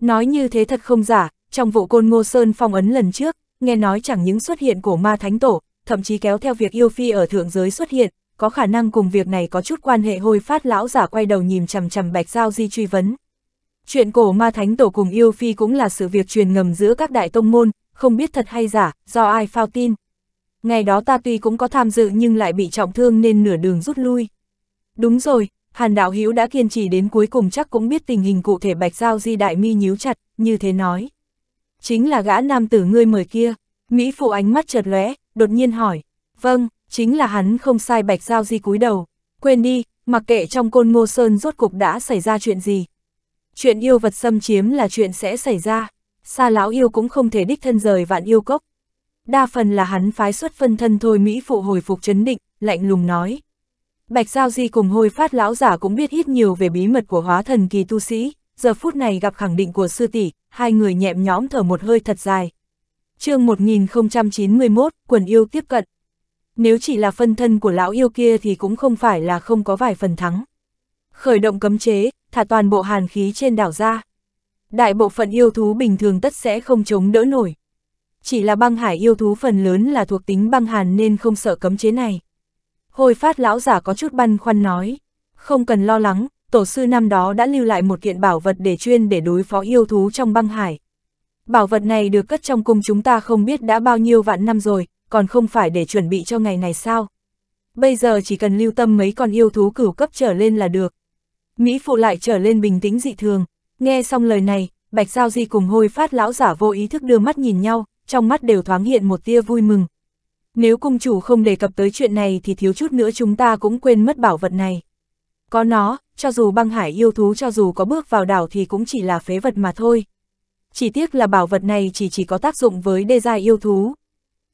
Nói như thế thật không giả, trong vụ côn ngô sơn phong ấn lần trước, nghe nói chẳng những xuất hiện của ma thánh tổ, thậm chí kéo theo việc yêu phi ở thượng giới xuất hiện, có khả năng cùng việc này có chút quan hệ hôi phát lão giả quay đầu nhìn chằm chằm bạch giao di truy vấn. Chuyện cổ ma thánh tổ cùng yêu phi cũng là sự việc truyền ngầm giữa các đại tông môn, không biết thật hay giả, do ai phao tin. Ngày đó ta tuy cũng có tham dự nhưng lại bị trọng thương nên nửa đường rút lui. Đúng rồi, Hàn đạo Hữu đã kiên trì đến cuối cùng chắc cũng biết tình hình cụ thể bạch giao di đại mi nhíu chặt, như thế nói. Chính là gã nam tử ngươi mời kia, Mỹ phụ ánh mắt chợt lóe, đột nhiên hỏi, vâng, chính là hắn không sai bạch giao di cúi đầu, quên đi, mặc kệ trong côn ngô sơn rốt cục đã xảy ra chuyện gì. Chuyện yêu vật xâm chiếm là chuyện sẽ xảy ra, xa lão yêu cũng không thể đích thân rời vạn yêu cốc. Đa phần là hắn phái xuất phân thân thôi Mỹ phụ hồi phục chấn định, lạnh lùng nói. Bạch Giao Di cùng hôi phát lão giả cũng biết ít nhiều về bí mật của hóa thần kỳ tu sĩ, giờ phút này gặp khẳng định của sư tỷ, hai người nhẹm nhõm thở một hơi thật dài. chương 1091, quần yêu tiếp cận. Nếu chỉ là phân thân của lão yêu kia thì cũng không phải là không có vài phần thắng. Khởi động cấm chế, thả toàn bộ hàn khí trên đảo ra. Đại bộ phận yêu thú bình thường tất sẽ không chống đỡ nổi. Chỉ là băng hải yêu thú phần lớn là thuộc tính băng hàn nên không sợ cấm chế này. Hồi phát lão giả có chút băn khoăn nói, không cần lo lắng, tổ sư năm đó đã lưu lại một kiện bảo vật để chuyên để đối phó yêu thú trong băng hải. Bảo vật này được cất trong cung chúng ta không biết đã bao nhiêu vạn năm rồi, còn không phải để chuẩn bị cho ngày này sao. Bây giờ chỉ cần lưu tâm mấy con yêu thú cửu cấp trở lên là được. Mỹ phụ lại trở lên bình tĩnh dị thường, nghe xong lời này, Bạch Giao Di cùng hôi phát lão giả vô ý thức đưa mắt nhìn nhau, trong mắt đều thoáng hiện một tia vui mừng. Nếu cung chủ không đề cập tới chuyện này thì thiếu chút nữa chúng ta cũng quên mất bảo vật này. Có nó, cho dù băng hải yêu thú cho dù có bước vào đảo thì cũng chỉ là phế vật mà thôi. Chỉ tiếc là bảo vật này chỉ chỉ có tác dụng với đê gia yêu thú.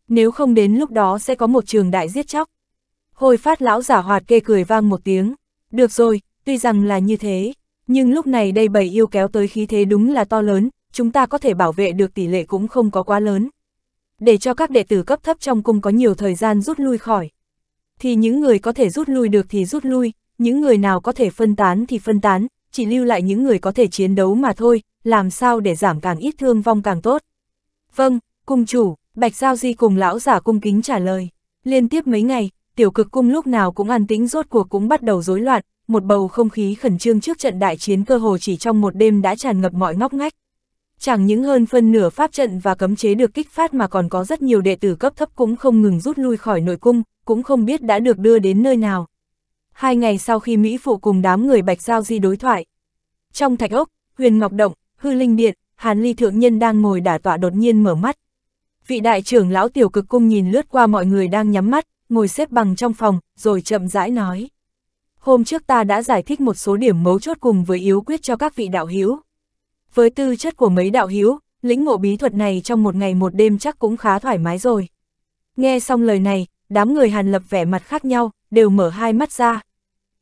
Nếu không đến lúc đó sẽ có một trường đại giết chóc. Hồi phát lão giả hoạt kê cười vang một tiếng. Được rồi, tuy rằng là như thế, nhưng lúc này đây bầy yêu kéo tới khí thế đúng là to lớn, chúng ta có thể bảo vệ được tỷ lệ cũng không có quá lớn để cho các đệ tử cấp thấp trong cung có nhiều thời gian rút lui khỏi. Thì những người có thể rút lui được thì rút lui, những người nào có thể phân tán thì phân tán, chỉ lưu lại những người có thể chiến đấu mà thôi, làm sao để giảm càng ít thương vong càng tốt. Vâng, cung chủ, Bạch Giao Di cùng lão giả cung kính trả lời. Liên tiếp mấy ngày, tiểu cực cung lúc nào cũng an tĩnh rốt cuộc cũng bắt đầu rối loạn, một bầu không khí khẩn trương trước trận đại chiến cơ hồ chỉ trong một đêm đã tràn ngập mọi ngóc ngách. Chẳng những hơn phân nửa pháp trận và cấm chế được kích phát mà còn có rất nhiều đệ tử cấp thấp cũng không ngừng rút lui khỏi nội cung, cũng không biết đã được đưa đến nơi nào. Hai ngày sau khi Mỹ Phụ cùng đám người Bạch Giao Di đối thoại, trong thạch ốc, huyền ngọc động, hư linh điện, Hàn Ly Thượng Nhân đang ngồi đả tọa đột nhiên mở mắt. Vị đại trưởng lão tiểu cực cung nhìn lướt qua mọi người đang nhắm mắt, ngồi xếp bằng trong phòng, rồi chậm rãi nói. Hôm trước ta đã giải thích một số điểm mấu chốt cùng với yếu quyết cho các vị đạo hữu với tư chất của mấy đạo hữu, lĩnh ngộ bí thuật này trong một ngày một đêm chắc cũng khá thoải mái rồi. Nghe xong lời này, đám người Hàn Lập vẻ mặt khác nhau, đều mở hai mắt ra.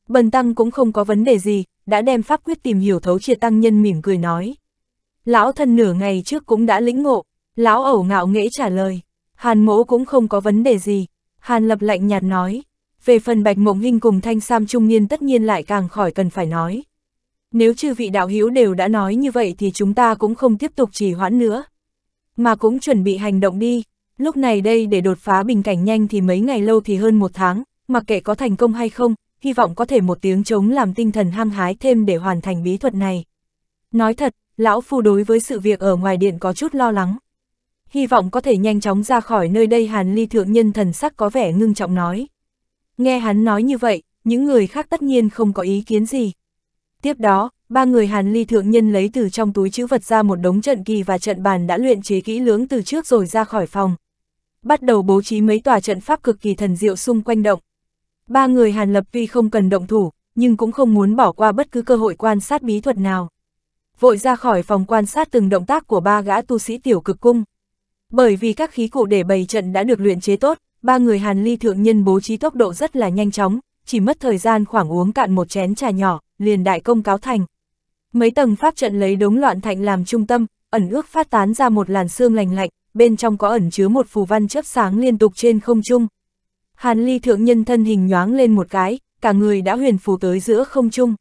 Bần tăng cũng không có vấn đề gì, đã đem pháp quyết tìm hiểu thấu triệt tăng nhân mỉm cười nói. Lão thân nửa ngày trước cũng đã lĩnh ngộ, lão ẩu ngạo nghễ trả lời, Hàn mỗ cũng không có vấn đề gì. Hàn Lập lạnh nhạt nói, về phần Bạch Mộng Hinh cùng Thanh Sam Trung Niên tất nhiên lại càng khỏi cần phải nói. Nếu chư vị đạo hiếu đều đã nói như vậy thì chúng ta cũng không tiếp tục trì hoãn nữa. Mà cũng chuẩn bị hành động đi. Lúc này đây để đột phá bình cảnh nhanh thì mấy ngày lâu thì hơn một tháng, mặc kệ có thành công hay không, hy vọng có thể một tiếng chống làm tinh thần hăng hái thêm để hoàn thành bí thuật này. Nói thật, lão phu đối với sự việc ở ngoài điện có chút lo lắng. Hy vọng có thể nhanh chóng ra khỏi nơi đây hàn ly thượng nhân thần sắc có vẻ ngưng trọng nói. Nghe hắn nói như vậy, những người khác tất nhiên không có ý kiến gì. Tiếp đó, ba người Hàn Ly thượng nhân lấy từ trong túi chữ vật ra một đống trận kỳ và trận bàn đã luyện chế kỹ lưỡng từ trước rồi ra khỏi phòng. Bắt đầu bố trí mấy tòa trận pháp cực kỳ thần diệu xung quanh động. Ba người Hàn Lập vi không cần động thủ, nhưng cũng không muốn bỏ qua bất cứ cơ hội quan sát bí thuật nào. Vội ra khỏi phòng quan sát từng động tác của ba gã tu sĩ tiểu cực cung. Bởi vì các khí cụ để bày trận đã được luyện chế tốt, ba người Hàn Ly thượng nhân bố trí tốc độ rất là nhanh chóng, chỉ mất thời gian khoảng uống cạn một chén trà nhỏ, liền đại công cáo thành. Mấy tầng pháp trận lấy đống loạn thạnh làm trung tâm, ẩn ước phát tán ra một làn xương lành lạnh, bên trong có ẩn chứa một phù văn chớp sáng liên tục trên không trung. Hàn Ly thượng nhân thân hình nhoáng lên một cái, cả người đã huyền phù tới giữa không trung.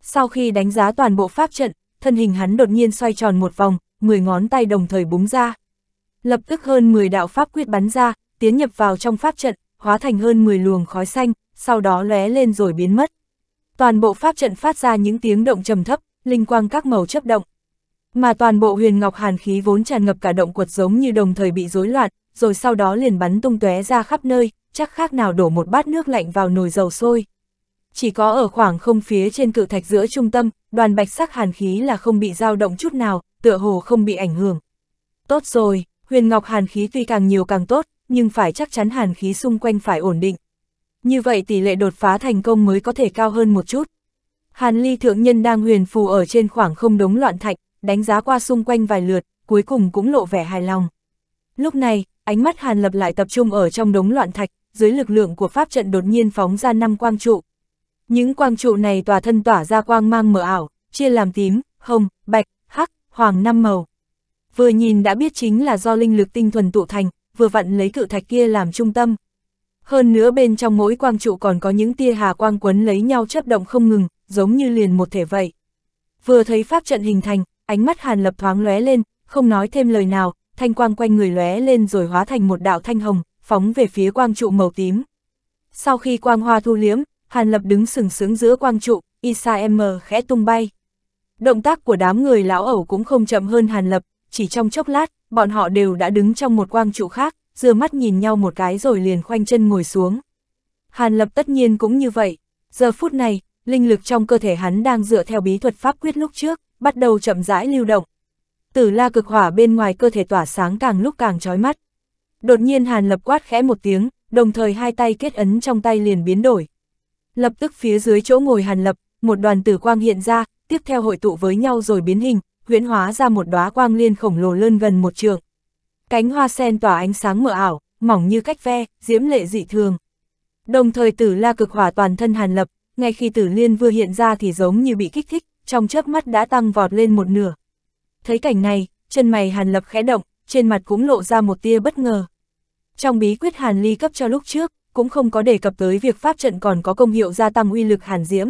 Sau khi đánh giá toàn bộ pháp trận, thân hình hắn đột nhiên xoay tròn một vòng, 10 ngón tay đồng thời búng ra. Lập tức hơn 10 đạo pháp quyết bắn ra, tiến nhập vào trong pháp trận, hóa thành hơn 10 luồng khói xanh, sau đó lóe lên rồi biến mất. Toàn bộ pháp trận phát ra những tiếng động trầm thấp, linh quang các màu chấp động. Mà toàn bộ huyền ngọc hàn khí vốn tràn ngập cả động quật giống như đồng thời bị rối loạn, rồi sau đó liền bắn tung tóe ra khắp nơi, chắc khác nào đổ một bát nước lạnh vào nồi dầu sôi. Chỉ có ở khoảng không phía trên cự thạch giữa trung tâm, đoàn bạch sắc hàn khí là không bị dao động chút nào, tựa hồ không bị ảnh hưởng. Tốt rồi, huyền ngọc hàn khí tuy càng nhiều càng tốt, nhưng phải chắc chắn hàn khí xung quanh phải ổn định, như vậy tỷ lệ đột phá thành công mới có thể cao hơn một chút. Hàn Ly thượng nhân đang huyền phù ở trên khoảng không đống loạn thạch, đánh giá qua xung quanh vài lượt, cuối cùng cũng lộ vẻ hài lòng. Lúc này, ánh mắt Hàn Lập lại tập trung ở trong đống loạn thạch, dưới lực lượng của pháp trận đột nhiên phóng ra năm quang trụ. Những quang trụ này tỏa thân tỏa ra quang mang mờ ảo, chia làm tím, hồng, bạch, hắc, hoàng năm màu. Vừa nhìn đã biết chính là do linh lực tinh thuần tụ thành, vừa vặn lấy cự thạch kia làm trung tâm, hơn nữa bên trong mỗi quang trụ còn có những tia hà quang quấn lấy nhau chấp động không ngừng, giống như liền một thể vậy. Vừa thấy pháp trận hình thành, ánh mắt Hàn Lập thoáng lóe lên, không nói thêm lời nào, thanh quang quanh người lóe lên rồi hóa thành một đạo thanh hồng, phóng về phía quang trụ màu tím. Sau khi quang hoa thu liếm, Hàn Lập đứng sừng sướng giữa quang trụ, Isa M khẽ tung bay. Động tác của đám người lão ẩu cũng không chậm hơn Hàn Lập, chỉ trong chốc lát, bọn họ đều đã đứng trong một quang trụ khác dưa mắt nhìn nhau một cái rồi liền khoanh chân ngồi xuống. Hàn Lập tất nhiên cũng như vậy, giờ phút này, linh lực trong cơ thể hắn đang dựa theo bí thuật pháp quyết lúc trước, bắt đầu chậm rãi lưu động. Tử la cực hỏa bên ngoài cơ thể tỏa sáng càng lúc càng chói mắt. Đột nhiên Hàn Lập quát khẽ một tiếng, đồng thời hai tay kết ấn trong tay liền biến đổi. Lập tức phía dưới chỗ ngồi Hàn Lập, một đoàn tử quang hiện ra, tiếp theo hội tụ với nhau rồi biến hình, huyễn hóa ra một đóa quang liên khổng lồ lớn gần một trường cánh hoa sen tỏa ánh sáng mờ ảo, mỏng như cách ve, diễm lệ dị thường. Đồng thời tử la cực hỏa toàn thân hàn lập, ngay khi tử liên vừa hiện ra thì giống như bị kích thích, trong chớp mắt đã tăng vọt lên một nửa. Thấy cảnh này, chân mày hàn lập khẽ động, trên mặt cũng lộ ra một tia bất ngờ. Trong bí quyết hàn ly cấp cho lúc trước, cũng không có đề cập tới việc pháp trận còn có công hiệu gia tăng uy lực hàn diễm.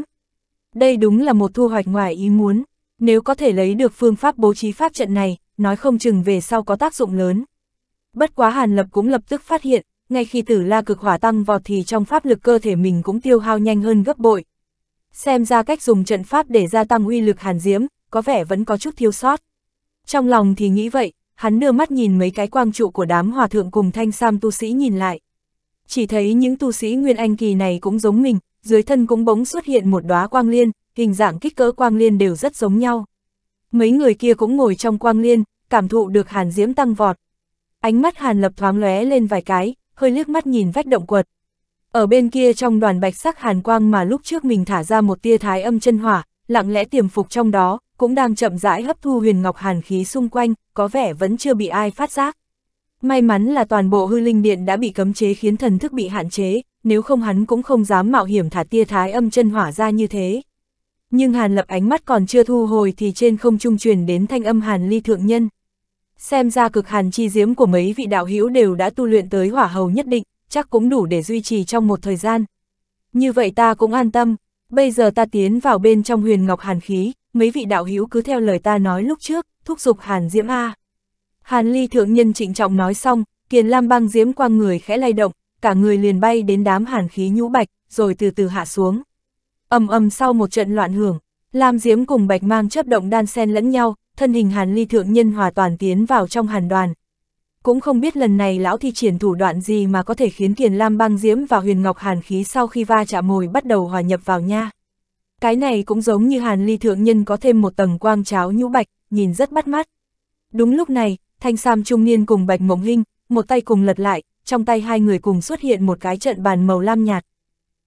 Đây đúng là một thu hoạch ngoài ý muốn, nếu có thể lấy được phương pháp bố trí pháp trận này, nói không chừng về sau có tác dụng lớn. Bất quá Hàn Lập cũng lập tức phát hiện, ngay khi tử la cực hỏa tăng vọt thì trong pháp lực cơ thể mình cũng tiêu hao nhanh hơn gấp bội. Xem ra cách dùng trận pháp để gia tăng uy lực Hàn Diễm, có vẻ vẫn có chút thiếu sót. Trong lòng thì nghĩ vậy, hắn đưa mắt nhìn mấy cái quang trụ của đám hòa thượng cùng thanh sam tu sĩ nhìn lại. Chỉ thấy những tu sĩ Nguyên Anh kỳ này cũng giống mình, dưới thân cũng bỗng xuất hiện một đóa quang liên, hình dạng kích cỡ quang liên đều rất giống nhau. Mấy người kia cũng ngồi trong quang liên, cảm thụ được hàn diễm tăng vọt, Ánh mắt Hàn Lập thoáng lóe lên vài cái, hơi liếc mắt nhìn vách động quật. Ở bên kia trong đoàn bạch sắc hàn quang mà lúc trước mình thả ra một tia thái âm chân hỏa, lặng lẽ tiềm phục trong đó, cũng đang chậm rãi hấp thu huyền ngọc hàn khí xung quanh, có vẻ vẫn chưa bị ai phát giác. May mắn là toàn bộ hư linh điện đã bị cấm chế khiến thần thức bị hạn chế, nếu không hắn cũng không dám mạo hiểm thả tia thái âm chân hỏa ra như thế. Nhưng hàn lập ánh mắt còn chưa thu hồi thì trên không trung truyền đến thanh âm hàn ly thượng nhân. Xem ra cực hàn chi diếm của mấy vị đạo hữu đều đã tu luyện tới hỏa hầu nhất định, chắc cũng đủ để duy trì trong một thời gian. Như vậy ta cũng an tâm, bây giờ ta tiến vào bên trong huyền ngọc hàn khí, mấy vị đạo hữu cứ theo lời ta nói lúc trước, thúc giục hàn diễm A. Hàn ly thượng nhân trịnh trọng nói xong, kiền lam băng diễm quang người khẽ lay động, cả người liền bay đến đám hàn khí nhũ bạch, rồi từ từ hạ xuống. ầm ầm sau một trận loạn hưởng, lam diễm cùng bạch mang chấp động đan xen lẫn nhau, thân hình hàn ly thượng nhân hòa toàn tiến vào trong hàn đoàn. Cũng không biết lần này lão thi triển thủ đoạn gì mà có thể khiến Tiền lam băng diễm và huyền ngọc hàn khí sau khi va chạm mồi bắt đầu hòa nhập vào nha. Cái này cũng giống như hàn ly thượng nhân có thêm một tầng quang cháo nhũ bạch, nhìn rất bắt mắt. Đúng lúc này, thanh sam trung niên cùng bạch mộng hinh, một tay cùng lật lại, trong tay hai người cùng xuất hiện một cái trận bàn màu lam nhạt.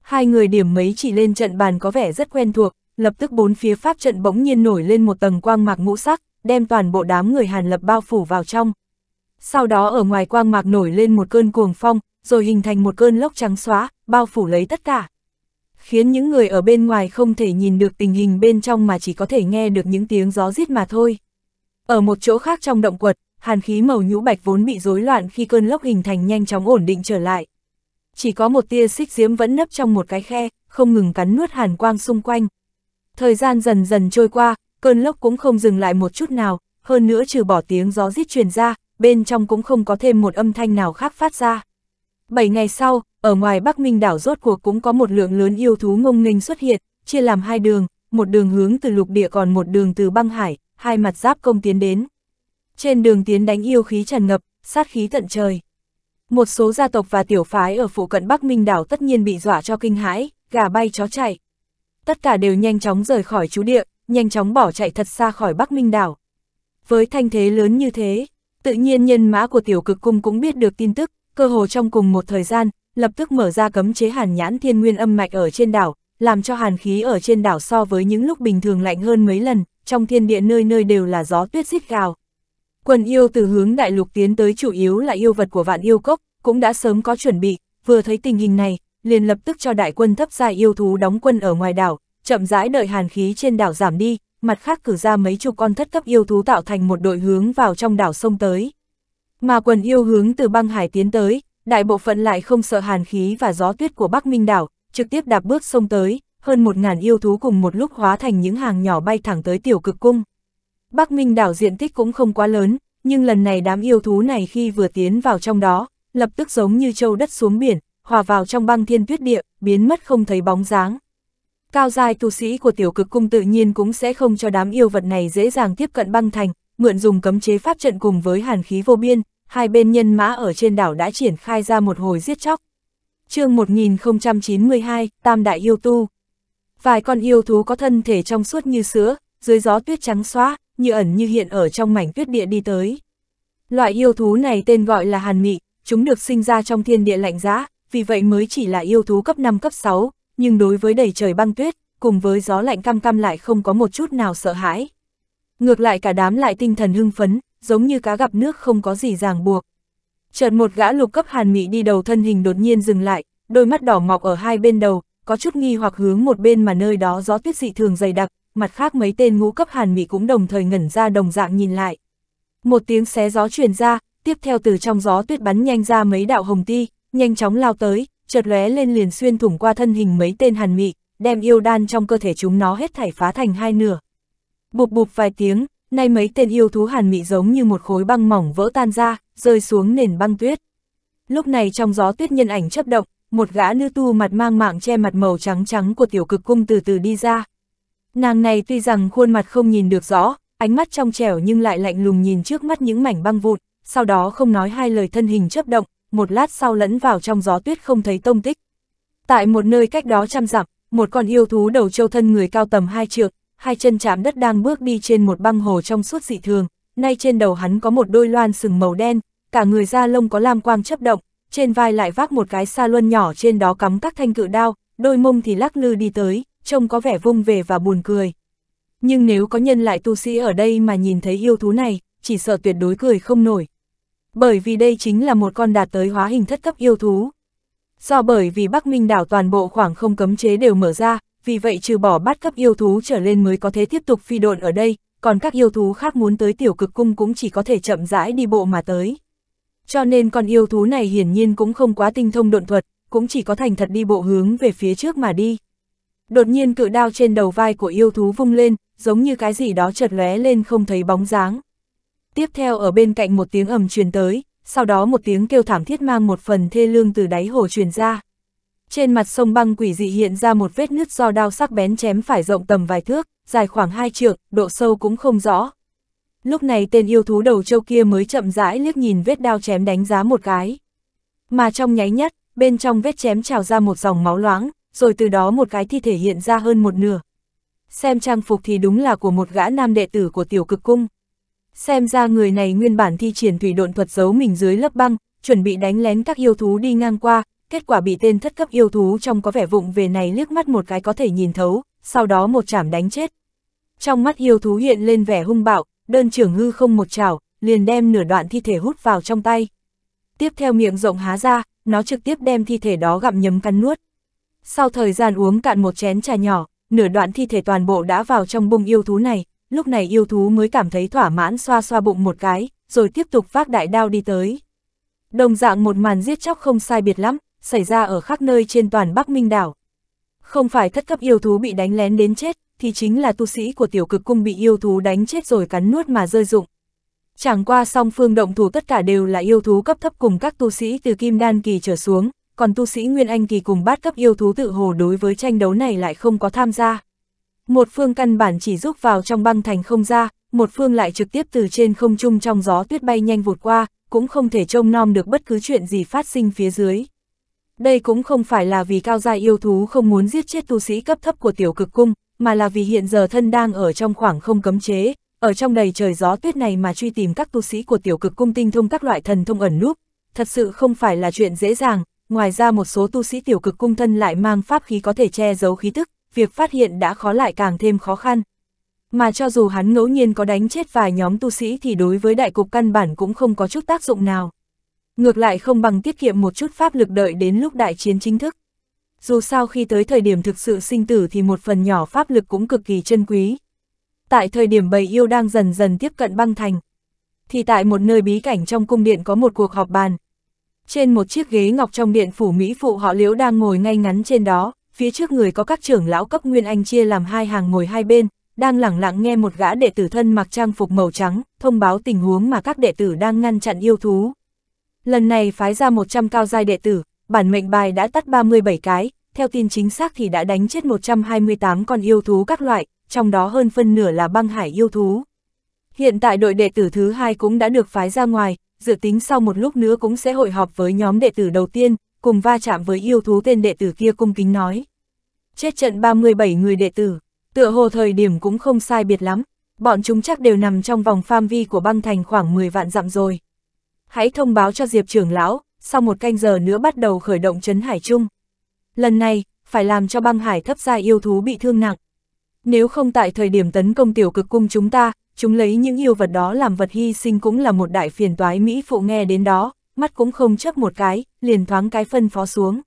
Hai người điểm mấy chỉ lên trận bàn có vẻ rất quen thuộc, lập tức bốn phía pháp trận bỗng nhiên nổi lên một tầng quang mạc ngũ sắc, đem toàn bộ đám người Hàn Lập bao phủ vào trong. Sau đó ở ngoài quang mạc nổi lên một cơn cuồng phong, rồi hình thành một cơn lốc trắng xóa, bao phủ lấy tất cả. Khiến những người ở bên ngoài không thể nhìn được tình hình bên trong mà chỉ có thể nghe được những tiếng gió rít mà thôi. Ở một chỗ khác trong động quật, hàn khí màu nhũ bạch vốn bị rối loạn khi cơn lốc hình thành nhanh chóng ổn định trở lại. Chỉ có một tia xích diếm vẫn nấp trong một cái khe, không ngừng cắn nuốt hàn quang xung quanh. Thời gian dần dần trôi qua, cơn lốc cũng không dừng lại một chút nào, hơn nữa trừ bỏ tiếng gió rít truyền ra, bên trong cũng không có thêm một âm thanh nào khác phát ra. Bảy ngày sau, ở ngoài Bắc Minh đảo rốt cuộc cũng có một lượng lớn yêu thú ngông nghênh xuất hiện, chia làm hai đường, một đường hướng từ lục địa còn một đường từ băng hải, hai mặt giáp công tiến đến. Trên đường tiến đánh yêu khí tràn ngập, sát khí tận trời. Một số gia tộc và tiểu phái ở phụ cận Bắc Minh đảo tất nhiên bị dọa cho kinh hãi, gà bay chó chạy tất cả đều nhanh chóng rời khỏi chú địa, nhanh chóng bỏ chạy thật xa khỏi Bắc Minh đảo. Với thanh thế lớn như thế, tự nhiên nhân mã của tiểu cực cung cũng biết được tin tức, cơ hồ trong cùng một thời gian, lập tức mở ra cấm chế hàn nhãn thiên nguyên âm mạch ở trên đảo, làm cho hàn khí ở trên đảo so với những lúc bình thường lạnh hơn mấy lần, trong thiên địa nơi nơi đều là gió tuyết rít gào. Quần yêu từ hướng đại lục tiến tới chủ yếu là yêu vật của vạn yêu cốc, cũng đã sớm có chuẩn bị, vừa thấy tình hình này, liền lập tức cho đại quân thấp dài yêu thú đóng quân ở ngoài đảo, chậm rãi đợi hàn khí trên đảo giảm đi, mặt khác cử ra mấy chục con thất cấp yêu thú tạo thành một đội hướng vào trong đảo sông tới. Mà quần yêu hướng từ băng hải tiến tới, đại bộ phận lại không sợ hàn khí và gió tuyết của Bắc Minh đảo, trực tiếp đạp bước sông tới, hơn một ngàn yêu thú cùng một lúc hóa thành những hàng nhỏ bay thẳng tới tiểu cực cung. Bắc Minh đảo diện tích cũng không quá lớn, nhưng lần này đám yêu thú này khi vừa tiến vào trong đó, lập tức giống như châu đất xuống biển, hòa vào trong băng thiên tuyết địa, biến mất không thấy bóng dáng. Cao dài tu sĩ của tiểu cực cung tự nhiên cũng sẽ không cho đám yêu vật này dễ dàng tiếp cận băng thành, mượn dùng cấm chế pháp trận cùng với hàn khí vô biên, hai bên nhân mã ở trên đảo đã triển khai ra một hồi giết chóc. chương 1092, Tam Đại Yêu Tu Vài con yêu thú có thân thể trong suốt như sữa, dưới gió tuyết trắng xóa, như ẩn như hiện ở trong mảnh tuyết địa đi tới. Loại yêu thú này tên gọi là hàn mị, chúng được sinh ra trong thiên địa lạnh giá, vì vậy mới chỉ là yêu thú cấp 5 cấp 6, nhưng đối với đầy trời băng tuyết, cùng với gió lạnh cam cam lại không có một chút nào sợ hãi. Ngược lại cả đám lại tinh thần hưng phấn, giống như cá gặp nước không có gì ràng buộc. Chợt một gã lục cấp hàn mị đi đầu thân hình đột nhiên dừng lại, đôi mắt đỏ mọc ở hai bên đầu, có chút nghi hoặc hướng một bên mà nơi đó gió tuyết dị thường dày đặc, mặt khác mấy tên ngũ cấp hàn mị cũng đồng thời ngẩn ra đồng dạng nhìn lại. Một tiếng xé gió truyền ra, tiếp theo từ trong gió tuyết bắn nhanh ra mấy đạo hồng ti, nhanh chóng lao tới, chợt lóe lên liền xuyên thủng qua thân hình mấy tên hàn mị, đem yêu đan trong cơ thể chúng nó hết thảy phá thành hai nửa. Bụp bụp vài tiếng, nay mấy tên yêu thú hàn mị giống như một khối băng mỏng vỡ tan ra, rơi xuống nền băng tuyết. Lúc này trong gió tuyết nhân ảnh chấp động, một gã nữ tu mặt mang mạng che mặt màu trắng trắng của tiểu cực cung từ từ đi ra. Nàng này tuy rằng khuôn mặt không nhìn được rõ, ánh mắt trong trẻo nhưng lại lạnh lùng nhìn trước mắt những mảnh băng vụn, sau đó không nói hai lời thân hình chấp động, một lát sau lẫn vào trong gió tuyết không thấy tông tích. Tại một nơi cách đó trăm dặm, một con yêu thú đầu châu thân người cao tầm hai trượng, hai chân chạm đất đang bước đi trên một băng hồ trong suốt dị thường, nay trên đầu hắn có một đôi loan sừng màu đen, cả người da lông có lam quang chấp động, trên vai lại vác một cái sa luân nhỏ trên đó cắm các thanh cự đao, đôi mông thì lắc lư đi tới, trông có vẻ vung về và buồn cười. Nhưng nếu có nhân lại tu sĩ ở đây mà nhìn thấy yêu thú này, chỉ sợ tuyệt đối cười không nổi bởi vì đây chính là một con đạt tới hóa hình thất cấp yêu thú. Do bởi vì Bắc Minh đảo toàn bộ khoảng không cấm chế đều mở ra, vì vậy trừ bỏ bắt cấp yêu thú trở lên mới có thể tiếp tục phi độn ở đây, còn các yêu thú khác muốn tới tiểu cực cung cũng chỉ có thể chậm rãi đi bộ mà tới. Cho nên con yêu thú này hiển nhiên cũng không quá tinh thông độn thuật, cũng chỉ có thành thật đi bộ hướng về phía trước mà đi. Đột nhiên cự đao trên đầu vai của yêu thú vung lên, giống như cái gì đó chợt lóe lên không thấy bóng dáng tiếp theo ở bên cạnh một tiếng ầm truyền tới, sau đó một tiếng kêu thảm thiết mang một phần thê lương từ đáy hồ truyền ra. Trên mặt sông băng quỷ dị hiện ra một vết nứt do đao sắc bén chém phải rộng tầm vài thước, dài khoảng hai trượng, độ sâu cũng không rõ. Lúc này tên yêu thú đầu châu kia mới chậm rãi liếc nhìn vết đao chém đánh giá một cái. Mà trong nháy nhất, bên trong vết chém trào ra một dòng máu loáng rồi từ đó một cái thi thể hiện ra hơn một nửa. Xem trang phục thì đúng là của một gã nam đệ tử của tiểu cực cung. Xem ra người này nguyên bản thi triển thủy độn thuật giấu mình dưới lớp băng, chuẩn bị đánh lén các yêu thú đi ngang qua, kết quả bị tên thất cấp yêu thú trong có vẻ vụng về này liếc mắt một cái có thể nhìn thấu, sau đó một chảm đánh chết. Trong mắt yêu thú hiện lên vẻ hung bạo, đơn trưởng hư không một chảo, liền đem nửa đoạn thi thể hút vào trong tay. Tiếp theo miệng rộng há ra, nó trực tiếp đem thi thể đó gặm nhấm cắn nuốt. Sau thời gian uống cạn một chén trà nhỏ, nửa đoạn thi thể toàn bộ đã vào trong bụng yêu thú này, lúc này yêu thú mới cảm thấy thỏa mãn xoa xoa bụng một cái, rồi tiếp tục vác đại đao đi tới. Đồng dạng một màn giết chóc không sai biệt lắm, xảy ra ở khắp nơi trên toàn Bắc Minh đảo. Không phải thất cấp yêu thú bị đánh lén đến chết, thì chính là tu sĩ của tiểu cực cung bị yêu thú đánh chết rồi cắn nuốt mà rơi dụng. Chẳng qua song phương động thủ tất cả đều là yêu thú cấp thấp cùng các tu sĩ từ kim đan kỳ trở xuống, còn tu sĩ Nguyên Anh kỳ cùng bát cấp yêu thú tự hồ đối với tranh đấu này lại không có tham gia. Một phương căn bản chỉ rút vào trong băng thành không ra, một phương lại trực tiếp từ trên không trung trong gió tuyết bay nhanh vụt qua, cũng không thể trông nom được bất cứ chuyện gì phát sinh phía dưới. Đây cũng không phải là vì cao gia yêu thú không muốn giết chết tu sĩ cấp thấp của tiểu cực cung, mà là vì hiện giờ thân đang ở trong khoảng không cấm chế, ở trong đầy trời gió tuyết này mà truy tìm các tu sĩ của tiểu cực cung tinh thông các loại thần thông ẩn núp, thật sự không phải là chuyện dễ dàng, ngoài ra một số tu sĩ tiểu cực cung thân lại mang pháp khí có thể che giấu khí tức, việc phát hiện đã khó lại càng thêm khó khăn. Mà cho dù hắn ngẫu nhiên có đánh chết vài nhóm tu sĩ thì đối với đại cục căn bản cũng không có chút tác dụng nào. Ngược lại không bằng tiết kiệm một chút pháp lực đợi đến lúc đại chiến chính thức. Dù sao khi tới thời điểm thực sự sinh tử thì một phần nhỏ pháp lực cũng cực kỳ chân quý. Tại thời điểm bầy yêu đang dần dần tiếp cận băng thành, thì tại một nơi bí cảnh trong cung điện có một cuộc họp bàn. Trên một chiếc ghế ngọc trong điện phủ Mỹ phụ họ liễu đang ngồi ngay ngắn trên đó, phía trước người có các trưởng lão cấp Nguyên Anh chia làm hai hàng ngồi hai bên, đang lẳng lặng nghe một gã đệ tử thân mặc trang phục màu trắng, thông báo tình huống mà các đệ tử đang ngăn chặn yêu thú. Lần này phái ra 100 cao giai đệ tử, bản mệnh bài đã tắt 37 cái, theo tin chính xác thì đã đánh chết 128 con yêu thú các loại, trong đó hơn phân nửa là băng hải yêu thú. Hiện tại đội đệ tử thứ hai cũng đã được phái ra ngoài, dự tính sau một lúc nữa cũng sẽ hội họp với nhóm đệ tử đầu tiên, cùng va chạm với yêu thú tên đệ tử kia cung kính nói. Chết trận 37 người đệ tử, tựa hồ thời điểm cũng không sai biệt lắm, bọn chúng chắc đều nằm trong vòng phạm vi của băng thành khoảng 10 vạn dặm rồi. Hãy thông báo cho Diệp trưởng lão, sau một canh giờ nữa bắt đầu khởi động trấn hải chung. Lần này, phải làm cho băng hải thấp gia yêu thú bị thương nặng. Nếu không tại thời điểm tấn công tiểu cực cung chúng ta, chúng lấy những yêu vật đó làm vật hy sinh cũng là một đại phiền toái Mỹ phụ nghe đến đó, mắt cũng không chớp một cái, liền thoáng cái phân phó xuống.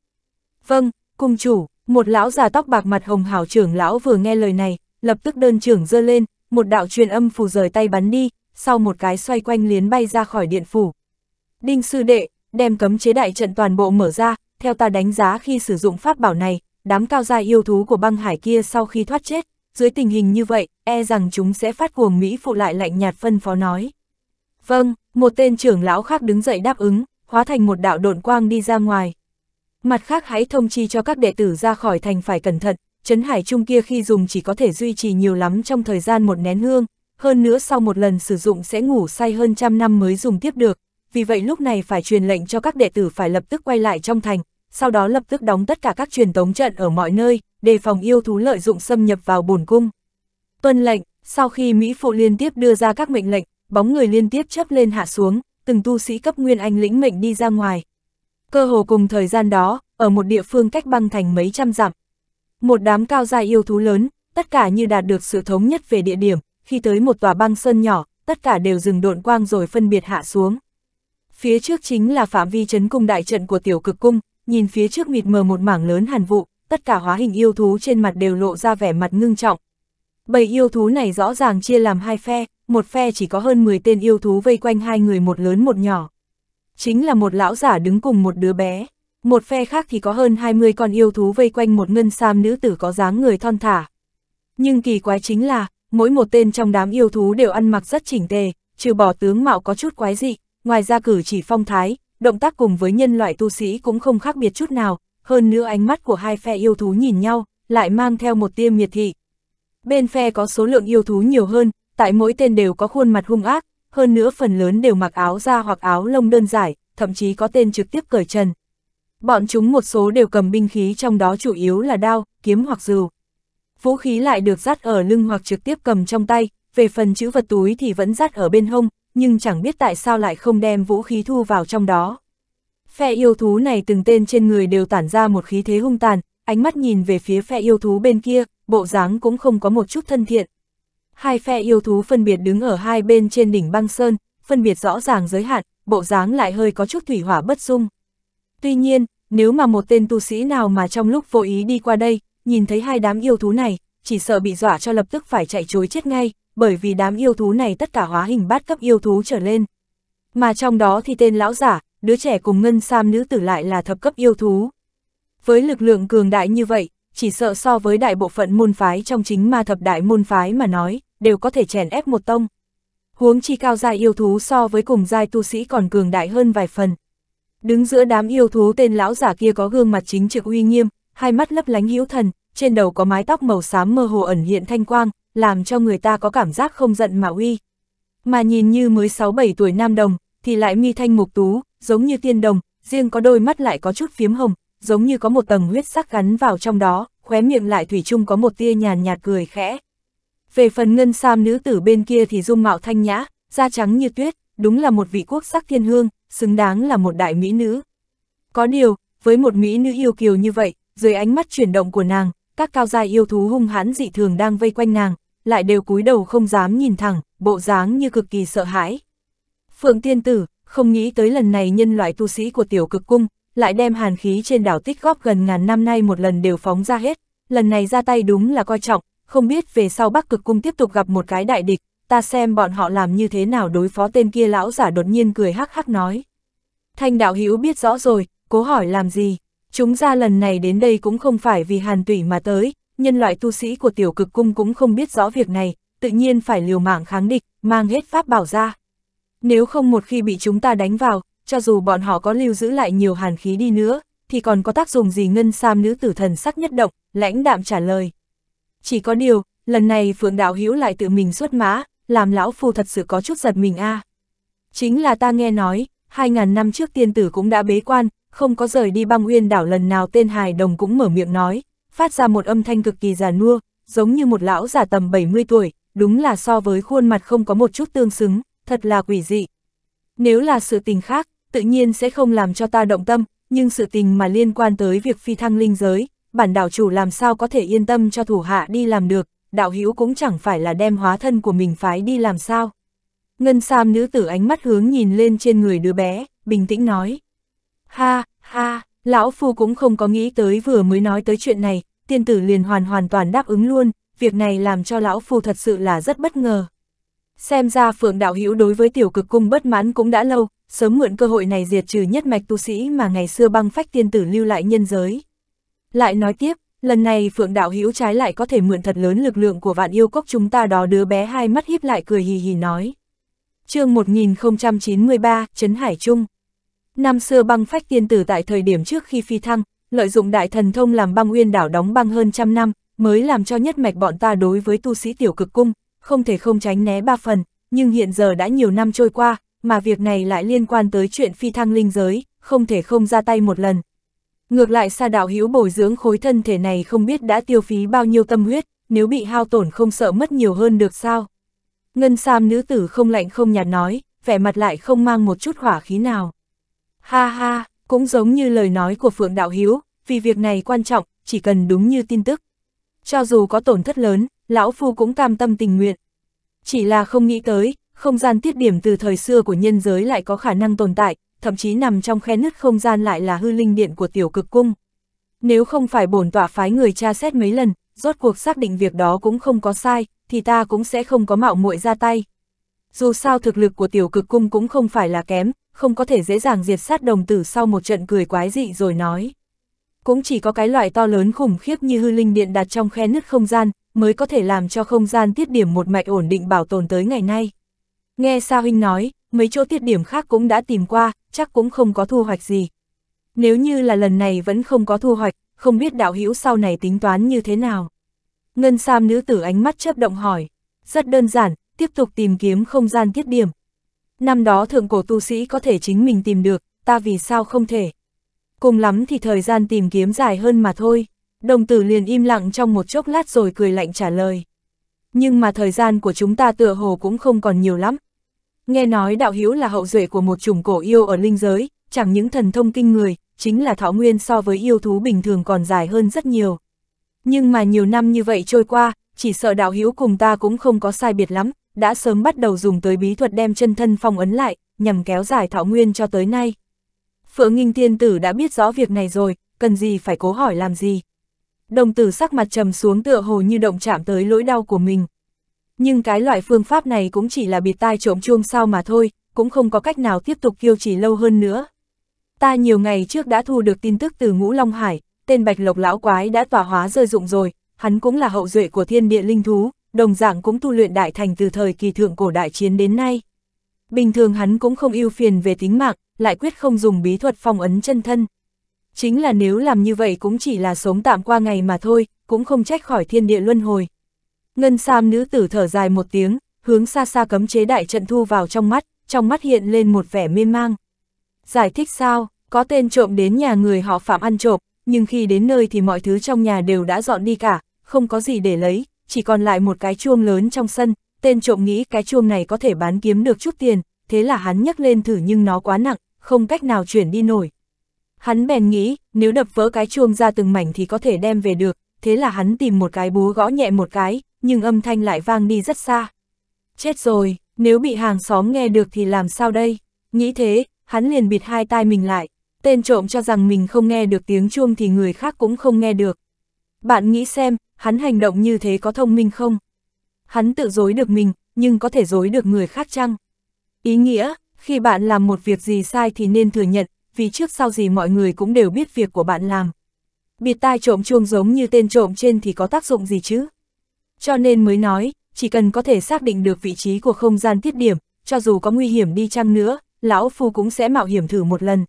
Vâng, cung chủ, một lão già tóc bạc mặt hồng hảo trưởng lão vừa nghe lời này, lập tức đơn trưởng dơ lên, một đạo truyền âm phù rời tay bắn đi, sau một cái xoay quanh liến bay ra khỏi điện phủ. Đinh sư đệ, đem cấm chế đại trận toàn bộ mở ra, theo ta đánh giá khi sử dụng pháp bảo này, đám cao gia yêu thú của băng hải kia sau khi thoát chết, dưới tình hình như vậy, e rằng chúng sẽ phát cuồng Mỹ phụ lại lạnh nhạt phân phó nói. Vâng, một tên trưởng lão khác đứng dậy đáp ứng, hóa thành một đạo độn quang đi ra ngoài. Mặt khác hãy thông chi cho các đệ tử ra khỏi thành phải cẩn thận, chấn Hải Trung kia khi dùng chỉ có thể duy trì nhiều lắm trong thời gian một nén hương, hơn nữa sau một lần sử dụng sẽ ngủ say hơn trăm năm mới dùng tiếp được, vì vậy lúc này phải truyền lệnh cho các đệ tử phải lập tức quay lại trong thành, sau đó lập tức đóng tất cả các truyền tống trận ở mọi nơi, đề phòng yêu thú lợi dụng xâm nhập vào bổn cung. Tuân lệnh, sau khi Mỹ Phụ liên tiếp đưa ra các mệnh lệnh, bóng người liên tiếp chấp lên hạ xuống, từng tu sĩ cấp nguyên anh lĩnh mệnh đi ra ngoài. Cơ hồ cùng thời gian đó, ở một địa phương cách băng thành mấy trăm dặm. Một đám cao gia yêu thú lớn, tất cả như đạt được sự thống nhất về địa điểm, khi tới một tòa băng sơn nhỏ, tất cả đều dừng độn quang rồi phân biệt hạ xuống. Phía trước chính là phạm vi chấn cung đại trận của tiểu cực cung, nhìn phía trước mịt mờ một mảng lớn hàn vụ, tất cả hóa hình yêu thú trên mặt đều lộ ra vẻ mặt ngưng trọng. Bầy yêu thú này rõ ràng chia làm hai phe, một phe chỉ có hơn 10 tên yêu thú vây quanh hai người một lớn một nhỏ. Chính là một lão giả đứng cùng một đứa bé, một phe khác thì có hơn 20 con yêu thú vây quanh một ngân sam nữ tử có dáng người thon thả. Nhưng kỳ quái chính là, mỗi một tên trong đám yêu thú đều ăn mặc rất chỉnh tề, trừ bỏ tướng mạo có chút quái dị, ngoài ra cử chỉ phong thái, động tác cùng với nhân loại tu sĩ cũng không khác biệt chút nào, hơn nữa ánh mắt của hai phe yêu thú nhìn nhau, lại mang theo một tia miệt thị. Bên phe có số lượng yêu thú nhiều hơn, tại mỗi tên đều có khuôn mặt hung ác, hơn nữa phần lớn đều mặc áo da hoặc áo lông đơn giản, thậm chí có tên trực tiếp cởi trần. Bọn chúng một số đều cầm binh khí trong đó chủ yếu là đao, kiếm hoặc dù. Vũ khí lại được dắt ở lưng hoặc trực tiếp cầm trong tay, về phần chữ vật túi thì vẫn dắt ở bên hông, nhưng chẳng biết tại sao lại không đem vũ khí thu vào trong đó. Phe yêu thú này từng tên trên người đều tản ra một khí thế hung tàn, ánh mắt nhìn về phía phe yêu thú bên kia, bộ dáng cũng không có một chút thân thiện hai phe yêu thú phân biệt đứng ở hai bên trên đỉnh băng sơn, phân biệt rõ ràng giới hạn, bộ dáng lại hơi có chút thủy hỏa bất dung. Tuy nhiên, nếu mà một tên tu sĩ nào mà trong lúc vô ý đi qua đây, nhìn thấy hai đám yêu thú này, chỉ sợ bị dọa cho lập tức phải chạy chối chết ngay, bởi vì đám yêu thú này tất cả hóa hình bát cấp yêu thú trở lên. Mà trong đó thì tên lão giả, đứa trẻ cùng ngân sam nữ tử lại là thập cấp yêu thú. Với lực lượng cường đại như vậy, chỉ sợ so với đại bộ phận môn phái trong chính ma thập đại môn phái mà nói, đều có thể chèn ép một tông. Huống chi cao giai yêu thú so với cùng giai tu sĩ còn cường đại hơn vài phần. Đứng giữa đám yêu thú tên lão giả kia có gương mặt chính trực uy nghiêm, hai mắt lấp lánh hữu thần, trên đầu có mái tóc màu xám mơ hồ ẩn hiện thanh quang, làm cho người ta có cảm giác không giận mà uy. Mà nhìn như mới 6-7 tuổi nam đồng, thì lại mi thanh mục tú, giống như tiên đồng, riêng có đôi mắt lại có chút phiếm hồng, giống như có một tầng huyết sắc gắn vào trong đó, khóe miệng lại thủy chung có một tia nhàn nhạt cười khẽ. Về phần ngân sam nữ tử bên kia thì dung mạo thanh nhã, da trắng như tuyết, đúng là một vị quốc sắc thiên hương, xứng đáng là một đại mỹ nữ. Có điều, với một mỹ nữ yêu kiều như vậy, dưới ánh mắt chuyển động của nàng, các cao gia yêu thú hung hãn dị thường đang vây quanh nàng, lại đều cúi đầu không dám nhìn thẳng, bộ dáng như cực kỳ sợ hãi. Phượng Tiên Tử, không nghĩ tới lần này nhân loại tu sĩ của tiểu cực cung, lại đem hàn khí trên đảo tích góp gần ngàn năm nay một lần đều phóng ra hết, lần này ra tay đúng là coi trọng, không biết về sau Bắc Cực Cung tiếp tục gặp một cái đại địch, ta xem bọn họ làm như thế nào đối phó tên kia lão giả đột nhiên cười hắc hắc nói. Thanh đạo hữu biết rõ rồi, cố hỏi làm gì, chúng ra lần này đến đây cũng không phải vì hàn tủy mà tới, nhân loại tu sĩ của tiểu cực cung cũng không biết rõ việc này, tự nhiên phải liều mạng kháng địch, mang hết pháp bảo ra. Nếu không một khi bị chúng ta đánh vào, cho dù bọn họ có lưu giữ lại nhiều hàn khí đi nữa, thì còn có tác dụng gì ngân sam nữ tử thần sắc nhất động, lãnh đạm trả lời. Chỉ có điều, lần này Phượng Đạo Hữu lại tự mình xuất mã, làm lão phu thật sự có chút giật mình a. À. Chính là ta nghe nói, 2.000 năm trước tiên tử cũng đã bế quan, không có rời đi băng uyên đảo lần nào tên hài đồng cũng mở miệng nói, phát ra một âm thanh cực kỳ già nua, giống như một lão già tầm 70 tuổi, đúng là so với khuôn mặt không có một chút tương xứng, thật là quỷ dị. Nếu là sự tình khác, tự nhiên sẽ không làm cho ta động tâm, nhưng sự tình mà liên quan tới việc phi thăng linh giới, bản đảo chủ làm sao có thể yên tâm cho thủ hạ đi làm được, đạo hữu cũng chẳng phải là đem hóa thân của mình phái đi làm sao. Ngân Sam nữ tử ánh mắt hướng nhìn lên trên người đứa bé, bình tĩnh nói. Ha, ha, lão phu cũng không có nghĩ tới vừa mới nói tới chuyện này, tiên tử liền hoàn hoàn toàn đáp ứng luôn, việc này làm cho lão phu thật sự là rất bất ngờ. Xem ra phượng đạo hữu đối với tiểu cực cung bất mãn cũng đã lâu, sớm mượn cơ hội này diệt trừ nhất mạch tu sĩ mà ngày xưa băng phách tiên tử lưu lại nhân giới. Lại nói tiếp, lần này Phượng Đạo Hữu trái lại có thể mượn thật lớn lực lượng của vạn yêu cốc chúng ta đó đứa bé hai mắt híp lại cười hì hì nói. chương 1093, Trấn Hải Trung Năm xưa băng phách tiên tử tại thời điểm trước khi phi thăng, lợi dụng đại thần thông làm băng uyên đảo đóng băng hơn trăm năm, mới làm cho nhất mạch bọn ta đối với tu sĩ tiểu cực cung, không thể không tránh né ba phần, nhưng hiện giờ đã nhiều năm trôi qua, mà việc này lại liên quan tới chuyện phi thăng linh giới, không thể không ra tay một lần, Ngược lại xa đạo hữu bồi dưỡng khối thân thể này không biết đã tiêu phí bao nhiêu tâm huyết, nếu bị hao tổn không sợ mất nhiều hơn được sao. Ngân Sam nữ tử không lạnh không nhạt nói, vẻ mặt lại không mang một chút hỏa khí nào. Ha ha, cũng giống như lời nói của Phượng Đạo Hiếu, vì việc này quan trọng, chỉ cần đúng như tin tức. Cho dù có tổn thất lớn, Lão Phu cũng cam tâm tình nguyện. Chỉ là không nghĩ tới, không gian tiết điểm từ thời xưa của nhân giới lại có khả năng tồn tại, thậm chí nằm trong khe nứt không gian lại là hư linh điện của tiểu cực cung. Nếu không phải bổn tọa phái người tra xét mấy lần, rốt cuộc xác định việc đó cũng không có sai, thì ta cũng sẽ không có mạo muội ra tay. Dù sao thực lực của tiểu cực cung cũng không phải là kém, không có thể dễ dàng diệt sát đồng tử sau một trận cười quái dị rồi nói. Cũng chỉ có cái loại to lớn khủng khiếp như hư linh điện đặt trong khe nứt không gian, mới có thể làm cho không gian tiết điểm một mạch ổn định bảo tồn tới ngày nay. Nghe Sa Huynh nói, mấy chỗ tiết điểm khác cũng đã tìm qua, chắc cũng không có thu hoạch gì. Nếu như là lần này vẫn không có thu hoạch, không biết đạo hữu sau này tính toán như thế nào. Ngân Sam nữ tử ánh mắt chớp động hỏi, rất đơn giản, tiếp tục tìm kiếm không gian tiết điểm. Năm đó thượng cổ tu sĩ có thể chính mình tìm được, ta vì sao không thể. Cùng lắm thì thời gian tìm kiếm dài hơn mà thôi. Đồng tử liền im lặng trong một chốc lát rồi cười lạnh trả lời. Nhưng mà thời gian của chúng ta tựa hồ cũng không còn nhiều lắm, Nghe nói đạo hiếu là hậu duệ của một chủng cổ yêu ở linh giới, chẳng những thần thông kinh người, chính là thọ nguyên so với yêu thú bình thường còn dài hơn rất nhiều. Nhưng mà nhiều năm như vậy trôi qua, chỉ sợ đạo hiếu cùng ta cũng không có sai biệt lắm, đã sớm bắt đầu dùng tới bí thuật đem chân thân phong ấn lại, nhằm kéo dài thọ nguyên cho tới nay. Phượng Nghinh Tiên Tử đã biết rõ việc này rồi, cần gì phải cố hỏi làm gì. Đồng tử sắc mặt trầm xuống tựa hồ như động chạm tới lỗi đau của mình, nhưng cái loại phương pháp này cũng chỉ là bịt tai trộm chuông sao mà thôi, cũng không có cách nào tiếp tục kiêu trì lâu hơn nữa. Ta nhiều ngày trước đã thu được tin tức từ ngũ Long Hải, tên bạch lộc lão quái đã tỏa hóa rơi dụng rồi, hắn cũng là hậu duệ của thiên địa linh thú, đồng dạng cũng tu luyện đại thành từ thời kỳ thượng cổ đại chiến đến nay. Bình thường hắn cũng không yêu phiền về tính mạng, lại quyết không dùng bí thuật phong ấn chân thân. Chính là nếu làm như vậy cũng chỉ là sống tạm qua ngày mà thôi, cũng không trách khỏi thiên địa luân hồi. Ngân Sam nữ tử thở dài một tiếng, hướng xa xa cấm chế đại trận thu vào trong mắt, trong mắt hiện lên một vẻ mê mang. Giải thích sao, có tên trộm đến nhà người họ phạm ăn trộm, nhưng khi đến nơi thì mọi thứ trong nhà đều đã dọn đi cả, không có gì để lấy, chỉ còn lại một cái chuông lớn trong sân, tên trộm nghĩ cái chuông này có thể bán kiếm được chút tiền, thế là hắn nhấc lên thử nhưng nó quá nặng, không cách nào chuyển đi nổi. Hắn bèn nghĩ, nếu đập vỡ cái chuông ra từng mảnh thì có thể đem về được, thế là hắn tìm một cái búa gõ nhẹ một cái, nhưng âm thanh lại vang đi rất xa. Chết rồi, nếu bị hàng xóm nghe được thì làm sao đây? Nghĩ thế, hắn liền bịt hai tai mình lại. Tên trộm cho rằng mình không nghe được tiếng chuông thì người khác cũng không nghe được. Bạn nghĩ xem, hắn hành động như thế có thông minh không? Hắn tự dối được mình, nhưng có thể dối được người khác chăng? Ý nghĩa, khi bạn làm một việc gì sai thì nên thừa nhận, vì trước sau gì mọi người cũng đều biết việc của bạn làm. Bịt tai trộm chuông giống như tên trộm trên thì có tác dụng gì chứ? cho nên mới nói, chỉ cần có thể xác định được vị trí của không gian tiết điểm, cho dù có nguy hiểm đi chăng nữa, lão phu cũng sẽ mạo hiểm thử một lần.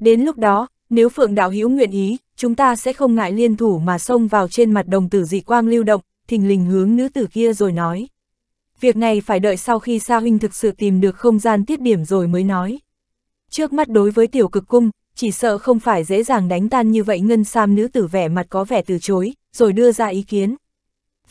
Đến lúc đó, nếu Phượng Đạo Hữu nguyện ý, chúng ta sẽ không ngại liên thủ mà xông vào trên mặt đồng tử dị quang lưu động, thình lình hướng nữ tử kia rồi nói. Việc này phải đợi sau khi Sa Huynh thực sự tìm được không gian tiết điểm rồi mới nói. Trước mắt đối với tiểu cực cung, chỉ sợ không phải dễ dàng đánh tan như vậy ngân sam nữ tử vẻ mặt có vẻ từ chối, rồi đưa ra ý kiến.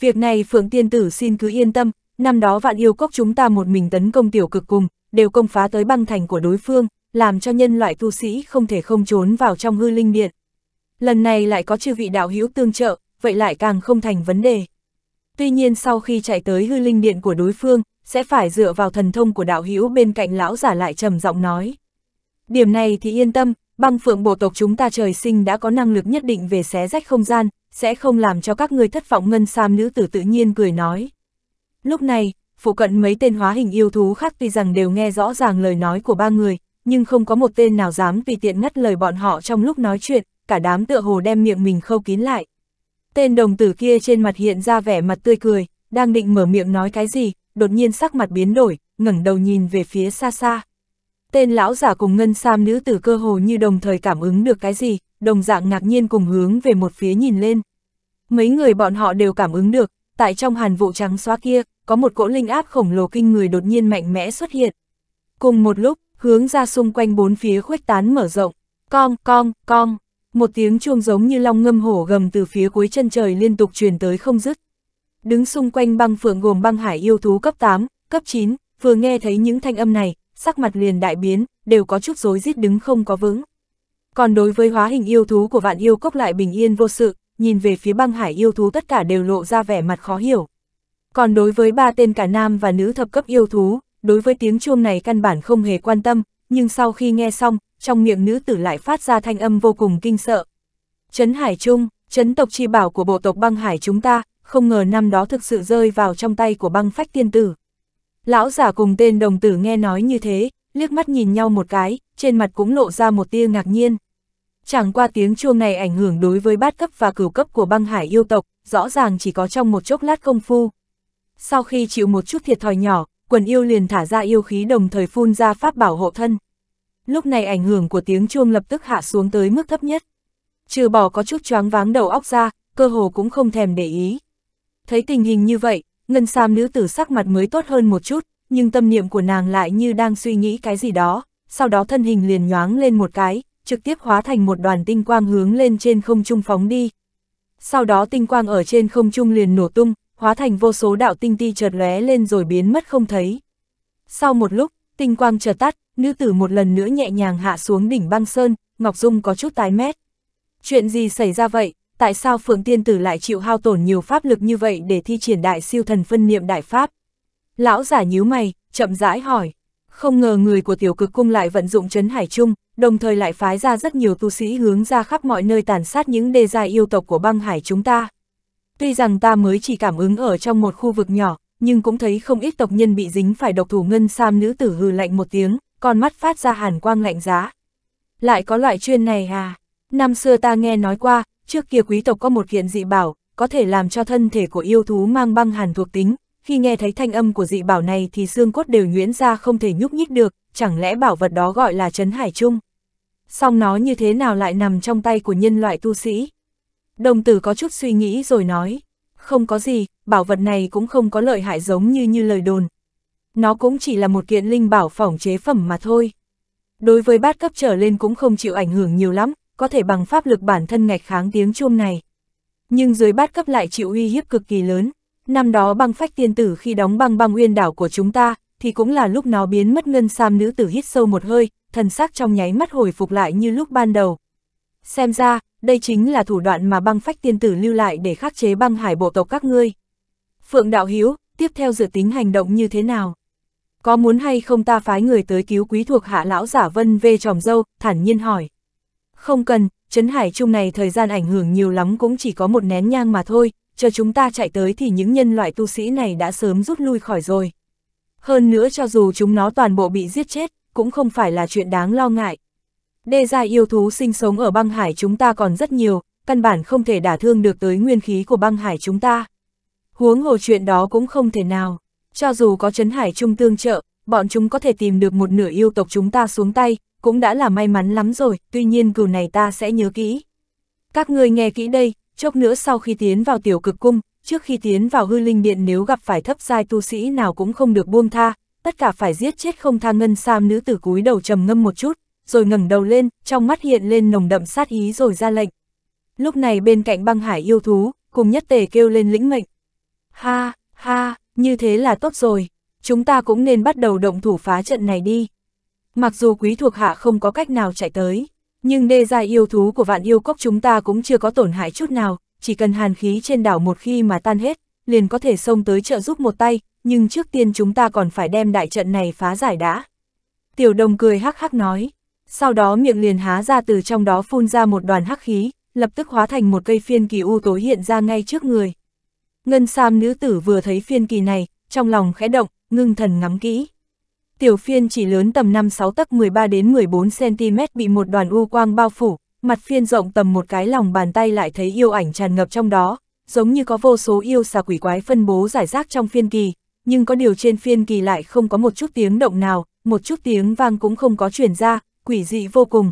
Việc này Phượng Tiên Tử xin cứ yên tâm, năm đó vạn yêu cốc chúng ta một mình tấn công tiểu cực cùng, đều công phá tới băng thành của đối phương, làm cho nhân loại tu sĩ không thể không trốn vào trong hư linh điện. Lần này lại có chư vị đạo hữu tương trợ, vậy lại càng không thành vấn đề. Tuy nhiên sau khi chạy tới hư linh điện của đối phương, sẽ phải dựa vào thần thông của đạo hữu bên cạnh lão giả lại trầm giọng nói. Điểm này thì yên tâm, băng phượng bộ tộc chúng ta trời sinh đã có năng lực nhất định về xé rách không gian, sẽ không làm cho các ngươi thất vọng ngân sam nữ tử tự nhiên cười nói. Lúc này, phụ cận mấy tên hóa hình yêu thú khác tuy rằng đều nghe rõ ràng lời nói của ba người, nhưng không có một tên nào dám vì tiện ngắt lời bọn họ trong lúc nói chuyện, cả đám tựa hồ đem miệng mình khâu kín lại. Tên đồng tử kia trên mặt hiện ra vẻ mặt tươi cười, đang định mở miệng nói cái gì, đột nhiên sắc mặt biến đổi, ngẩng đầu nhìn về phía xa xa. Tên lão giả cùng ngân sam nữ tử cơ hồ như đồng thời cảm ứng được cái gì, đồng dạng ngạc nhiên cùng hướng về một phía nhìn lên. Mấy người bọn họ đều cảm ứng được, tại trong hàn vụ trắng xóa kia, có một cỗ linh áp khổng lồ kinh người đột nhiên mạnh mẽ xuất hiện. Cùng một lúc, hướng ra xung quanh bốn phía khuếch tán mở rộng, cong, cong, cong, một tiếng chuông giống như long ngâm hổ gầm từ phía cuối chân trời liên tục truyền tới không dứt. Đứng xung quanh băng phượng gồm băng hải yêu thú cấp 8, cấp 9, vừa nghe thấy những thanh âm này, sắc mặt liền đại biến, đều có chút rối rít đứng không có vững. Còn đối với hóa hình yêu thú của vạn yêu cốc lại bình yên vô sự, nhìn về phía băng hải yêu thú tất cả đều lộ ra vẻ mặt khó hiểu. Còn đối với ba tên cả nam và nữ thập cấp yêu thú, đối với tiếng chuông này căn bản không hề quan tâm, nhưng sau khi nghe xong, trong miệng nữ tử lại phát ra thanh âm vô cùng kinh sợ. Trấn Hải Trung, trấn tộc chi bảo của bộ tộc băng hải chúng ta, không ngờ năm đó thực sự rơi vào trong tay của băng phách tiên tử. Lão giả cùng tên đồng tử nghe nói như thế, liếc mắt nhìn nhau một cái, trên mặt cũng lộ ra một tia ngạc nhiên. Chẳng qua tiếng chuông này ảnh hưởng đối với bát cấp và cửu cấp của băng hải yêu tộc, rõ ràng chỉ có trong một chốc lát công phu. Sau khi chịu một chút thiệt thòi nhỏ, quần yêu liền thả ra yêu khí đồng thời phun ra pháp bảo hộ thân. Lúc này ảnh hưởng của tiếng chuông lập tức hạ xuống tới mức thấp nhất. Trừ bỏ có chút choáng váng đầu óc ra, cơ hồ cũng không thèm để ý. Thấy tình hình như vậy, ngân sam nữ tử sắc mặt mới tốt hơn một chút, nhưng tâm niệm của nàng lại như đang suy nghĩ cái gì đó, sau đó thân hình liền nhoáng lên một cái, trực tiếp hóa thành một đoàn tinh quang hướng lên trên không trung phóng đi. Sau đó tinh quang ở trên không trung liền nổ tung, hóa thành vô số đạo tinh ti chợt lóe lên rồi biến mất không thấy. Sau một lúc, tinh quang chợt tắt, nữ tử một lần nữa nhẹ nhàng hạ xuống đỉnh băng sơn, Ngọc Dung có chút tái mét. Chuyện gì xảy ra vậy? tại sao Phượng Tiên Tử lại chịu hao tổn nhiều pháp lực như vậy để thi triển đại siêu thần phân niệm đại pháp? Lão giả nhíu mày, chậm rãi hỏi. Không ngờ người của tiểu cực cung lại vận dụng chấn hải chung, đồng thời lại phái ra rất nhiều tu sĩ hướng ra khắp mọi nơi tàn sát những đề gia yêu tộc của băng hải chúng ta. Tuy rằng ta mới chỉ cảm ứng ở trong một khu vực nhỏ, nhưng cũng thấy không ít tộc nhân bị dính phải độc thủ ngân sam nữ tử hừ lạnh một tiếng, con mắt phát ra hàn quang lạnh giá. Lại có loại chuyên này à? Năm xưa ta nghe nói qua, trước kia quý tộc có một kiện dị bảo, có thể làm cho thân thể của yêu thú mang băng hàn thuộc tính, khi nghe thấy thanh âm của dị bảo này thì xương cốt đều nhuyễn ra không thể nhúc nhích được, chẳng lẽ bảo vật đó gọi là Trấn Hải Trung. Song nó như thế nào lại nằm trong tay của nhân loại tu sĩ? Đồng tử có chút suy nghĩ rồi nói, không có gì, bảo vật này cũng không có lợi hại giống như như lời đồn. Nó cũng chỉ là một kiện linh bảo phỏng chế phẩm mà thôi. Đối với bát cấp trở lên cũng không chịu ảnh hưởng nhiều lắm, có thể bằng pháp lực bản thân ngạch kháng tiếng chuông này. Nhưng dưới bát cấp lại chịu uy hiếp cực kỳ lớn, năm đó băng phách tiên tử khi đóng băng băng uyên đảo của chúng ta, thì cũng là lúc nó biến mất ngân sam nữ tử hít sâu một hơi, thần sắc trong nháy mắt hồi phục lại như lúc ban đầu. Xem ra, đây chính là thủ đoạn mà băng phách tiên tử lưu lại để khắc chế băng hải bộ tộc các ngươi. Phượng Đạo Hiếu, tiếp theo dự tính hành động như thế nào? Có muốn hay không ta phái người tới cứu quý thuộc hạ lão giả vân về tròm dâu, thản nhiên hỏi. Không cần, Trấn Hải Trung này thời gian ảnh hưởng nhiều lắm cũng chỉ có một nén nhang mà thôi, chờ chúng ta chạy tới thì những nhân loại tu sĩ này đã sớm rút lui khỏi rồi. Hơn nữa cho dù chúng nó toàn bộ bị giết chết, cũng không phải là chuyện đáng lo ngại. Đê gia yêu thú sinh sống ở băng hải chúng ta còn rất nhiều, căn bản không thể đả thương được tới nguyên khí của băng hải chúng ta. Huống hồ chuyện đó cũng không thể nào. Cho dù có chấn hải trung tương trợ, bọn chúng có thể tìm được một nửa yêu tộc chúng ta xuống tay, cũng đã là may mắn lắm rồi, tuy nhiên cừu này ta sẽ nhớ kỹ. Các ngươi nghe kỹ đây, chốc nữa sau khi tiến vào tiểu cực cung, trước khi tiến vào hư linh điện nếu gặp phải thấp giai tu sĩ nào cũng không được buông tha, tất cả phải giết chết không tha ngân sam nữ tử cúi đầu trầm ngâm một chút, rồi ngẩng đầu lên, trong mắt hiện lên nồng đậm sát ý rồi ra lệnh. Lúc này bên cạnh băng hải yêu thú, cùng nhất tề kêu lên lĩnh mệnh. Ha, ha, như thế là tốt rồi, chúng ta cũng nên bắt đầu động thủ phá trận này đi mặc dù quý thuộc hạ không có cách nào chạy tới, nhưng đê dài yêu thú của vạn yêu cốc chúng ta cũng chưa có tổn hại chút nào, chỉ cần hàn khí trên đảo một khi mà tan hết, liền có thể xông tới trợ giúp một tay, nhưng trước tiên chúng ta còn phải đem đại trận này phá giải đã. Tiểu đồng cười hắc hắc nói, sau đó miệng liền há ra từ trong đó phun ra một đoàn hắc khí, lập tức hóa thành một cây phiên kỳ u tối hiện ra ngay trước người. Ngân Sam nữ tử vừa thấy phiên kỳ này, trong lòng khẽ động, ngưng thần ngắm kỹ. Tiểu phiên chỉ lớn tầm 5-6 tấc 13 đến 14 cm bị một đoàn u quang bao phủ, mặt phiên rộng tầm một cái lòng bàn tay lại thấy yêu ảnh tràn ngập trong đó, giống như có vô số yêu xà quỷ quái phân bố giải rác trong phiên kỳ, nhưng có điều trên phiên kỳ lại không có một chút tiếng động nào, một chút tiếng vang cũng không có truyền ra, quỷ dị vô cùng.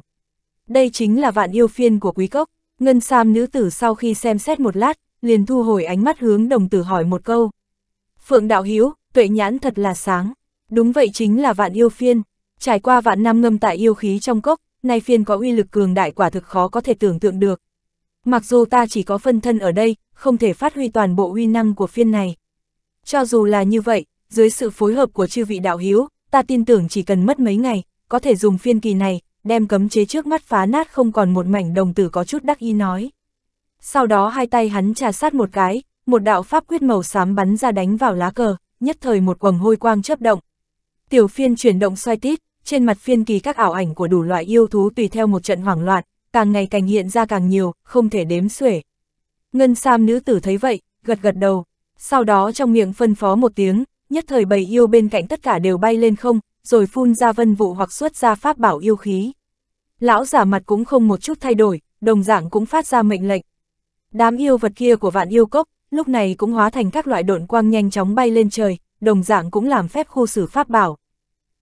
Đây chính là vạn yêu phiên của quý cốc, ngân sam nữ tử sau khi xem xét một lát, liền thu hồi ánh mắt hướng đồng tử hỏi một câu. Phượng đạo hiếu, tuệ nhãn thật là sáng. Đúng vậy chính là vạn yêu phiên, trải qua vạn năm ngâm tại yêu khí trong cốc, nay phiên có uy lực cường đại quả thực khó có thể tưởng tượng được. Mặc dù ta chỉ có phân thân ở đây, không thể phát huy toàn bộ uy năng của phiên này. Cho dù là như vậy, dưới sự phối hợp của chư vị đạo hiếu, ta tin tưởng chỉ cần mất mấy ngày, có thể dùng phiên kỳ này, đem cấm chế trước mắt phá nát không còn một mảnh đồng tử có chút đắc ý nói. Sau đó hai tay hắn trà sát một cái, một đạo pháp quyết màu xám bắn ra đánh vào lá cờ, nhất thời một quầng hôi quang chớp động, Tiểu phiên chuyển động xoay tít, trên mặt phiên kỳ các ảo ảnh của đủ loại yêu thú tùy theo một trận hoảng loạn, càng ngày càng hiện ra càng nhiều, không thể đếm xuể. Ngân Sam nữ tử thấy vậy, gật gật đầu, sau đó trong miệng phân phó một tiếng, nhất thời bầy yêu bên cạnh tất cả đều bay lên không, rồi phun ra vân vụ hoặc xuất ra pháp bảo yêu khí. Lão giả mặt cũng không một chút thay đổi, đồng dạng cũng phát ra mệnh lệnh. Đám yêu vật kia của vạn yêu cốc, lúc này cũng hóa thành các loại độn quang nhanh chóng bay lên trời, đồng dạng cũng làm phép khu xử pháp bảo.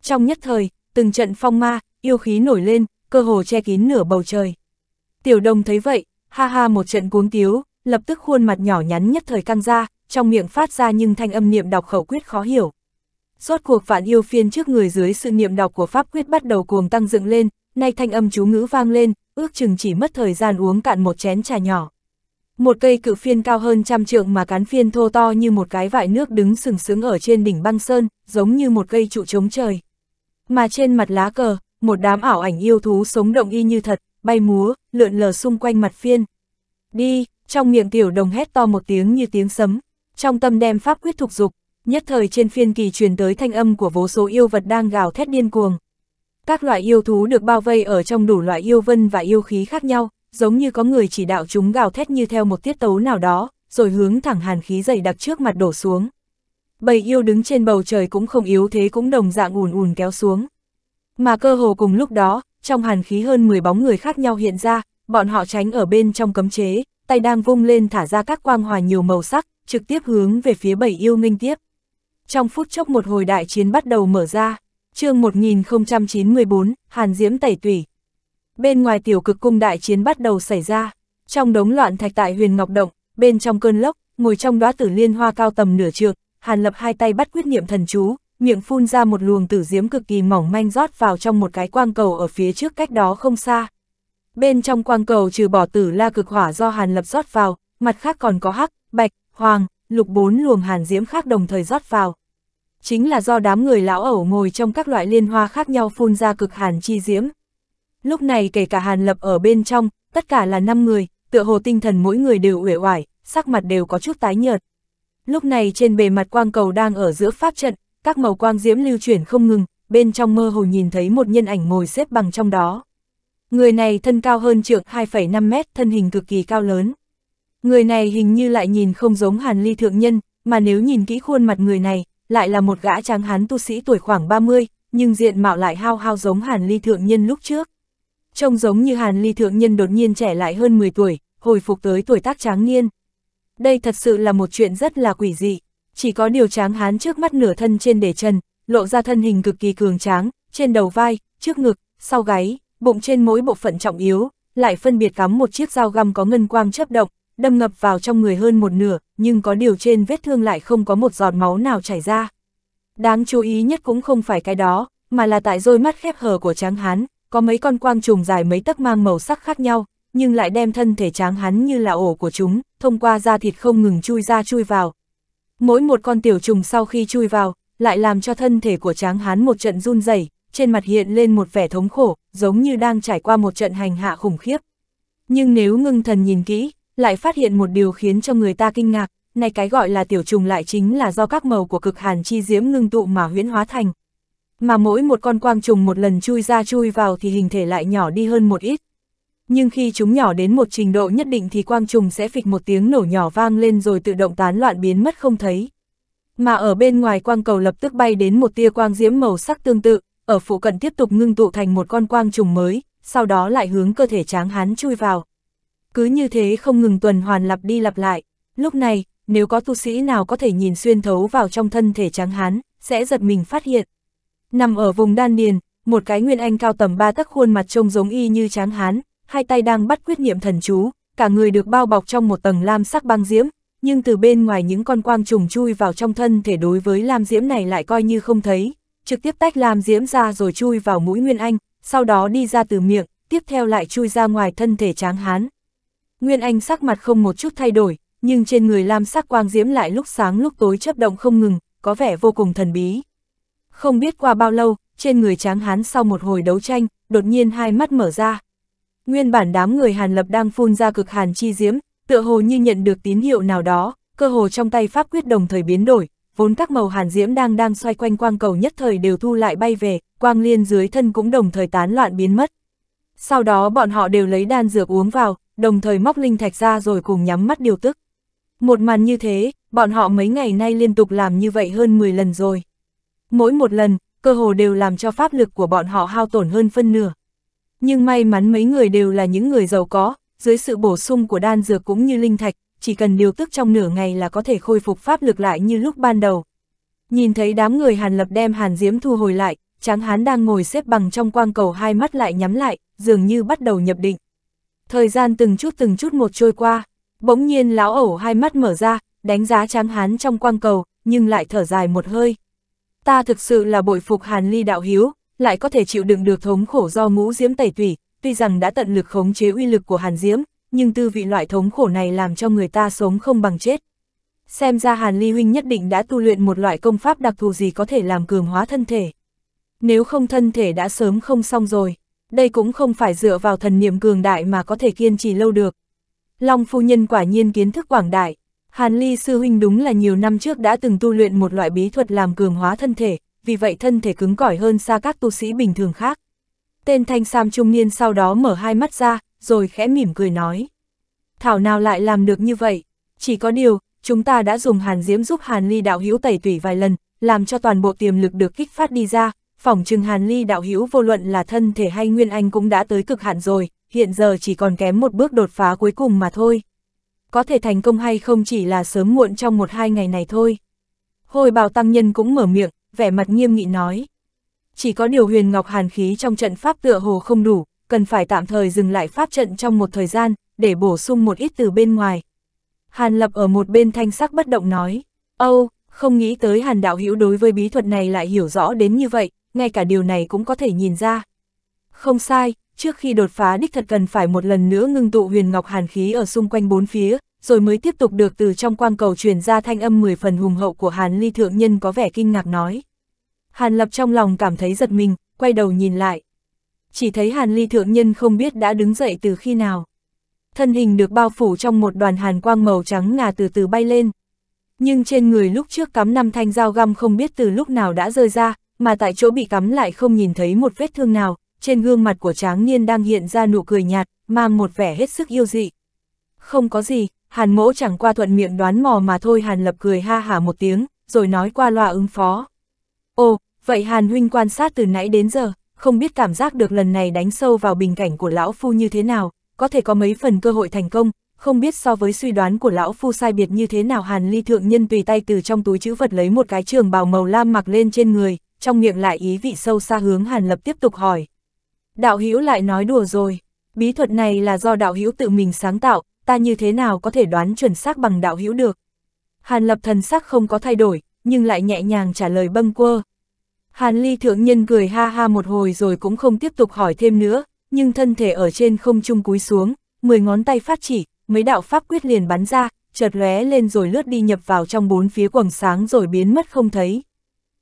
Trong nhất thời, từng trận phong ma, yêu khí nổi lên, cơ hồ che kín nửa bầu trời. Tiểu đồng thấy vậy, ha ha một trận cuống tiếu, lập tức khuôn mặt nhỏ nhắn nhất thời căng ra, trong miệng phát ra nhưng thanh âm niệm đọc khẩu quyết khó hiểu. Rốt cuộc vạn yêu phiên trước người dưới sự niệm đọc của pháp quyết bắt đầu cuồng tăng dựng lên, nay thanh âm chú ngữ vang lên, ước chừng chỉ mất thời gian uống cạn một chén trà nhỏ. Một cây cự phiên cao hơn trăm trượng mà cán phiên thô to như một cái vại nước đứng sừng sững ở trên đỉnh băng sơn, giống như một cây trụ chống trời mà trên mặt lá cờ, một đám ảo ảnh yêu thú sống động y như thật, bay múa, lượn lờ xung quanh mặt phiên. Đi, trong miệng tiểu đồng hét to một tiếng như tiếng sấm, trong tâm đem pháp quyết thục dục, nhất thời trên phiên kỳ truyền tới thanh âm của vô số yêu vật đang gào thét điên cuồng. Các loại yêu thú được bao vây ở trong đủ loại yêu vân và yêu khí khác nhau, giống như có người chỉ đạo chúng gào thét như theo một tiết tấu nào đó, rồi hướng thẳng hàn khí dày đặc trước mặt đổ xuống bầy yêu đứng trên bầu trời cũng không yếu thế cũng đồng dạng ùn ùn kéo xuống. Mà cơ hồ cùng lúc đó, trong hàn khí hơn 10 bóng người khác nhau hiện ra, bọn họ tránh ở bên trong cấm chế, tay đang vung lên thả ra các quang hòa nhiều màu sắc, trực tiếp hướng về phía bảy yêu minh tiếp. Trong phút chốc một hồi đại chiến bắt đầu mở ra, chương 1094, Hàn Diễm tẩy tủy. Bên ngoài tiểu cực cung đại chiến bắt đầu xảy ra, trong đống loạn thạch tại huyền ngọc động, bên trong cơn lốc, ngồi trong đóa tử liên hoa cao tầm nửa trượng, Hàn Lập hai tay bắt quyết niệm thần chú, miệng phun ra một luồng tử diếm cực kỳ mỏng manh rót vào trong một cái quang cầu ở phía trước cách đó không xa. Bên trong quang cầu trừ bỏ tử la cực hỏa do Hàn Lập rót vào, mặt khác còn có hắc, bạch, hoàng, lục bốn luồng hàn diễm khác đồng thời rót vào. Chính là do đám người lão ẩu ngồi trong các loại liên hoa khác nhau phun ra cực hàn chi diễm. Lúc này kể cả Hàn Lập ở bên trong, tất cả là 5 người, tựa hồ tinh thần mỗi người đều uể oải, sắc mặt đều có chút tái nhợt. Lúc này trên bề mặt quang cầu đang ở giữa pháp trận, các màu quang diễm lưu chuyển không ngừng, bên trong mơ hồ nhìn thấy một nhân ảnh ngồi xếp bằng trong đó. Người này thân cao hơn trượng 2,5 mét, thân hình cực kỳ cao lớn. Người này hình như lại nhìn không giống hàn ly thượng nhân, mà nếu nhìn kỹ khuôn mặt người này, lại là một gã tráng hán tu sĩ tuổi khoảng 30, nhưng diện mạo lại hao hao giống hàn ly thượng nhân lúc trước. Trông giống như hàn ly thượng nhân đột nhiên trẻ lại hơn 10 tuổi, hồi phục tới tuổi tác tráng niên đây thật sự là một chuyện rất là quỷ dị. Chỉ có điều tráng hán trước mắt nửa thân trên để trần lộ ra thân hình cực kỳ cường tráng, trên đầu vai, trước ngực, sau gáy, bụng trên mỗi bộ phận trọng yếu, lại phân biệt cắm một chiếc dao găm có ngân quang chấp động, đâm ngập vào trong người hơn một nửa, nhưng có điều trên vết thương lại không có một giọt máu nào chảy ra. Đáng chú ý nhất cũng không phải cái đó, mà là tại đôi mắt khép hờ của tráng hán, có mấy con quang trùng dài mấy tấc mang màu sắc khác nhau, nhưng lại đem thân thể tráng hắn như là ổ của chúng, thông qua da thịt không ngừng chui ra chui vào. Mỗi một con tiểu trùng sau khi chui vào, lại làm cho thân thể của tráng hắn một trận run rẩy, trên mặt hiện lên một vẻ thống khổ, giống như đang trải qua một trận hành hạ khủng khiếp. Nhưng nếu ngưng thần nhìn kỹ, lại phát hiện một điều khiến cho người ta kinh ngạc, này cái gọi là tiểu trùng lại chính là do các màu của cực hàn chi diễm ngưng tụ mà huyễn hóa thành. Mà mỗi một con quang trùng một lần chui ra chui vào thì hình thể lại nhỏ đi hơn một ít nhưng khi chúng nhỏ đến một trình độ nhất định thì quang trùng sẽ phịch một tiếng nổ nhỏ vang lên rồi tự động tán loạn biến mất không thấy. Mà ở bên ngoài quang cầu lập tức bay đến một tia quang diễm màu sắc tương tự, ở phụ cận tiếp tục ngưng tụ thành một con quang trùng mới, sau đó lại hướng cơ thể tráng hán chui vào. Cứ như thế không ngừng tuần hoàn lặp đi lặp lại, lúc này, nếu có tu sĩ nào có thể nhìn xuyên thấu vào trong thân thể tráng hán, sẽ giật mình phát hiện. Nằm ở vùng đan điền, một cái nguyên anh cao tầm ba tấc khuôn mặt trông giống y như tráng hán, hai tay đang bắt quyết niệm thần chú, cả người được bao bọc trong một tầng lam sắc băng diễm, nhưng từ bên ngoài những con quang trùng chui vào trong thân thể đối với lam diễm này lại coi như không thấy, trực tiếp tách lam diễm ra rồi chui vào mũi Nguyên Anh, sau đó đi ra từ miệng, tiếp theo lại chui ra ngoài thân thể tráng hán. Nguyên Anh sắc mặt không một chút thay đổi, nhưng trên người lam sắc quang diễm lại lúc sáng lúc tối chấp động không ngừng, có vẻ vô cùng thần bí. Không biết qua bao lâu, trên người tráng hán sau một hồi đấu tranh, đột nhiên hai mắt mở ra, Nguyên bản đám người Hàn Lập đang phun ra cực hàn chi diễm, tựa hồ như nhận được tín hiệu nào đó, cơ hồ trong tay pháp quyết đồng thời biến đổi, vốn các màu hàn diễm đang đang xoay quanh quang cầu nhất thời đều thu lại bay về, quang liên dưới thân cũng đồng thời tán loạn biến mất. Sau đó bọn họ đều lấy đan dược uống vào, đồng thời móc linh thạch ra rồi cùng nhắm mắt điều tức. Một màn như thế, bọn họ mấy ngày nay liên tục làm như vậy hơn 10 lần rồi. Mỗi một lần, cơ hồ đều làm cho pháp lực của bọn họ hao tổn hơn phân nửa. Nhưng may mắn mấy người đều là những người giàu có, dưới sự bổ sung của đan dược cũng như linh thạch, chỉ cần điều tức trong nửa ngày là có thể khôi phục pháp lực lại như lúc ban đầu. Nhìn thấy đám người Hàn Lập đem Hàn Diễm thu hồi lại, tráng hán đang ngồi xếp bằng trong quang cầu hai mắt lại nhắm lại, dường như bắt đầu nhập định. Thời gian từng chút từng chút một trôi qua, bỗng nhiên lão ẩu hai mắt mở ra, đánh giá tráng hán trong quang cầu, nhưng lại thở dài một hơi. Ta thực sự là bội phục Hàn Ly đạo hiếu, lại có thể chịu đựng được thống khổ do ngũ diễm tẩy tủy, tuy rằng đã tận lực khống chế uy lực của hàn diễm, nhưng tư vị loại thống khổ này làm cho người ta sống không bằng chết. Xem ra hàn ly huynh nhất định đã tu luyện một loại công pháp đặc thù gì có thể làm cường hóa thân thể. Nếu không thân thể đã sớm không xong rồi, đây cũng không phải dựa vào thần niệm cường đại mà có thể kiên trì lâu được. Long phu nhân quả nhiên kiến thức quảng đại, Hàn Ly sư huynh đúng là nhiều năm trước đã từng tu luyện một loại bí thuật làm cường hóa thân thể, vì vậy thân thể cứng cỏi hơn xa các tu sĩ bình thường khác. Tên thanh sam trung niên sau đó mở hai mắt ra, rồi khẽ mỉm cười nói. Thảo nào lại làm được như vậy? Chỉ có điều, chúng ta đã dùng hàn diễm giúp hàn ly đạo hữu tẩy tủy vài lần, làm cho toàn bộ tiềm lực được kích phát đi ra, phỏng chừng hàn ly đạo hữu vô luận là thân thể hay nguyên anh cũng đã tới cực hạn rồi, hiện giờ chỉ còn kém một bước đột phá cuối cùng mà thôi. Có thể thành công hay không chỉ là sớm muộn trong một hai ngày này thôi. Hồi bào tăng nhân cũng mở miệng, vẻ mặt nghiêm nghị nói. Chỉ có điều huyền ngọc hàn khí trong trận pháp tựa hồ không đủ, cần phải tạm thời dừng lại pháp trận trong một thời gian, để bổ sung một ít từ bên ngoài. Hàn lập ở một bên thanh sắc bất động nói, Âu, không nghĩ tới hàn đạo hữu đối với bí thuật này lại hiểu rõ đến như vậy, ngay cả điều này cũng có thể nhìn ra. Không sai, trước khi đột phá đích thật cần phải một lần nữa ngưng tụ huyền ngọc hàn khí ở xung quanh bốn phía, rồi mới tiếp tục được từ trong quang cầu truyền ra thanh âm 10 phần hùng hậu của Hàn Ly Thượng Nhân có vẻ kinh ngạc nói. Hàn Lập trong lòng cảm thấy giật mình, quay đầu nhìn lại. Chỉ thấy Hàn Ly Thượng Nhân không biết đã đứng dậy từ khi nào. Thân hình được bao phủ trong một đoàn hàn quang màu trắng ngà từ từ bay lên. Nhưng trên người lúc trước cắm năm thanh dao găm không biết từ lúc nào đã rơi ra, mà tại chỗ bị cắm lại không nhìn thấy một vết thương nào, trên gương mặt của tráng niên đang hiện ra nụ cười nhạt, mang một vẻ hết sức yêu dị. Không có gì, Hàn mỗ chẳng qua thuận miệng đoán mò mà thôi Hàn lập cười ha hả một tiếng, rồi nói qua loa ứng phó. Ồ, vậy Hàn huynh quan sát từ nãy đến giờ, không biết cảm giác được lần này đánh sâu vào bình cảnh của lão phu như thế nào, có thể có mấy phần cơ hội thành công, không biết so với suy đoán của lão phu sai biệt như thế nào Hàn ly thượng nhân tùy tay từ trong túi chữ vật lấy một cái trường bào màu lam mặc lên trên người, trong miệng lại ý vị sâu xa hướng Hàn lập tiếp tục hỏi. Đạo hữu lại nói đùa rồi, bí thuật này là do đạo hữu tự mình sáng tạo, ta như thế nào có thể đoán chuẩn xác bằng đạo hữu được. Hàn lập thần sắc không có thay đổi, nhưng lại nhẹ nhàng trả lời bâng quơ. Hàn ly thượng nhân cười ha ha một hồi rồi cũng không tiếp tục hỏi thêm nữa, nhưng thân thể ở trên không trung cúi xuống, mười ngón tay phát chỉ, mấy đạo pháp quyết liền bắn ra, chợt lóe lên rồi lướt đi nhập vào trong bốn phía quầng sáng rồi biến mất không thấy.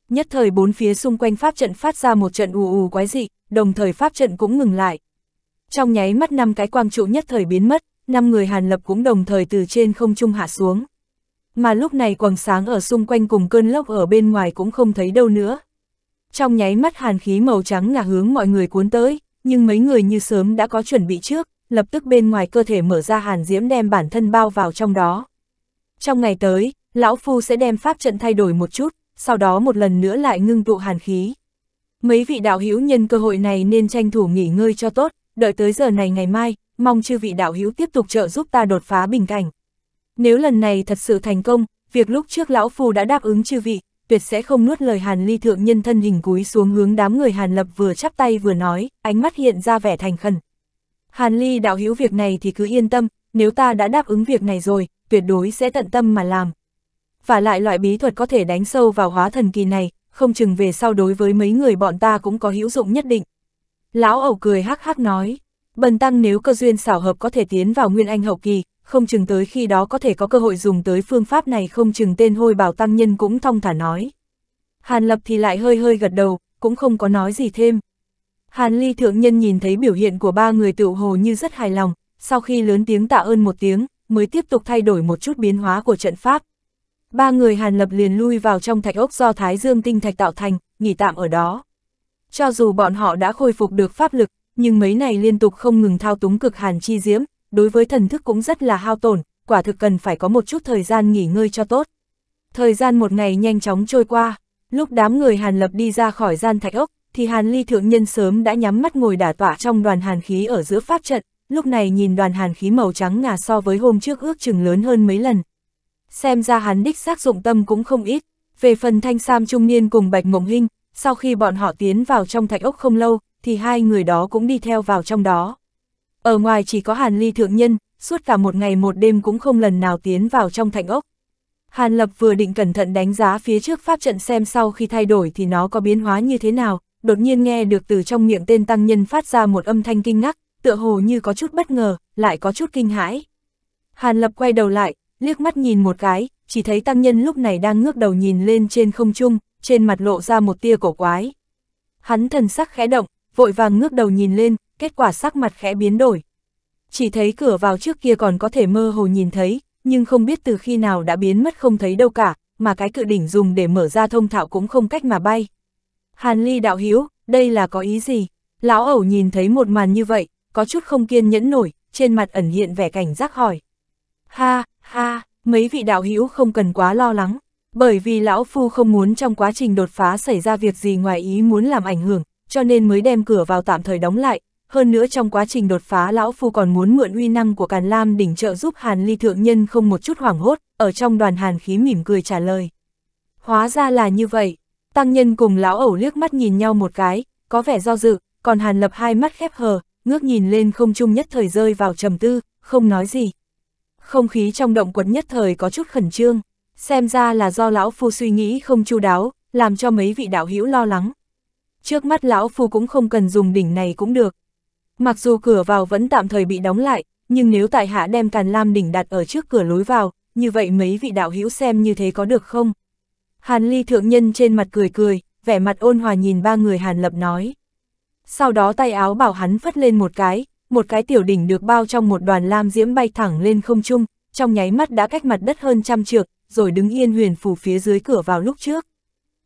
Nhất thời bốn phía xung quanh pháp trận phát ra một trận ù ù quái dị, đồng thời pháp trận cũng ngừng lại. Trong nháy mắt năm cái quang trụ nhất thời biến mất, năm người Hàn Lập cũng đồng thời từ trên không trung hạ xuống. Mà lúc này quầng sáng ở xung quanh cùng cơn lốc ở bên ngoài cũng không thấy đâu nữa. Trong nháy mắt hàn khí màu trắng ngả hướng mọi người cuốn tới, nhưng mấy người như sớm đã có chuẩn bị trước, lập tức bên ngoài cơ thể mở ra hàn diễm đem bản thân bao vào trong đó. Trong ngày tới, Lão Phu sẽ đem pháp trận thay đổi một chút, sau đó một lần nữa lại ngưng tụ hàn khí. Mấy vị đạo hữu nhân cơ hội này nên tranh thủ nghỉ ngơi cho tốt, đợi tới giờ này ngày mai, mong chư vị đạo hữu tiếp tục trợ giúp ta đột phá bình cảnh. Nếu lần này thật sự thành công, việc lúc trước lão phu đã đáp ứng chư vị, tuyệt sẽ không nuốt lời Hàn Ly thượng nhân thân hình cúi xuống hướng đám người Hàn Lập vừa chắp tay vừa nói, ánh mắt hiện ra vẻ thành khẩn. Hàn Ly đạo hữu việc này thì cứ yên tâm, nếu ta đã đáp ứng việc này rồi, tuyệt đối sẽ tận tâm mà làm. Và lại loại bí thuật có thể đánh sâu vào hóa thần kỳ này, không chừng về sau đối với mấy người bọn ta cũng có hữu dụng nhất định. Lão ẩu cười hắc hắc nói. Bần tăng nếu cơ duyên xảo hợp có thể tiến vào nguyên anh hậu kỳ, không chừng tới khi đó có thể có cơ hội dùng tới phương pháp này không chừng tên hôi bảo tăng nhân cũng thong thả nói. Hàn Lập thì lại hơi hơi gật đầu, cũng không có nói gì thêm. Hàn Ly Thượng Nhân nhìn thấy biểu hiện của ba người tựu hồ như rất hài lòng, sau khi lớn tiếng tạ ơn một tiếng, mới tiếp tục thay đổi một chút biến hóa của trận pháp. Ba người Hàn Lập liền lui vào trong thạch ốc do Thái Dương Tinh Thạch tạo thành, nghỉ tạm ở đó. Cho dù bọn họ đã khôi phục được pháp lực, nhưng mấy này liên tục không ngừng thao túng cực hàn chi diễm, đối với thần thức cũng rất là hao tổn, quả thực cần phải có một chút thời gian nghỉ ngơi cho tốt. Thời gian một ngày nhanh chóng trôi qua, lúc đám người Hàn Lập đi ra khỏi gian thạch ốc, thì Hàn Ly Thượng Nhân sớm đã nhắm mắt ngồi đả tỏa trong đoàn hàn khí ở giữa pháp trận, lúc này nhìn đoàn hàn khí màu trắng ngà so với hôm trước ước chừng lớn hơn mấy lần. Xem ra hắn đích xác dụng tâm cũng không ít, về phần thanh sam trung niên cùng Bạch Mộng Hinh, sau khi bọn họ tiến vào trong thạch ốc không lâu, thì hai người đó cũng đi theo vào trong đó. Ở ngoài chỉ có Hàn Ly thượng nhân, suốt cả một ngày một đêm cũng không lần nào tiến vào trong thành ốc. Hàn Lập vừa định cẩn thận đánh giá phía trước pháp trận xem sau khi thay đổi thì nó có biến hóa như thế nào, đột nhiên nghe được từ trong miệng tên tăng nhân phát ra một âm thanh kinh ngắc, tựa hồ như có chút bất ngờ, lại có chút kinh hãi. Hàn Lập quay đầu lại, liếc mắt nhìn một cái, chỉ thấy tăng nhân lúc này đang ngước đầu nhìn lên trên không trung, trên mặt lộ ra một tia cổ quái. Hắn thần sắc khẽ động, vội vàng ngước đầu nhìn lên, kết quả sắc mặt khẽ biến đổi. Chỉ thấy cửa vào trước kia còn có thể mơ hồ nhìn thấy, nhưng không biết từ khi nào đã biến mất không thấy đâu cả, mà cái cự đỉnh dùng để mở ra thông thạo cũng không cách mà bay. Hàn Ly đạo hiếu, đây là có ý gì? Lão ẩu nhìn thấy một màn như vậy, có chút không kiên nhẫn nổi, trên mặt ẩn hiện vẻ cảnh giác hỏi. Ha, ha, mấy vị đạo hiếu không cần quá lo lắng, bởi vì lão phu không muốn trong quá trình đột phá xảy ra việc gì ngoài ý muốn làm ảnh hưởng, cho nên mới đem cửa vào tạm thời đóng lại, hơn nữa trong quá trình đột phá lão phu còn muốn mượn uy năng của Càn Lam đỉnh trợ giúp Hàn Ly thượng nhân không một chút hoảng hốt, ở trong đoàn Hàn khí mỉm cười trả lời. Hóa ra là như vậy, tăng nhân cùng lão ẩu liếc mắt nhìn nhau một cái, có vẻ do dự, còn Hàn Lập hai mắt khép hờ, ngước nhìn lên không trung nhất thời rơi vào trầm tư, không nói gì. Không khí trong động quật nhất thời có chút khẩn trương, xem ra là do lão phu suy nghĩ không chu đáo, làm cho mấy vị đạo hữu lo lắng trước mắt lão phu cũng không cần dùng đỉnh này cũng được. Mặc dù cửa vào vẫn tạm thời bị đóng lại, nhưng nếu tại hạ đem càn lam đỉnh đặt ở trước cửa lối vào, như vậy mấy vị đạo hữu xem như thế có được không? Hàn ly thượng nhân trên mặt cười cười, vẻ mặt ôn hòa nhìn ba người hàn lập nói. Sau đó tay áo bảo hắn phất lên một cái, một cái tiểu đỉnh được bao trong một đoàn lam diễm bay thẳng lên không trung, trong nháy mắt đã cách mặt đất hơn trăm trượng, rồi đứng yên huyền phù phía dưới cửa vào lúc trước.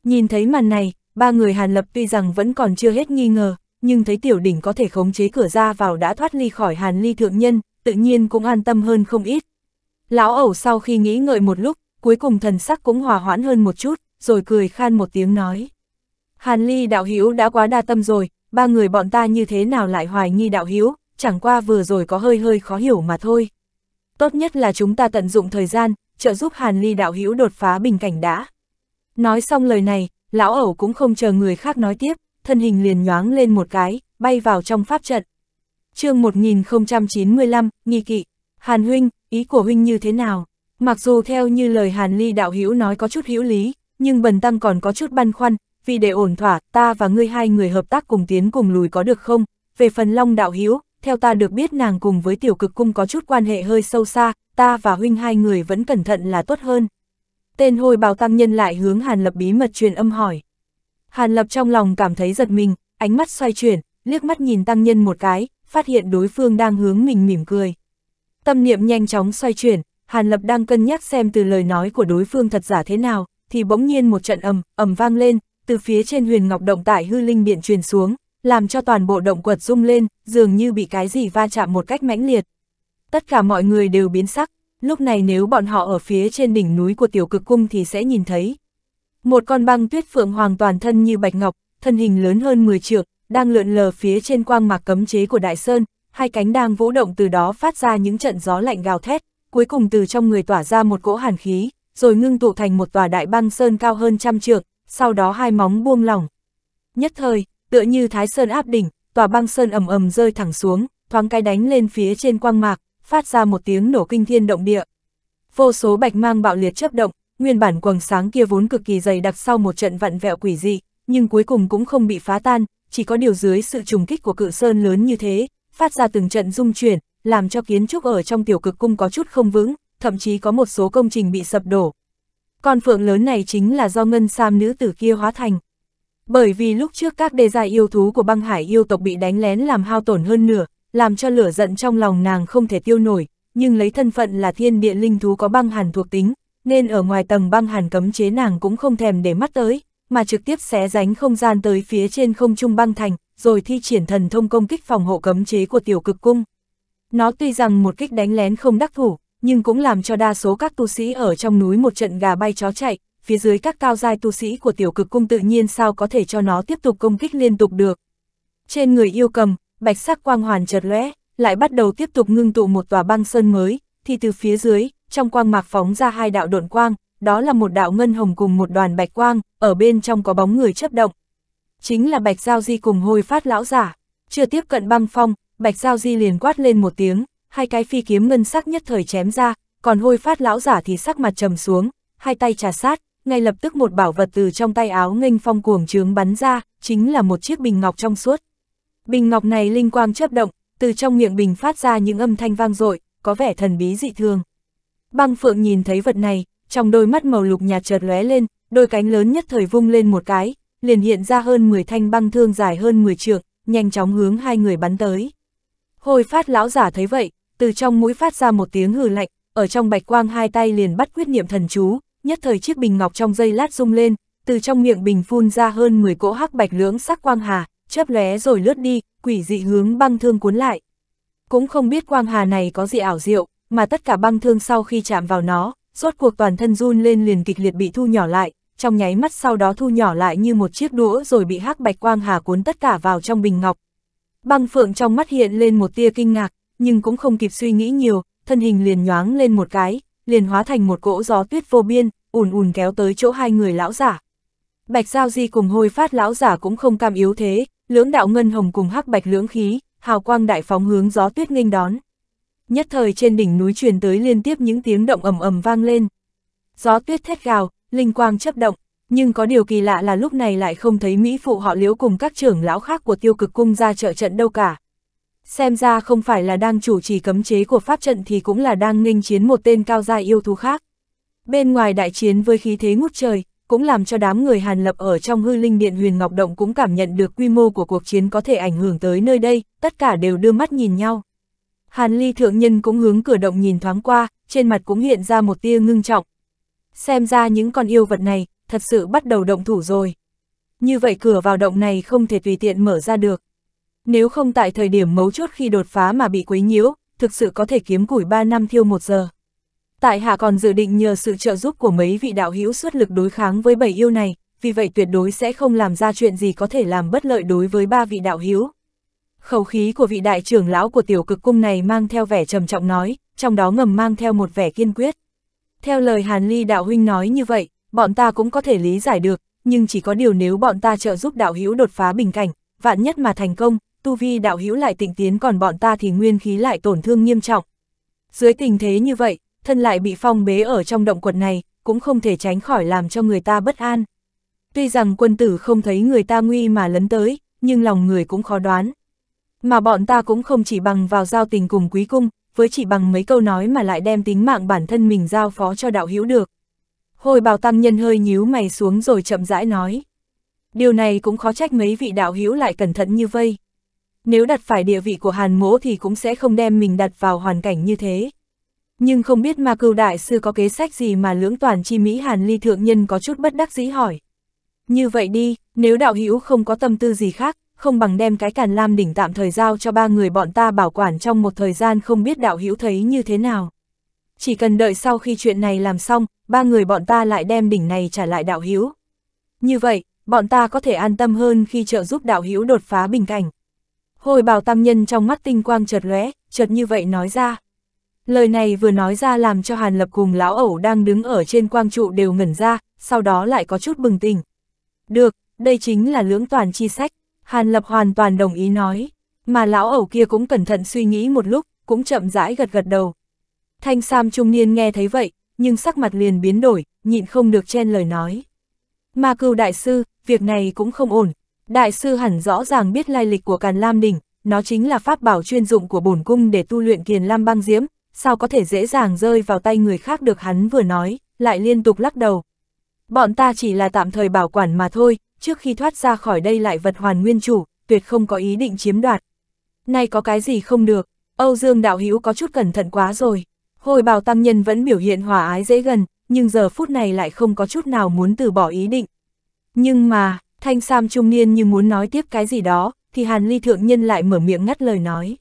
Nhìn thấy màn này, ba người Hàn Lập tuy rằng vẫn còn chưa hết nghi ngờ, nhưng thấy tiểu đỉnh có thể khống chế cửa ra vào đã thoát ly khỏi Hàn Ly Thượng Nhân, tự nhiên cũng an tâm hơn không ít. Lão ẩu sau khi nghĩ ngợi một lúc, cuối cùng thần sắc cũng hòa hoãn hơn một chút, rồi cười khan một tiếng nói. Hàn Ly đạo hữu đã quá đa tâm rồi, ba người bọn ta như thế nào lại hoài nghi đạo hữu, chẳng qua vừa rồi có hơi hơi khó hiểu mà thôi. Tốt nhất là chúng ta tận dụng thời gian, trợ giúp Hàn Ly đạo hữu đột phá bình cảnh đã. Nói xong lời này, lão ẩu cũng không chờ người khác nói tiếp, thân hình liền nhoáng lên một cái, bay vào trong pháp trận. chương 1095, nghi kỵ, Hàn Huynh, ý của Huynh như thế nào? Mặc dù theo như lời Hàn Ly đạo hữu nói có chút hữu lý, nhưng bần tăng còn có chút băn khoăn, vì để ổn thỏa, ta và ngươi hai người hợp tác cùng tiến cùng lùi có được không? Về phần Long đạo hữu, theo ta được biết nàng cùng với tiểu cực cung có chút quan hệ hơi sâu xa, ta và huynh hai người vẫn cẩn thận là tốt hơn. Tên hôi bào tăng nhân lại hướng Hàn Lập bí mật truyền âm hỏi. Hàn Lập trong lòng cảm thấy giật mình, ánh mắt xoay chuyển, liếc mắt nhìn tăng nhân một cái, phát hiện đối phương đang hướng mình mỉm cười. Tâm niệm nhanh chóng xoay chuyển, Hàn Lập đang cân nhắc xem từ lời nói của đối phương thật giả thế nào, thì bỗng nhiên một trận ầm, ầm vang lên, từ phía trên huyền ngọc động tại hư linh điện truyền xuống, làm cho toàn bộ động quật rung lên, dường như bị cái gì va chạm một cách mãnh liệt. Tất cả mọi người đều biến sắc, lúc này nếu bọn họ ở phía trên đỉnh núi của tiểu cực cung thì sẽ nhìn thấy. Một con băng tuyết phượng hoàng toàn thân như bạch ngọc, thân hình lớn hơn 10 trượng, đang lượn lờ phía trên quang mạc cấm chế của đại sơn, hai cánh đang vũ động từ đó phát ra những trận gió lạnh gào thét, cuối cùng từ trong người tỏa ra một cỗ hàn khí, rồi ngưng tụ thành một tòa đại băng sơn cao hơn trăm trượng, sau đó hai móng buông lỏng. Nhất thời, tựa như thái sơn áp đỉnh, tòa băng sơn ầm ầm rơi thẳng xuống, thoáng cái đánh lên phía trên quang mạc, phát ra một tiếng nổ kinh thiên động địa. Vô số bạch mang bạo liệt chấp động, nguyên bản quầng sáng kia vốn cực kỳ dày đặc sau một trận vặn vẹo quỷ dị, nhưng cuối cùng cũng không bị phá tan, chỉ có điều dưới sự trùng kích của cự sơn lớn như thế, phát ra từng trận rung chuyển, làm cho kiến trúc ở trong tiểu cực cung có chút không vững, thậm chí có một số công trình bị sập đổ. Con phượng lớn này chính là do ngân sam nữ tử kia hóa thành. Bởi vì lúc trước các đề gia yêu thú của băng hải yêu tộc bị đánh lén làm hao tổn hơn nửa, làm cho lửa giận trong lòng nàng không thể tiêu nổi, nhưng lấy thân phận là thiên địa linh thú có băng hàn thuộc tính, nên ở ngoài tầng băng hàn cấm chế nàng cũng không thèm để mắt tới, mà trực tiếp xé ránh không gian tới phía trên không trung băng thành, rồi thi triển thần thông công kích phòng hộ cấm chế của tiểu cực cung. Nó tuy rằng một kích đánh lén không đắc thủ, nhưng cũng làm cho đa số các tu sĩ ở trong núi một trận gà bay chó chạy, phía dưới các cao giai tu sĩ của tiểu cực cung tự nhiên sao có thể cho nó tiếp tục công kích liên tục được. Trên người yêu cầm, bạch sắc quang hoàn chợt lóe, lại bắt đầu tiếp tục ngưng tụ một tòa băng sơn mới, thì từ phía dưới, trong quang mạc phóng ra hai đạo độn quang, đó là một đạo ngân hồng cùng một đoàn bạch quang, ở bên trong có bóng người chấp động. Chính là Bạch Giao Di cùng hôi phát lão giả, chưa tiếp cận băng phong, Bạch Giao Di liền quát lên một tiếng, hai cái phi kiếm ngân sắc nhất thời chém ra, còn hôi phát lão giả thì sắc mặt trầm xuống, hai tay trà sát, ngay lập tức một bảo vật từ trong tay áo nghênh phong cuồng trướng bắn ra, chính là một chiếc bình ngọc trong suốt. Bình ngọc này linh quang chớp động, từ trong miệng bình phát ra những âm thanh vang dội, có vẻ thần bí dị thường. Băng Phượng nhìn thấy vật này, trong đôi mắt màu lục nhạt chợt lóe lên, đôi cánh lớn nhất thời vung lên một cái, liền hiện ra hơn 10 thanh băng thương dài hơn 10 trượng, nhanh chóng hướng hai người bắn tới. Hồi phát lão giả thấy vậy, từ trong mũi phát ra một tiếng hừ lạnh, ở trong bạch quang hai tay liền bắt quyết niệm thần chú, nhất thời chiếc bình ngọc trong dây lát rung lên, từ trong miệng bình phun ra hơn 10 cỗ hắc bạch lưỡng sắc quang hà, chớp lóe rồi lướt đi, quỷ dị hướng băng thương cuốn lại. Cũng không biết quang hà này có gì ảo diệu, mà tất cả băng thương sau khi chạm vào nó, rốt cuộc toàn thân run lên liền kịch liệt bị thu nhỏ lại, trong nháy mắt sau đó thu nhỏ lại như một chiếc đũa rồi bị hắc bạch quang hà cuốn tất cả vào trong bình ngọc. Băng phượng trong mắt hiện lên một tia kinh ngạc, nhưng cũng không kịp suy nghĩ nhiều, thân hình liền nhoáng lên một cái, liền hóa thành một cỗ gió tuyết vô biên, ùn ùn kéo tới chỗ hai người lão giả. Bạch Giao Di cùng hôi phát lão giả cũng không cam yếu thế, lưỡng đạo ngân hồng cùng hắc bạch lưỡng khí, hào quang đại phóng hướng gió tuyết nghênh đón. Nhất thời trên đỉnh núi truyền tới liên tiếp những tiếng động ầm ầm vang lên. Gió tuyết thét gào, linh quang chấp động, nhưng có điều kỳ lạ là lúc này lại không thấy Mỹ phụ họ liễu cùng các trưởng lão khác của tiêu cực cung ra trợ trận đâu cả. Xem ra không phải là đang chủ trì cấm chế của pháp trận thì cũng là đang nghênh chiến một tên cao gia yêu thú khác. Bên ngoài đại chiến với khí thế ngút trời, cũng làm cho đám người Hàn Lập ở trong hư linh điện huyền Ngọc Động cũng cảm nhận được quy mô của cuộc chiến có thể ảnh hưởng tới nơi đây, tất cả đều đưa mắt nhìn nhau. Hàn Ly Thượng Nhân cũng hướng cửa động nhìn thoáng qua, trên mặt cũng hiện ra một tia ngưng trọng. Xem ra những con yêu vật này, thật sự bắt đầu động thủ rồi. Như vậy cửa vào động này không thể tùy tiện mở ra được. Nếu không tại thời điểm mấu chốt khi đột phá mà bị quấy nhiễu, thực sự có thể kiếm củi 3 năm thiêu 1 giờ. Tại hạ còn dự định nhờ sự trợ giúp của mấy vị đạo hữu xuất lực đối kháng với bảy yêu này, vì vậy tuyệt đối sẽ không làm ra chuyện gì có thể làm bất lợi đối với ba vị đạo hữu. Khẩu khí của vị đại trưởng lão của tiểu cực cung này mang theo vẻ trầm trọng nói, trong đó ngầm mang theo một vẻ kiên quyết. Theo lời Hàn Ly đạo huynh nói như vậy, bọn ta cũng có thể lý giải được, nhưng chỉ có điều nếu bọn ta trợ giúp đạo hữu đột phá bình cảnh, vạn nhất mà thành công, tu vi đạo hữu lại tịnh tiến còn bọn ta thì nguyên khí lại tổn thương nghiêm trọng. Dưới tình thế như vậy, thân lại bị phong bế ở trong động quật này, cũng không thể tránh khỏi làm cho người ta bất an. Tuy rằng quân tử không thấy người ta nguy mà lấn tới, nhưng lòng người cũng khó đoán. Mà bọn ta cũng không chỉ bằng vào giao tình cùng quý cung, với chỉ bằng mấy câu nói mà lại đem tính mạng bản thân mình giao phó cho đạo hữu được. Hồi bào tăng nhân hơi nhíu mày xuống rồi chậm rãi nói. Điều này cũng khó trách mấy vị đạo hữu lại cẩn thận như vây. Nếu đặt phải địa vị của hàn mỗ thì cũng sẽ không đem mình đặt vào hoàn cảnh như thế. Nhưng không biết ma cưu đại sư có kế sách gì mà lưỡng toàn chi Mỹ Hàn Ly Thượng Nhân có chút bất đắc dĩ hỏi. Như vậy đi, nếu đạo hữu không có tâm tư gì khác, không bằng đem cái càn lam đỉnh tạm thời giao cho ba người bọn ta bảo quản trong một thời gian không biết đạo hữu thấy như thế nào. Chỉ cần đợi sau khi chuyện này làm xong, ba người bọn ta lại đem đỉnh này trả lại đạo hữu. Như vậy, bọn ta có thể an tâm hơn khi trợ giúp đạo hữu đột phá bình cảnh. Hồi bào tam nhân trong mắt tinh quang chợt lóe, chợt như vậy nói ra. Lời này vừa nói ra làm cho Hàn Lập cùng lão ẩu đang đứng ở trên quang trụ đều ngẩn ra, sau đó lại có chút bừng tỉnh. Được, đây chính là lưỡng toàn chi sách, Hàn Lập hoàn toàn đồng ý nói, mà lão ẩu kia cũng cẩn thận suy nghĩ một lúc, cũng chậm rãi gật gật đầu. Thanh Sam trung niên nghe thấy vậy, nhưng sắc mặt liền biến đổi, nhịn không được chen lời nói. Mà cưu đại sư, việc này cũng không ổn, đại sư hẳn rõ ràng biết lai lịch của Càn Lam Đỉnh, nó chính là pháp bảo chuyên dụng của bổn cung để tu luyện kiền Lam băng diễm, sao có thể dễ dàng rơi vào tay người khác được hắn vừa nói, lại liên tục lắc đầu. Bọn ta chỉ là tạm thời bảo quản mà thôi, trước khi thoát ra khỏi đây lại vật hoàn nguyên chủ, tuyệt không có ý định chiếm đoạt. Nay có cái gì không được, Âu Dương Đạo Hữu có chút cẩn thận quá rồi. Hồi bào tăng nhân vẫn biểu hiện hòa ái dễ gần, nhưng giờ phút này lại không có chút nào muốn từ bỏ ý định. Nhưng mà, thanh sam trung niên như muốn nói tiếp cái gì đó, thì Hàn Ly Thượng Nhân lại mở miệng ngắt lời nói.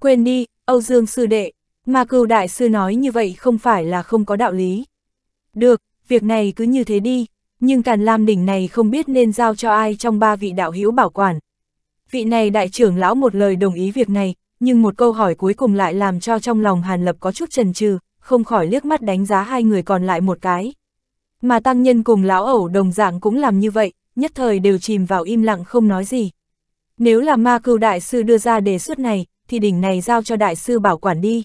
Quên đi, Âu Dương Sư Đệ, mà cừu đại sư nói như vậy không phải là không có đạo lý. Được, việc này cứ như thế đi, nhưng Càn Lam đỉnh này không biết nên giao cho ai trong ba vị đạo hữu bảo quản. Vị này đại trưởng lão một lời đồng ý việc này, nhưng một câu hỏi cuối cùng lại làm cho trong lòng Hàn Lập có chút chần chừ, không khỏi liếc mắt đánh giá hai người còn lại một cái. Mà tăng nhân cùng lão ẩu đồng dạng cũng làm như vậy, nhất thời đều chìm vào im lặng không nói gì. Nếu là ma Cưu đại sư đưa ra đề xuất này, thì đỉnh này giao cho đại sư bảo quản đi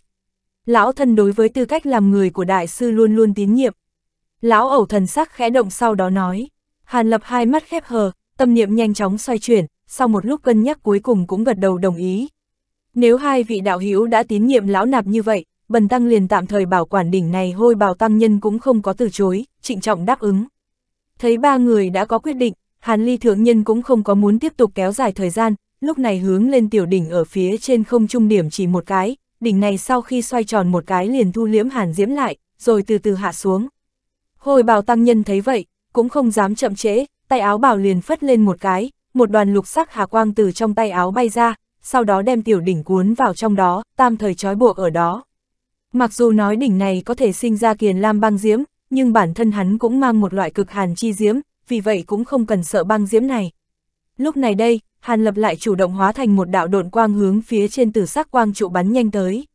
lão thân đối với tư cách làm người của đại sư luôn luôn tín nhiệm. Lão ẩu thần sắc khẽ động sau đó nói, Hàn Lập hai mắt khép hờ, tâm niệm nhanh chóng xoay chuyển, sau một lúc cân nhắc cuối cùng cũng gật đầu đồng ý. Nếu hai vị đạo hữu đã tín nhiệm lão nạp như vậy, bần tăng liền tạm thời bảo quản đỉnh này hôi bào tăng nhân cũng không có từ chối, trịnh trọng đáp ứng. Thấy ba người đã có quyết định, Hàn Ly Thượng Nhân cũng không có muốn tiếp tục kéo dài thời gian, lúc này hướng lên tiểu đỉnh ở phía trên không trung điểm chỉ một cái, đỉnh này sau khi xoay tròn một cái liền thu liễm hàn diễm lại, rồi từ từ hạ xuống. Hồi bào tăng nhân thấy vậy, cũng không dám chậm trễ, tay áo bào liền phất lên một cái, một đoàn lục sắc hà quang từ trong tay áo bay ra, sau đó đem tiểu đỉnh cuốn vào trong đó, tam thời trói buộc ở đó. Mặc dù nói đỉnh này có thể sinh ra kiền lam băng diễm, nhưng bản thân hắn cũng mang một loại cực hàn chi diễm, vì vậy cũng không cần sợ băng diễm này. Lúc này đây, Hàn Lập lại chủ động hóa thành một đạo độn quang hướng phía trên tử sắc quang trụ bắn nhanh tới.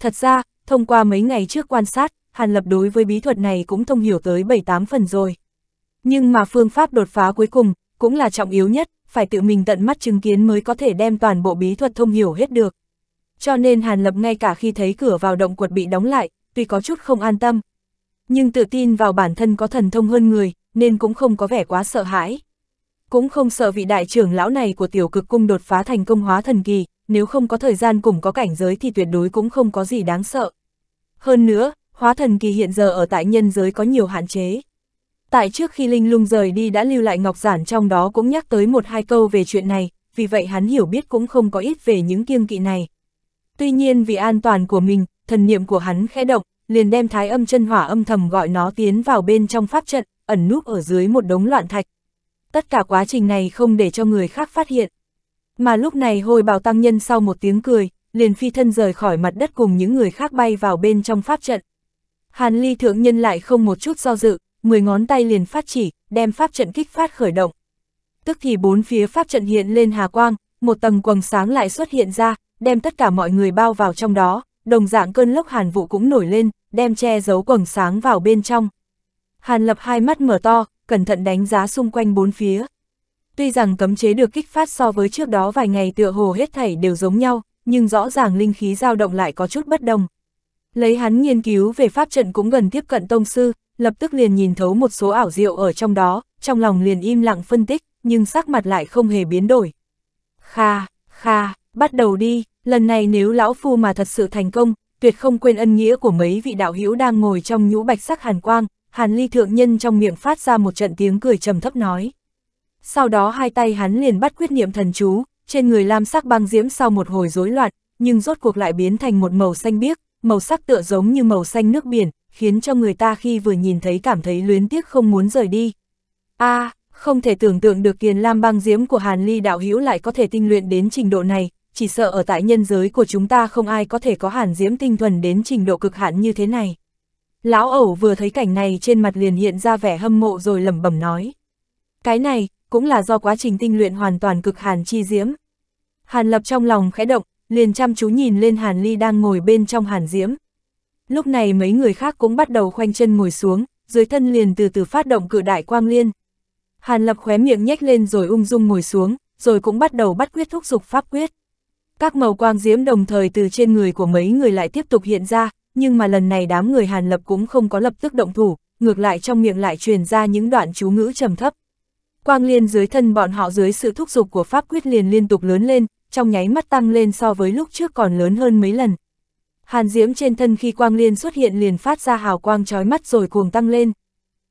Thật ra, thông qua mấy ngày trước quan sát, Hàn Lập đối với bí thuật này cũng thông hiểu tới 7-8 phần rồi. Nhưng mà phương pháp đột phá cuối cùng, cũng là trọng yếu nhất, phải tự mình tận mắt chứng kiến mới có thể đem toàn bộ bí thuật thông hiểu hết được. Cho nên Hàn Lập ngay cả khi thấy cửa vào động quật bị đóng lại, tuy có chút không an tâm, nhưng tự tin vào bản thân có thần thông hơn người, nên cũng không có vẻ quá sợ hãi cũng không sợ vị đại trưởng lão này của tiểu cực cung đột phá thành công hóa thần kỳ, nếu không có thời gian cùng có cảnh giới thì tuyệt đối cũng không có gì đáng sợ. Hơn nữa, hóa thần kỳ hiện giờ ở tại nhân giới có nhiều hạn chế. Tại trước khi Linh lung rời đi đã lưu lại Ngọc Giản trong đó cũng nhắc tới một hai câu về chuyện này, vì vậy hắn hiểu biết cũng không có ít về những kiêng kỵ này. Tuy nhiên vì an toàn của mình, thần niệm của hắn khẽ động, liền đem thái âm chân hỏa âm thầm gọi nó tiến vào bên trong pháp trận, ẩn núp ở dưới một đống loạn thạch, tất cả quá trình này không để cho người khác phát hiện. Mà lúc này hồi bào tăng nhân sau một tiếng cười, liền phi thân rời khỏi mặt đất cùng những người khác bay vào bên trong pháp trận. Hàn ly thượng nhân lại không một chút do dự, mười ngón tay liền phát chỉ, đem pháp trận kích phát khởi động. Tức thì bốn phía pháp trận hiện lên hà quang, một tầng quầng sáng lại xuất hiện ra, đem tất cả mọi người bao vào trong đó, đồng dạng cơn lốc hàn vụ cũng nổi lên, đem che giấu quầng sáng vào bên trong. Hàn lập hai mắt mở to, cẩn thận đánh giá xung quanh bốn phía. Tuy rằng cấm chế được kích phát so với trước đó vài ngày tựa hồ hết thảy đều giống nhau, nhưng rõ ràng linh khí dao động lại có chút bất đồng. Lấy hắn nghiên cứu về pháp trận cũng gần tiếp cận tông sư, lập tức liền nhìn thấu một số ảo diệu ở trong đó, trong lòng liền im lặng phân tích, nhưng sắc mặt lại không hề biến đổi. Kha, kha, bắt đầu đi, lần này nếu lão phu mà thật sự thành công, tuyệt không quên ân nghĩa của mấy vị đạo hữu đang ngồi trong nhũ bạch sắc hàn quang, Hàn Ly thượng nhân trong miệng phát ra một trận tiếng cười trầm thấp nói. Sau đó hai tay hắn liền bắt quyết niệm thần chú, trên người lam sắc băng diễm sau một hồi rối loạn, nhưng rốt cuộc lại biến thành một màu xanh biếc, màu sắc tựa giống như màu xanh nước biển, khiến cho người ta khi vừa nhìn thấy cảm thấy luyến tiếc không muốn rời đi. a à, không thể tưởng tượng được kiền lam băng diễm của Hàn Ly đạo hữu lại có thể tinh luyện đến trình độ này, chỉ sợ ở tại nhân giới của chúng ta không ai có thể có hàn diễm tinh thuần đến trình độ cực hạn như thế này. Lão ẩu vừa thấy cảnh này trên mặt liền hiện ra vẻ hâm mộ rồi lẩm bẩm nói. Cái này, cũng là do quá trình tinh luyện hoàn toàn cực hàn chi diễm. Hàn lập trong lòng khẽ động, liền chăm chú nhìn lên hàn ly đang ngồi bên trong hàn diễm. Lúc này mấy người khác cũng bắt đầu khoanh chân ngồi xuống, dưới thân liền từ từ phát động cự đại quang liên. Hàn lập khóe miệng nhếch lên rồi ung dung ngồi xuống, rồi cũng bắt đầu bắt quyết thúc dục pháp quyết. Các màu quang diễm đồng thời từ trên người của mấy người lại tiếp tục hiện ra, nhưng mà lần này đám người Hàn Lập cũng không có lập tức động thủ, ngược lại trong miệng lại truyền ra những đoạn chú ngữ trầm thấp. Quang liên dưới thân bọn họ dưới sự thúc giục của pháp quyết liền liên tục lớn lên, trong nháy mắt tăng lên so với lúc trước còn lớn hơn mấy lần. Hàn diễm trên thân khi quang liên xuất hiện liền phát ra hào quang trói mắt rồi cuồng tăng lên.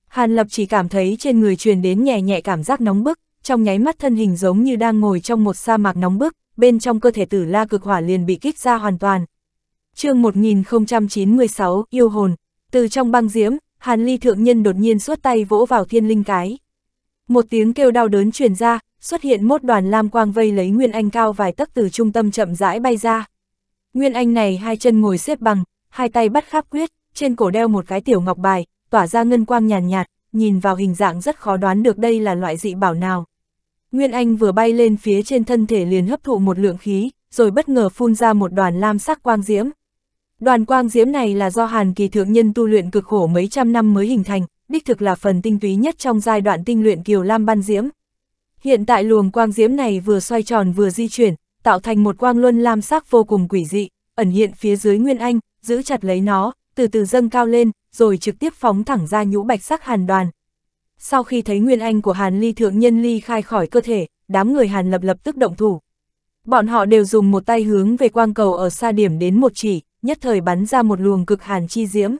Hàn lập chỉ cảm thấy trên người truyền đến nhẹ nhẹ cảm giác nóng bức, trong nháy mắt thân hình giống như đang ngồi trong một sa mạc nóng bức, bên trong cơ thể tử la cực hỏa liền bị kích ra hoàn toàn chương 1096, yêu hồn, từ trong băng diễm, Hàn Ly Thượng Nhân đột nhiên xuất tay vỗ vào thiên linh cái. Một tiếng kêu đau đớn truyền ra, xuất hiện một đoàn lam quang vây lấy Nguyên Anh cao vài tấc từ trung tâm chậm rãi bay ra. Nguyên Anh này hai chân ngồi xếp bằng, hai tay bắt khắp quyết, trên cổ đeo một cái tiểu ngọc bài, tỏa ra ngân quang nhàn nhạt, nhạt, nhìn vào hình dạng rất khó đoán được đây là loại dị bảo nào. Nguyên Anh vừa bay lên phía trên thân thể liền hấp thụ một lượng khí, rồi bất ngờ phun ra một đoàn lam sắc quang diễm, Đoàn quang diễm này là do Hàn Kỳ thượng nhân tu luyện cực khổ mấy trăm năm mới hình thành, đích thực là phần tinh túy nhất trong giai đoạn tinh luyện Kiều Lam Ban Diễm. Hiện tại luồng quang diễm này vừa xoay tròn vừa di chuyển, tạo thành một quang luân lam sắc vô cùng quỷ dị, ẩn hiện phía dưới Nguyên Anh, giữ chặt lấy nó, từ từ dâng cao lên, rồi trực tiếp phóng thẳng ra nhũ bạch sắc hàn đoàn. Sau khi thấy Nguyên Anh của Hàn Ly thượng nhân ly khai khỏi cơ thể, đám người Hàn lập lập tức động thủ. Bọn họ đều dùng một tay hướng về quang cầu ở xa điểm đến một chỉ, nhất thời bắn ra một luồng cực hàn chi diễm.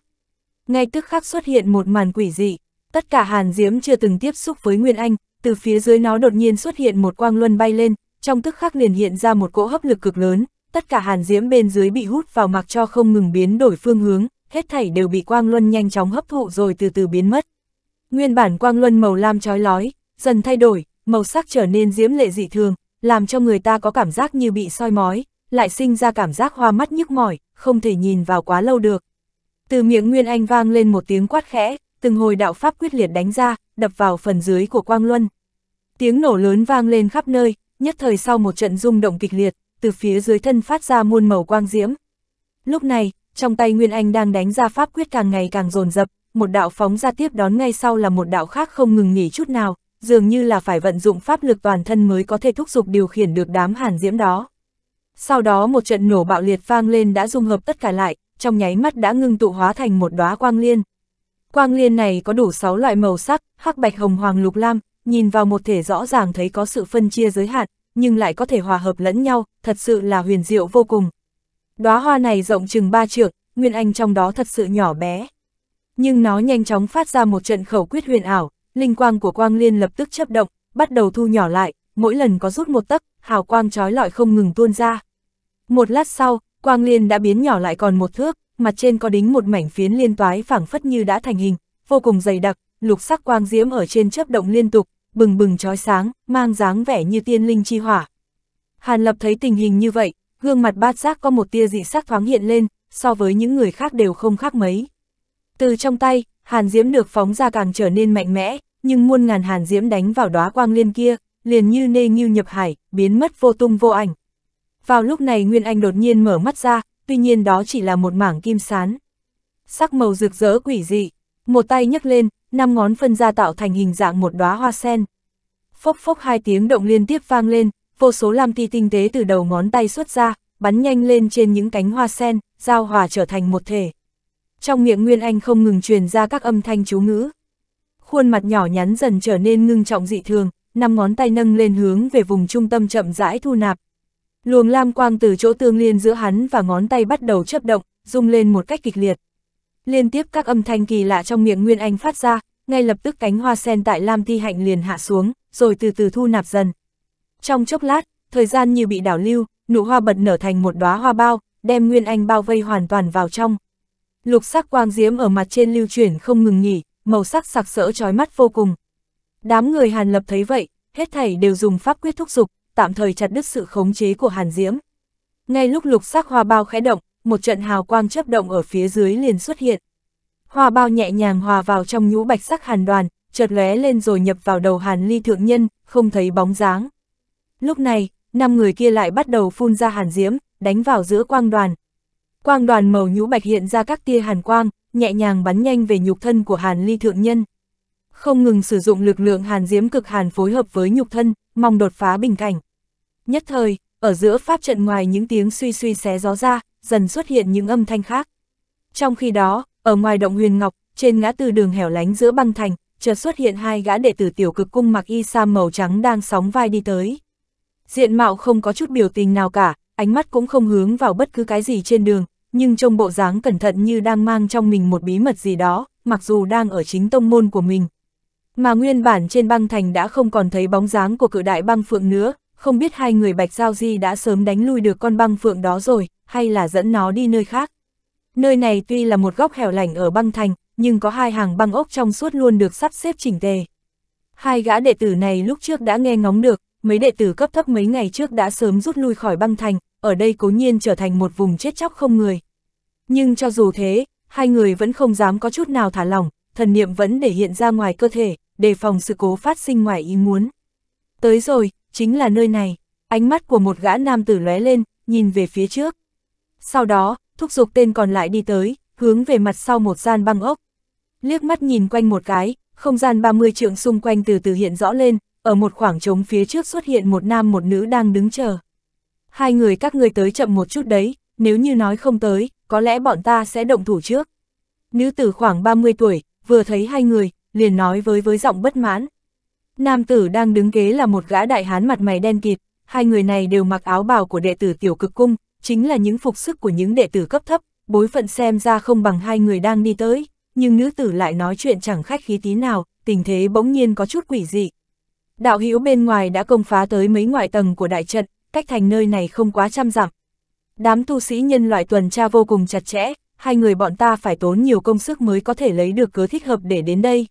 Ngay tức khắc xuất hiện một màn quỷ dị, tất cả hàn diễm chưa từng tiếp xúc với Nguyên Anh, từ phía dưới nó đột nhiên xuất hiện một quang luân bay lên, trong tức khắc liền hiện ra một cỗ hấp lực cực lớn, tất cả hàn diễm bên dưới bị hút vào mặc cho không ngừng biến đổi phương hướng, hết thảy đều bị quang luân nhanh chóng hấp thụ rồi từ từ biến mất. Nguyên bản quang luân màu lam chói lói, dần thay đổi, màu sắc trở nên diễm lệ dị thường, làm cho người ta có cảm giác như bị soi mói, lại sinh ra cảm giác hoa mắt nhức mỏi, không thể nhìn vào quá lâu được. Từ miệng Nguyên Anh vang lên một tiếng quát khẽ, từng hồi đạo pháp quyết liệt đánh ra, đập vào phần dưới của Quang Luân. Tiếng nổ lớn vang lên khắp nơi, nhất thời sau một trận rung động kịch liệt, từ phía dưới thân phát ra muôn màu quang diễm. Lúc này, trong tay Nguyên Anh đang đánh ra pháp quyết càng ngày càng dồn dập, một đạo phóng ra tiếp đón ngay sau là một đạo khác không ngừng nghỉ chút nào, dường như là phải vận dụng pháp lực toàn thân mới có thể thúc giục điều khiển được đám hàn diễm đó. Sau đó một trận nổ bạo liệt vang lên đã dung hợp tất cả lại, trong nháy mắt đã ngưng tụ hóa thành một đóa quang liên. Quang liên này có đủ 6 loại màu sắc, hắc bạch hồng hoàng lục lam, nhìn vào một thể rõ ràng thấy có sự phân chia giới hạn, nhưng lại có thể hòa hợp lẫn nhau, thật sự là huyền diệu vô cùng. Đóa hoa này rộng chừng 3 trượng, Nguyên Anh trong đó thật sự nhỏ bé. Nhưng nó nhanh chóng phát ra một trận khẩu quyết huyền ảo, linh quang của quang liên lập tức chấp động, bắt đầu thu nhỏ lại, mỗi lần có rút một tấc, hào quang trói lọi không ngừng tuôn ra. Một lát sau, quang liên đã biến nhỏ lại còn một thước, mặt trên có đính một mảnh phiến liên toái phảng phất như đã thành hình, vô cùng dày đặc, lục sắc quang diễm ở trên chớp động liên tục, bừng bừng trói sáng, mang dáng vẻ như tiên linh chi hỏa. Hàn Lập thấy tình hình như vậy, gương mặt bát giác có một tia dị sắc thoáng hiện lên, so với những người khác đều không khác mấy. Từ trong tay, hàn diễm được phóng ra càng trở nên mạnh mẽ, nhưng muôn ngàn hàn diễm đánh vào đóa quang liên kia, liền như nê nghiêu nhập hải, biến mất vô tung vô ảnh. Vào lúc này Nguyên Anh đột nhiên mở mắt ra, tuy nhiên đó chỉ là một mảng kim sán. Sắc màu rực rỡ quỷ dị, một tay nhấc lên, năm ngón phân ra tạo thành hình dạng một đóa hoa sen. Phốc phốc hai tiếng động liên tiếp vang lên, vô số lam ti tinh tế từ đầu ngón tay xuất ra, bắn nhanh lên trên những cánh hoa sen, giao hòa trở thành một thể. Trong miệng Nguyên Anh không ngừng truyền ra các âm thanh chú ngữ. Khuôn mặt nhỏ nhắn dần trở nên ngưng trọng dị thường, năm ngón tay nâng lên hướng về vùng trung tâm chậm rãi thu nạp. Luồng lam quang từ chỗ tương liên giữa hắn và ngón tay bắt đầu chấp động, rung lên một cách kịch liệt. Liên tiếp các âm thanh kỳ lạ trong miệng Nguyên Anh phát ra, ngay lập tức cánh hoa sen tại lam thi hạnh liền hạ xuống, rồi từ từ thu nạp dần. Trong chốc lát, thời gian như bị đảo lưu, nụ hoa bật nở thành một đóa hoa bao, đem Nguyên Anh bao vây hoàn toàn vào trong. Lục sắc quang diếm ở mặt trên lưu chuyển không ngừng nghỉ, màu sắc sặc sỡ chói mắt vô cùng, Đám người Hàn Lập thấy vậy, hết thảy đều dùng pháp quyết thúc dục, tạm thời chặt đứt sự khống chế của Hàn Diễm. Ngay lúc lục sắc hoa bao khẽ động, một trận hào quang chớp động ở phía dưới liền xuất hiện. Hoa bao nhẹ nhàng hòa vào trong nhũ bạch sắc hàn đoàn, chợt lóe lên rồi nhập vào đầu Hàn Ly thượng nhân, không thấy bóng dáng. Lúc này, năm người kia lại bắt đầu phun ra hàn diễm, đánh vào giữa quang đoàn. Quang đoàn màu nhũ bạch hiện ra các tia hàn quang, nhẹ nhàng bắn nhanh về nhục thân của Hàn Ly thượng nhân không ngừng sử dụng lực lượng hàn diễm cực hàn phối hợp với nhục thân, mong đột phá bình cảnh. Nhất thời, ở giữa pháp trận ngoài những tiếng suy suy xé gió ra, dần xuất hiện những âm thanh khác. Trong khi đó, ở ngoài động huyền ngọc, trên ngã tư đường hẻo lánh giữa băng thành, chợt xuất hiện hai gã đệ tử tiểu cực cung mặc y sa màu trắng đang sóng vai đi tới. Diện mạo không có chút biểu tình nào cả, ánh mắt cũng không hướng vào bất cứ cái gì trên đường, nhưng trông bộ dáng cẩn thận như đang mang trong mình một bí mật gì đó, mặc dù đang ở chính tông môn của mình, mà nguyên bản trên băng thành đã không còn thấy bóng dáng của cự đại băng phượng nữa, không biết hai người Bạch Giao Di đã sớm đánh lui được con băng phượng đó rồi, hay là dẫn nó đi nơi khác. Nơi này tuy là một góc hẻo lánh ở băng thành, nhưng có hai hàng băng ốc trong suốt luôn được sắp xếp chỉnh tề. Hai gã đệ tử này lúc trước đã nghe ngóng được, mấy đệ tử cấp thấp mấy ngày trước đã sớm rút lui khỏi băng thành, ở đây cố nhiên trở thành một vùng chết chóc không người. Nhưng cho dù thế, hai người vẫn không dám có chút nào thả lỏng, thần niệm vẫn để hiện ra ngoài cơ thể, đề phòng sự cố phát sinh ngoài ý muốn. Tới rồi, chính là nơi này, ánh mắt của một gã nam tử lóe lên, nhìn về phía trước. Sau đó, thúc giục tên còn lại đi tới, hướng về mặt sau một gian băng ốc. Liếc mắt nhìn quanh một cái, không gian 30 trượng xung quanh từ từ hiện rõ lên, ở một khoảng trống phía trước xuất hiện một nam một nữ đang đứng chờ. Hai người các ngươi tới chậm một chút đấy, nếu như nói không tới, có lẽ bọn ta sẽ động thủ trước. Nữ tử khoảng 30 tuổi, vừa thấy hai người, liền nói với với giọng bất mãn. Nam tử đang đứng kế là một gã đại hán mặt mày đen kịt, hai người này đều mặc áo bào của đệ tử tiểu cực cung, chính là những phục sức của những đệ tử cấp thấp, bối phận xem ra không bằng hai người đang đi tới, nhưng nữ tử lại nói chuyện chẳng khách khí tí nào, tình thế bỗng nhiên có chút quỷ dị. Đạo hữu bên ngoài đã công phá tới mấy ngoại tầng của đại trận, cách thành nơi này không quá trăm dặm. Đám tu sĩ nhân loại tuần tra vô cùng chặt chẽ, hai người bọn ta phải tốn nhiều công sức mới có thể lấy được cớ thích hợp để đến đây.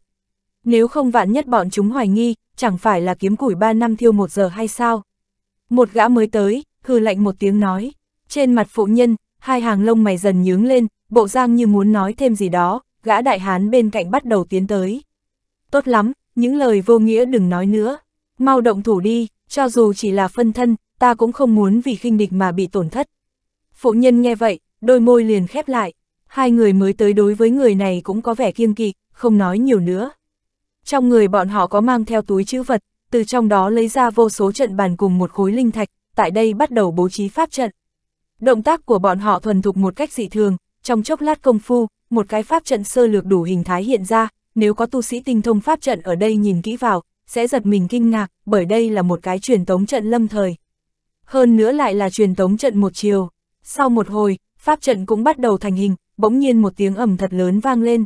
Nếu không vạn nhất bọn chúng hoài nghi, chẳng phải là kiếm củi ba năm thiêu một giờ hay sao? Một gã mới tới, hừ lạnh một tiếng nói. Trên mặt phụ nhân, hai hàng lông mày dần nhướng lên, bộ giang như muốn nói thêm gì đó, gã đại hán bên cạnh bắt đầu tiến tới. Tốt lắm, những lời vô nghĩa đừng nói nữa. Mau động thủ đi, cho dù chỉ là phân thân, ta cũng không muốn vì khinh địch mà bị tổn thất. Phụ nhân nghe vậy, đôi môi liền khép lại. Hai người mới tới đối với người này cũng có vẻ kiêng kỵ, không nói nhiều nữa. Trong người bọn họ có mang theo túi chữ vật, từ trong đó lấy ra vô số trận bàn cùng một khối linh thạch, tại đây bắt đầu bố trí pháp trận. Động tác của bọn họ thuần thục một cách dị thường, trong chốc lát công phu, một cái pháp trận sơ lược đủ hình thái hiện ra, nếu có tu sĩ tinh thông pháp trận ở đây nhìn kỹ vào, sẽ giật mình kinh ngạc, bởi đây là một cái truyền tống trận lâm thời. Hơn nữa lại là truyền tống trận một chiều. Sau một hồi, pháp trận cũng bắt đầu thành hình, bỗng nhiên một tiếng ầm thật lớn vang lên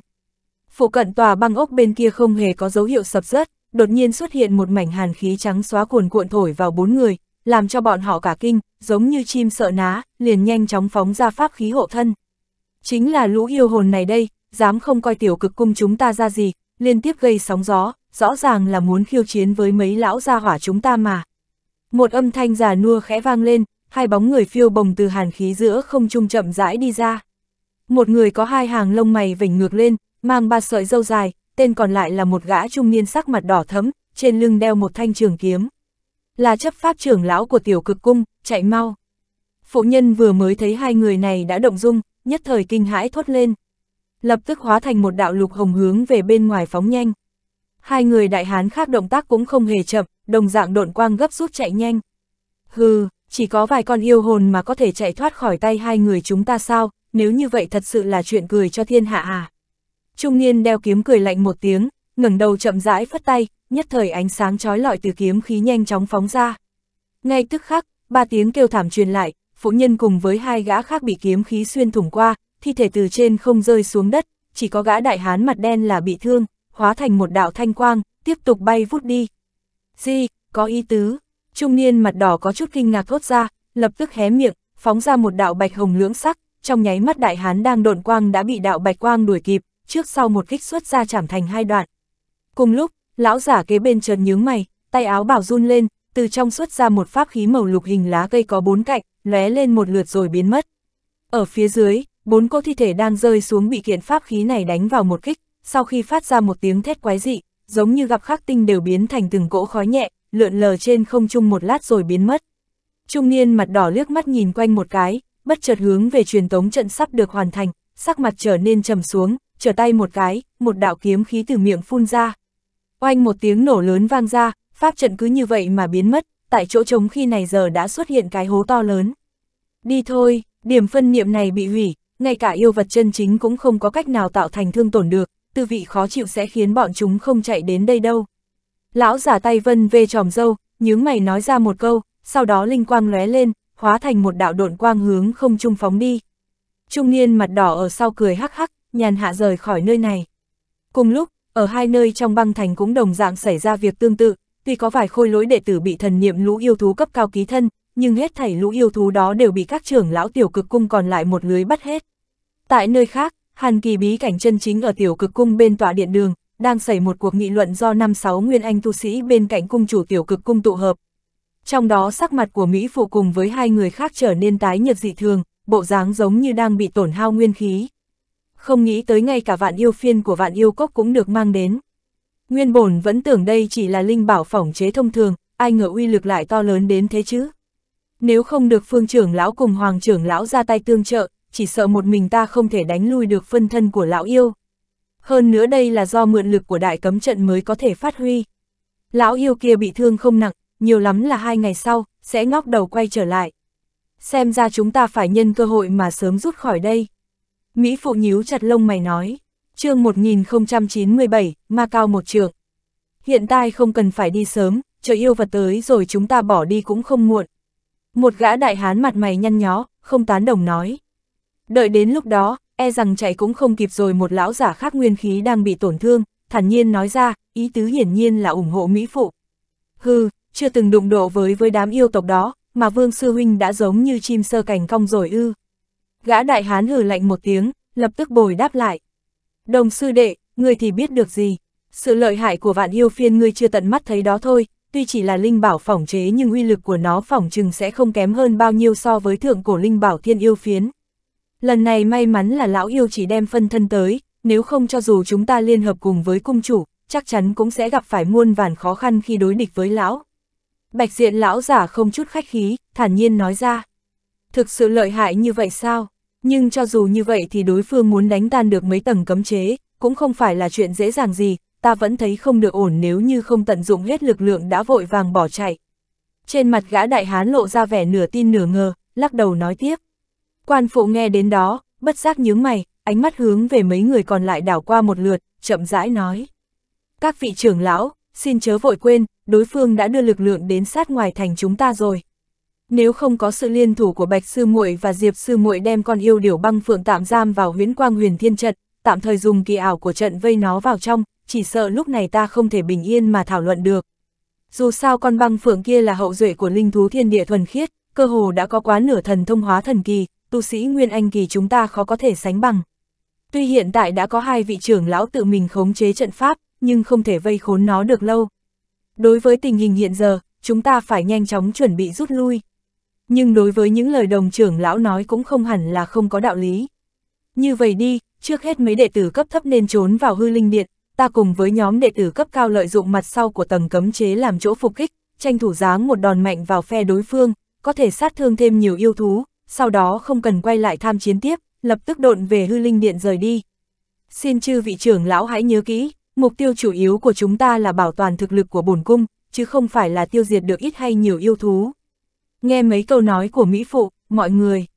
phủ cận tòa băng ốc bên kia không hề có dấu hiệu sập rớt, đột nhiên xuất hiện một mảnh hàn khí trắng xóa cuồn cuộn thổi vào bốn người, làm cho bọn họ cả kinh, giống như chim sợ ná, liền nhanh chóng phóng ra pháp khí hộ thân. Chính là lũ yêu hồn này đây, dám không coi tiểu cực cung chúng ta ra gì, liên tiếp gây sóng gió, rõ ràng là muốn khiêu chiến với mấy lão gia hỏa chúng ta mà. Một âm thanh già nua khẽ vang lên, hai bóng người phiêu bồng từ hàn khí giữa không trung chậm rãi đi ra. Một người có hai hàng lông mày vỉnh ngược lên, mang ba sợi dâu dài, tên còn lại là một gã trung niên sắc mặt đỏ thấm, trên lưng đeo một thanh trường kiếm. Là chấp pháp trưởng lão của tiểu cực cung, chạy mau. Phụ nhân vừa mới thấy hai người này đã động dung, nhất thời kinh hãi thốt lên. Lập tức hóa thành một đạo lục hồng hướng về bên ngoài phóng nhanh. Hai người đại hán khác động tác cũng không hề chậm, đồng dạng độn quang gấp rút chạy nhanh. Hừ, chỉ có vài con yêu hồn mà có thể chạy thoát khỏi tay hai người chúng ta sao, nếu như vậy thật sự là chuyện cười cho thiên hạ à. Trung niên đeo kiếm cười lạnh một tiếng, ngẩng đầu chậm rãi phất tay, nhất thời ánh sáng trói lọi từ kiếm khí nhanh chóng phóng ra. Ngay tức khắc, ba tiếng kêu thảm truyền lại, phụ nhân cùng với hai gã khác bị kiếm khí xuyên thủng qua, thi thể từ trên không rơi xuống đất, chỉ có gã đại hán mặt đen là bị thương, hóa thành một đạo thanh quang, tiếp tục bay vút đi. Di có ý tứ, trung niên mặt đỏ có chút kinh ngạc thốt ra, lập tức hé miệng, phóng ra một đạo bạch hồng lưỡng sắc, trong nháy mắt đại hán đang độn quang đã bị đạo bạch quang đuổi kịp, trước sau một kích xuất ra chảm thành hai đoạn. Cùng lúc, lão giả kế bên chợt nhướng mày, tay áo bảo run lên, từ trong xuất ra một pháp khí màu lục hình lá cây có bốn cạnh, lóe lên một lượt rồi biến mất. Ở phía dưới, bốn cô thi thể đang rơi xuống bị kiện pháp khí này đánh vào một kích, sau khi phát ra một tiếng thét quái dị, giống như gặp khắc tinh đều biến thành từng cỗ khói nhẹ, lượn lờ trên không trung một lát rồi biến mất. Trung niên mặt đỏ liếc mắt nhìn quanh một cái, bất chợt hướng về truyền tống trận sắp được hoàn thành, sắc mặt trở nên trầm xuống, trở tay một cái, một đạo kiếm khí từ miệng phun ra. Oanh một tiếng nổ lớn vang ra, pháp trận cứ như vậy mà biến mất, tại chỗ trống khi này giờ đã xuất hiện cái hố to lớn. Đi thôi, điểm phân niệm này bị hủy, ngay cả yêu vật chân chính cũng không có cách nào tạo thành thương tổn được, tư vị khó chịu sẽ khiến bọn chúng không chạy đến đây đâu. Lão giả tay vân về tròm dâu, nhướng mày nói ra một câu, sau đó linh quang lóe lên, hóa thành một đạo độn quang hướng không trung phóng đi. Trung niên mặt đỏ ở sau cười hắc hắc, nhàn hạ rời khỏi nơi này. Cùng lúc, ở hai nơi trong băng thành cũng đồng dạng xảy ra việc tương tự, tuy có vài khôi lỗi đệ tử bị thần niệm lũ yêu thú cấp cao ký thân, nhưng hết thảy lũ yêu thú đó đều bị các trưởng lão tiểu cực cung còn lại một lưới bắt hết. Tại nơi khác, Hàn Kỳ bí cảnh chân chính ở tiểu cực cung bên tọa điện đường, đang xảy một cuộc nghị luận do năm sáu nguyên anh tu sĩ bên cạnh cung chủ tiểu cực cung tụ hợp. Trong đó sắc mặt của Mỹ phụ cùng với hai người khác trở nên tái nhợt dị thường, bộ dáng giống như đang bị tổn hao nguyên khí không nghĩ tới ngay cả vạn yêu phiên của vạn yêu cốc cũng được mang đến. Nguyên bổn vẫn tưởng đây chỉ là linh bảo phỏng chế thông thường, ai ngờ uy lực lại to lớn đến thế chứ. Nếu không được phương trưởng lão cùng hoàng trưởng lão ra tay tương trợ, chỉ sợ một mình ta không thể đánh lui được phân thân của lão yêu. Hơn nữa đây là do mượn lực của đại cấm trận mới có thể phát huy. Lão yêu kia bị thương không nặng, nhiều lắm là hai ngày sau, sẽ ngóc đầu quay trở lại. Xem ra chúng ta phải nhân cơ hội mà sớm rút khỏi đây. Mỹ Phụ nhíu chặt lông mày nói, chương 1097, ma cao một trường. Hiện tại không cần phải đi sớm, chờ yêu vật tới rồi chúng ta bỏ đi cũng không muộn. Một gã đại hán mặt mày nhăn nhó, không tán đồng nói. Đợi đến lúc đó, e rằng chạy cũng không kịp rồi một lão giả khác nguyên khí đang bị tổn thương, thản nhiên nói ra, ý tứ hiển nhiên là ủng hộ Mỹ Phụ. Hừ, chưa từng đụng độ với với đám yêu tộc đó, mà Vương Sư Huynh đã giống như chim sơ cảnh cong rồi ư. Gã đại hán hử lạnh một tiếng, lập tức bồi đáp lại. Đồng sư đệ, ngươi thì biết được gì? Sự lợi hại của vạn yêu phiên ngươi chưa tận mắt thấy đó thôi, tuy chỉ là linh bảo phỏng chế nhưng uy lực của nó phỏng chừng sẽ không kém hơn bao nhiêu so với thượng cổ linh bảo thiên yêu phiến. Lần này may mắn là lão yêu chỉ đem phân thân tới, nếu không cho dù chúng ta liên hợp cùng với cung chủ, chắc chắn cũng sẽ gặp phải muôn vàn khó khăn khi đối địch với lão. Bạch diện lão giả không chút khách khí, thản nhiên nói ra. Thực sự lợi hại như vậy sao? Nhưng cho dù như vậy thì đối phương muốn đánh tan được mấy tầng cấm chế, cũng không phải là chuyện dễ dàng gì, ta vẫn thấy không được ổn nếu như không tận dụng hết lực lượng đã vội vàng bỏ chạy. Trên mặt gã đại hán lộ ra vẻ nửa tin nửa ngờ, lắc đầu nói tiếp. Quan phụ nghe đến đó, bất giác nhướng mày, ánh mắt hướng về mấy người còn lại đảo qua một lượt, chậm rãi nói. Các vị trưởng lão, xin chớ vội quên, đối phương đã đưa lực lượng đến sát ngoài thành chúng ta rồi nếu không có sự liên thủ của Bạch Sư muội và Diệp Sư muội đem con yêu điểu băng phượng tạm giam vào huyễn quang huyền thiên trận, tạm thời dùng kỳ ảo của trận vây nó vào trong, chỉ sợ lúc này ta không thể bình yên mà thảo luận được. Dù sao con băng phượng kia là hậu duệ của linh thú thiên địa thuần khiết, cơ hồ đã có quá nửa thần thông hóa thần kỳ, tu sĩ Nguyên Anh kỳ chúng ta khó có thể sánh bằng. Tuy hiện tại đã có hai vị trưởng lão tự mình khống chế trận pháp, nhưng không thể vây khốn nó được lâu. Đối với tình hình hiện giờ, chúng ta phải nhanh chóng chuẩn bị rút lui nhưng đối với những lời đồng trưởng lão nói cũng không hẳn là không có đạo lý. Như vậy đi, trước hết mấy đệ tử cấp thấp nên trốn vào hư linh điện, ta cùng với nhóm đệ tử cấp cao lợi dụng mặt sau của tầng cấm chế làm chỗ phục kích, tranh thủ giáng một đòn mạnh vào phe đối phương, có thể sát thương thêm nhiều yêu thú, sau đó không cần quay lại tham chiến tiếp, lập tức độn về hư linh điện rời đi. Xin chư vị trưởng lão hãy nhớ kỹ, mục tiêu chủ yếu của chúng ta là bảo toàn thực lực của bổn cung, chứ không phải là tiêu diệt được ít hay nhiều yêu thú. Nghe mấy câu nói của Mỹ Phụ, mọi người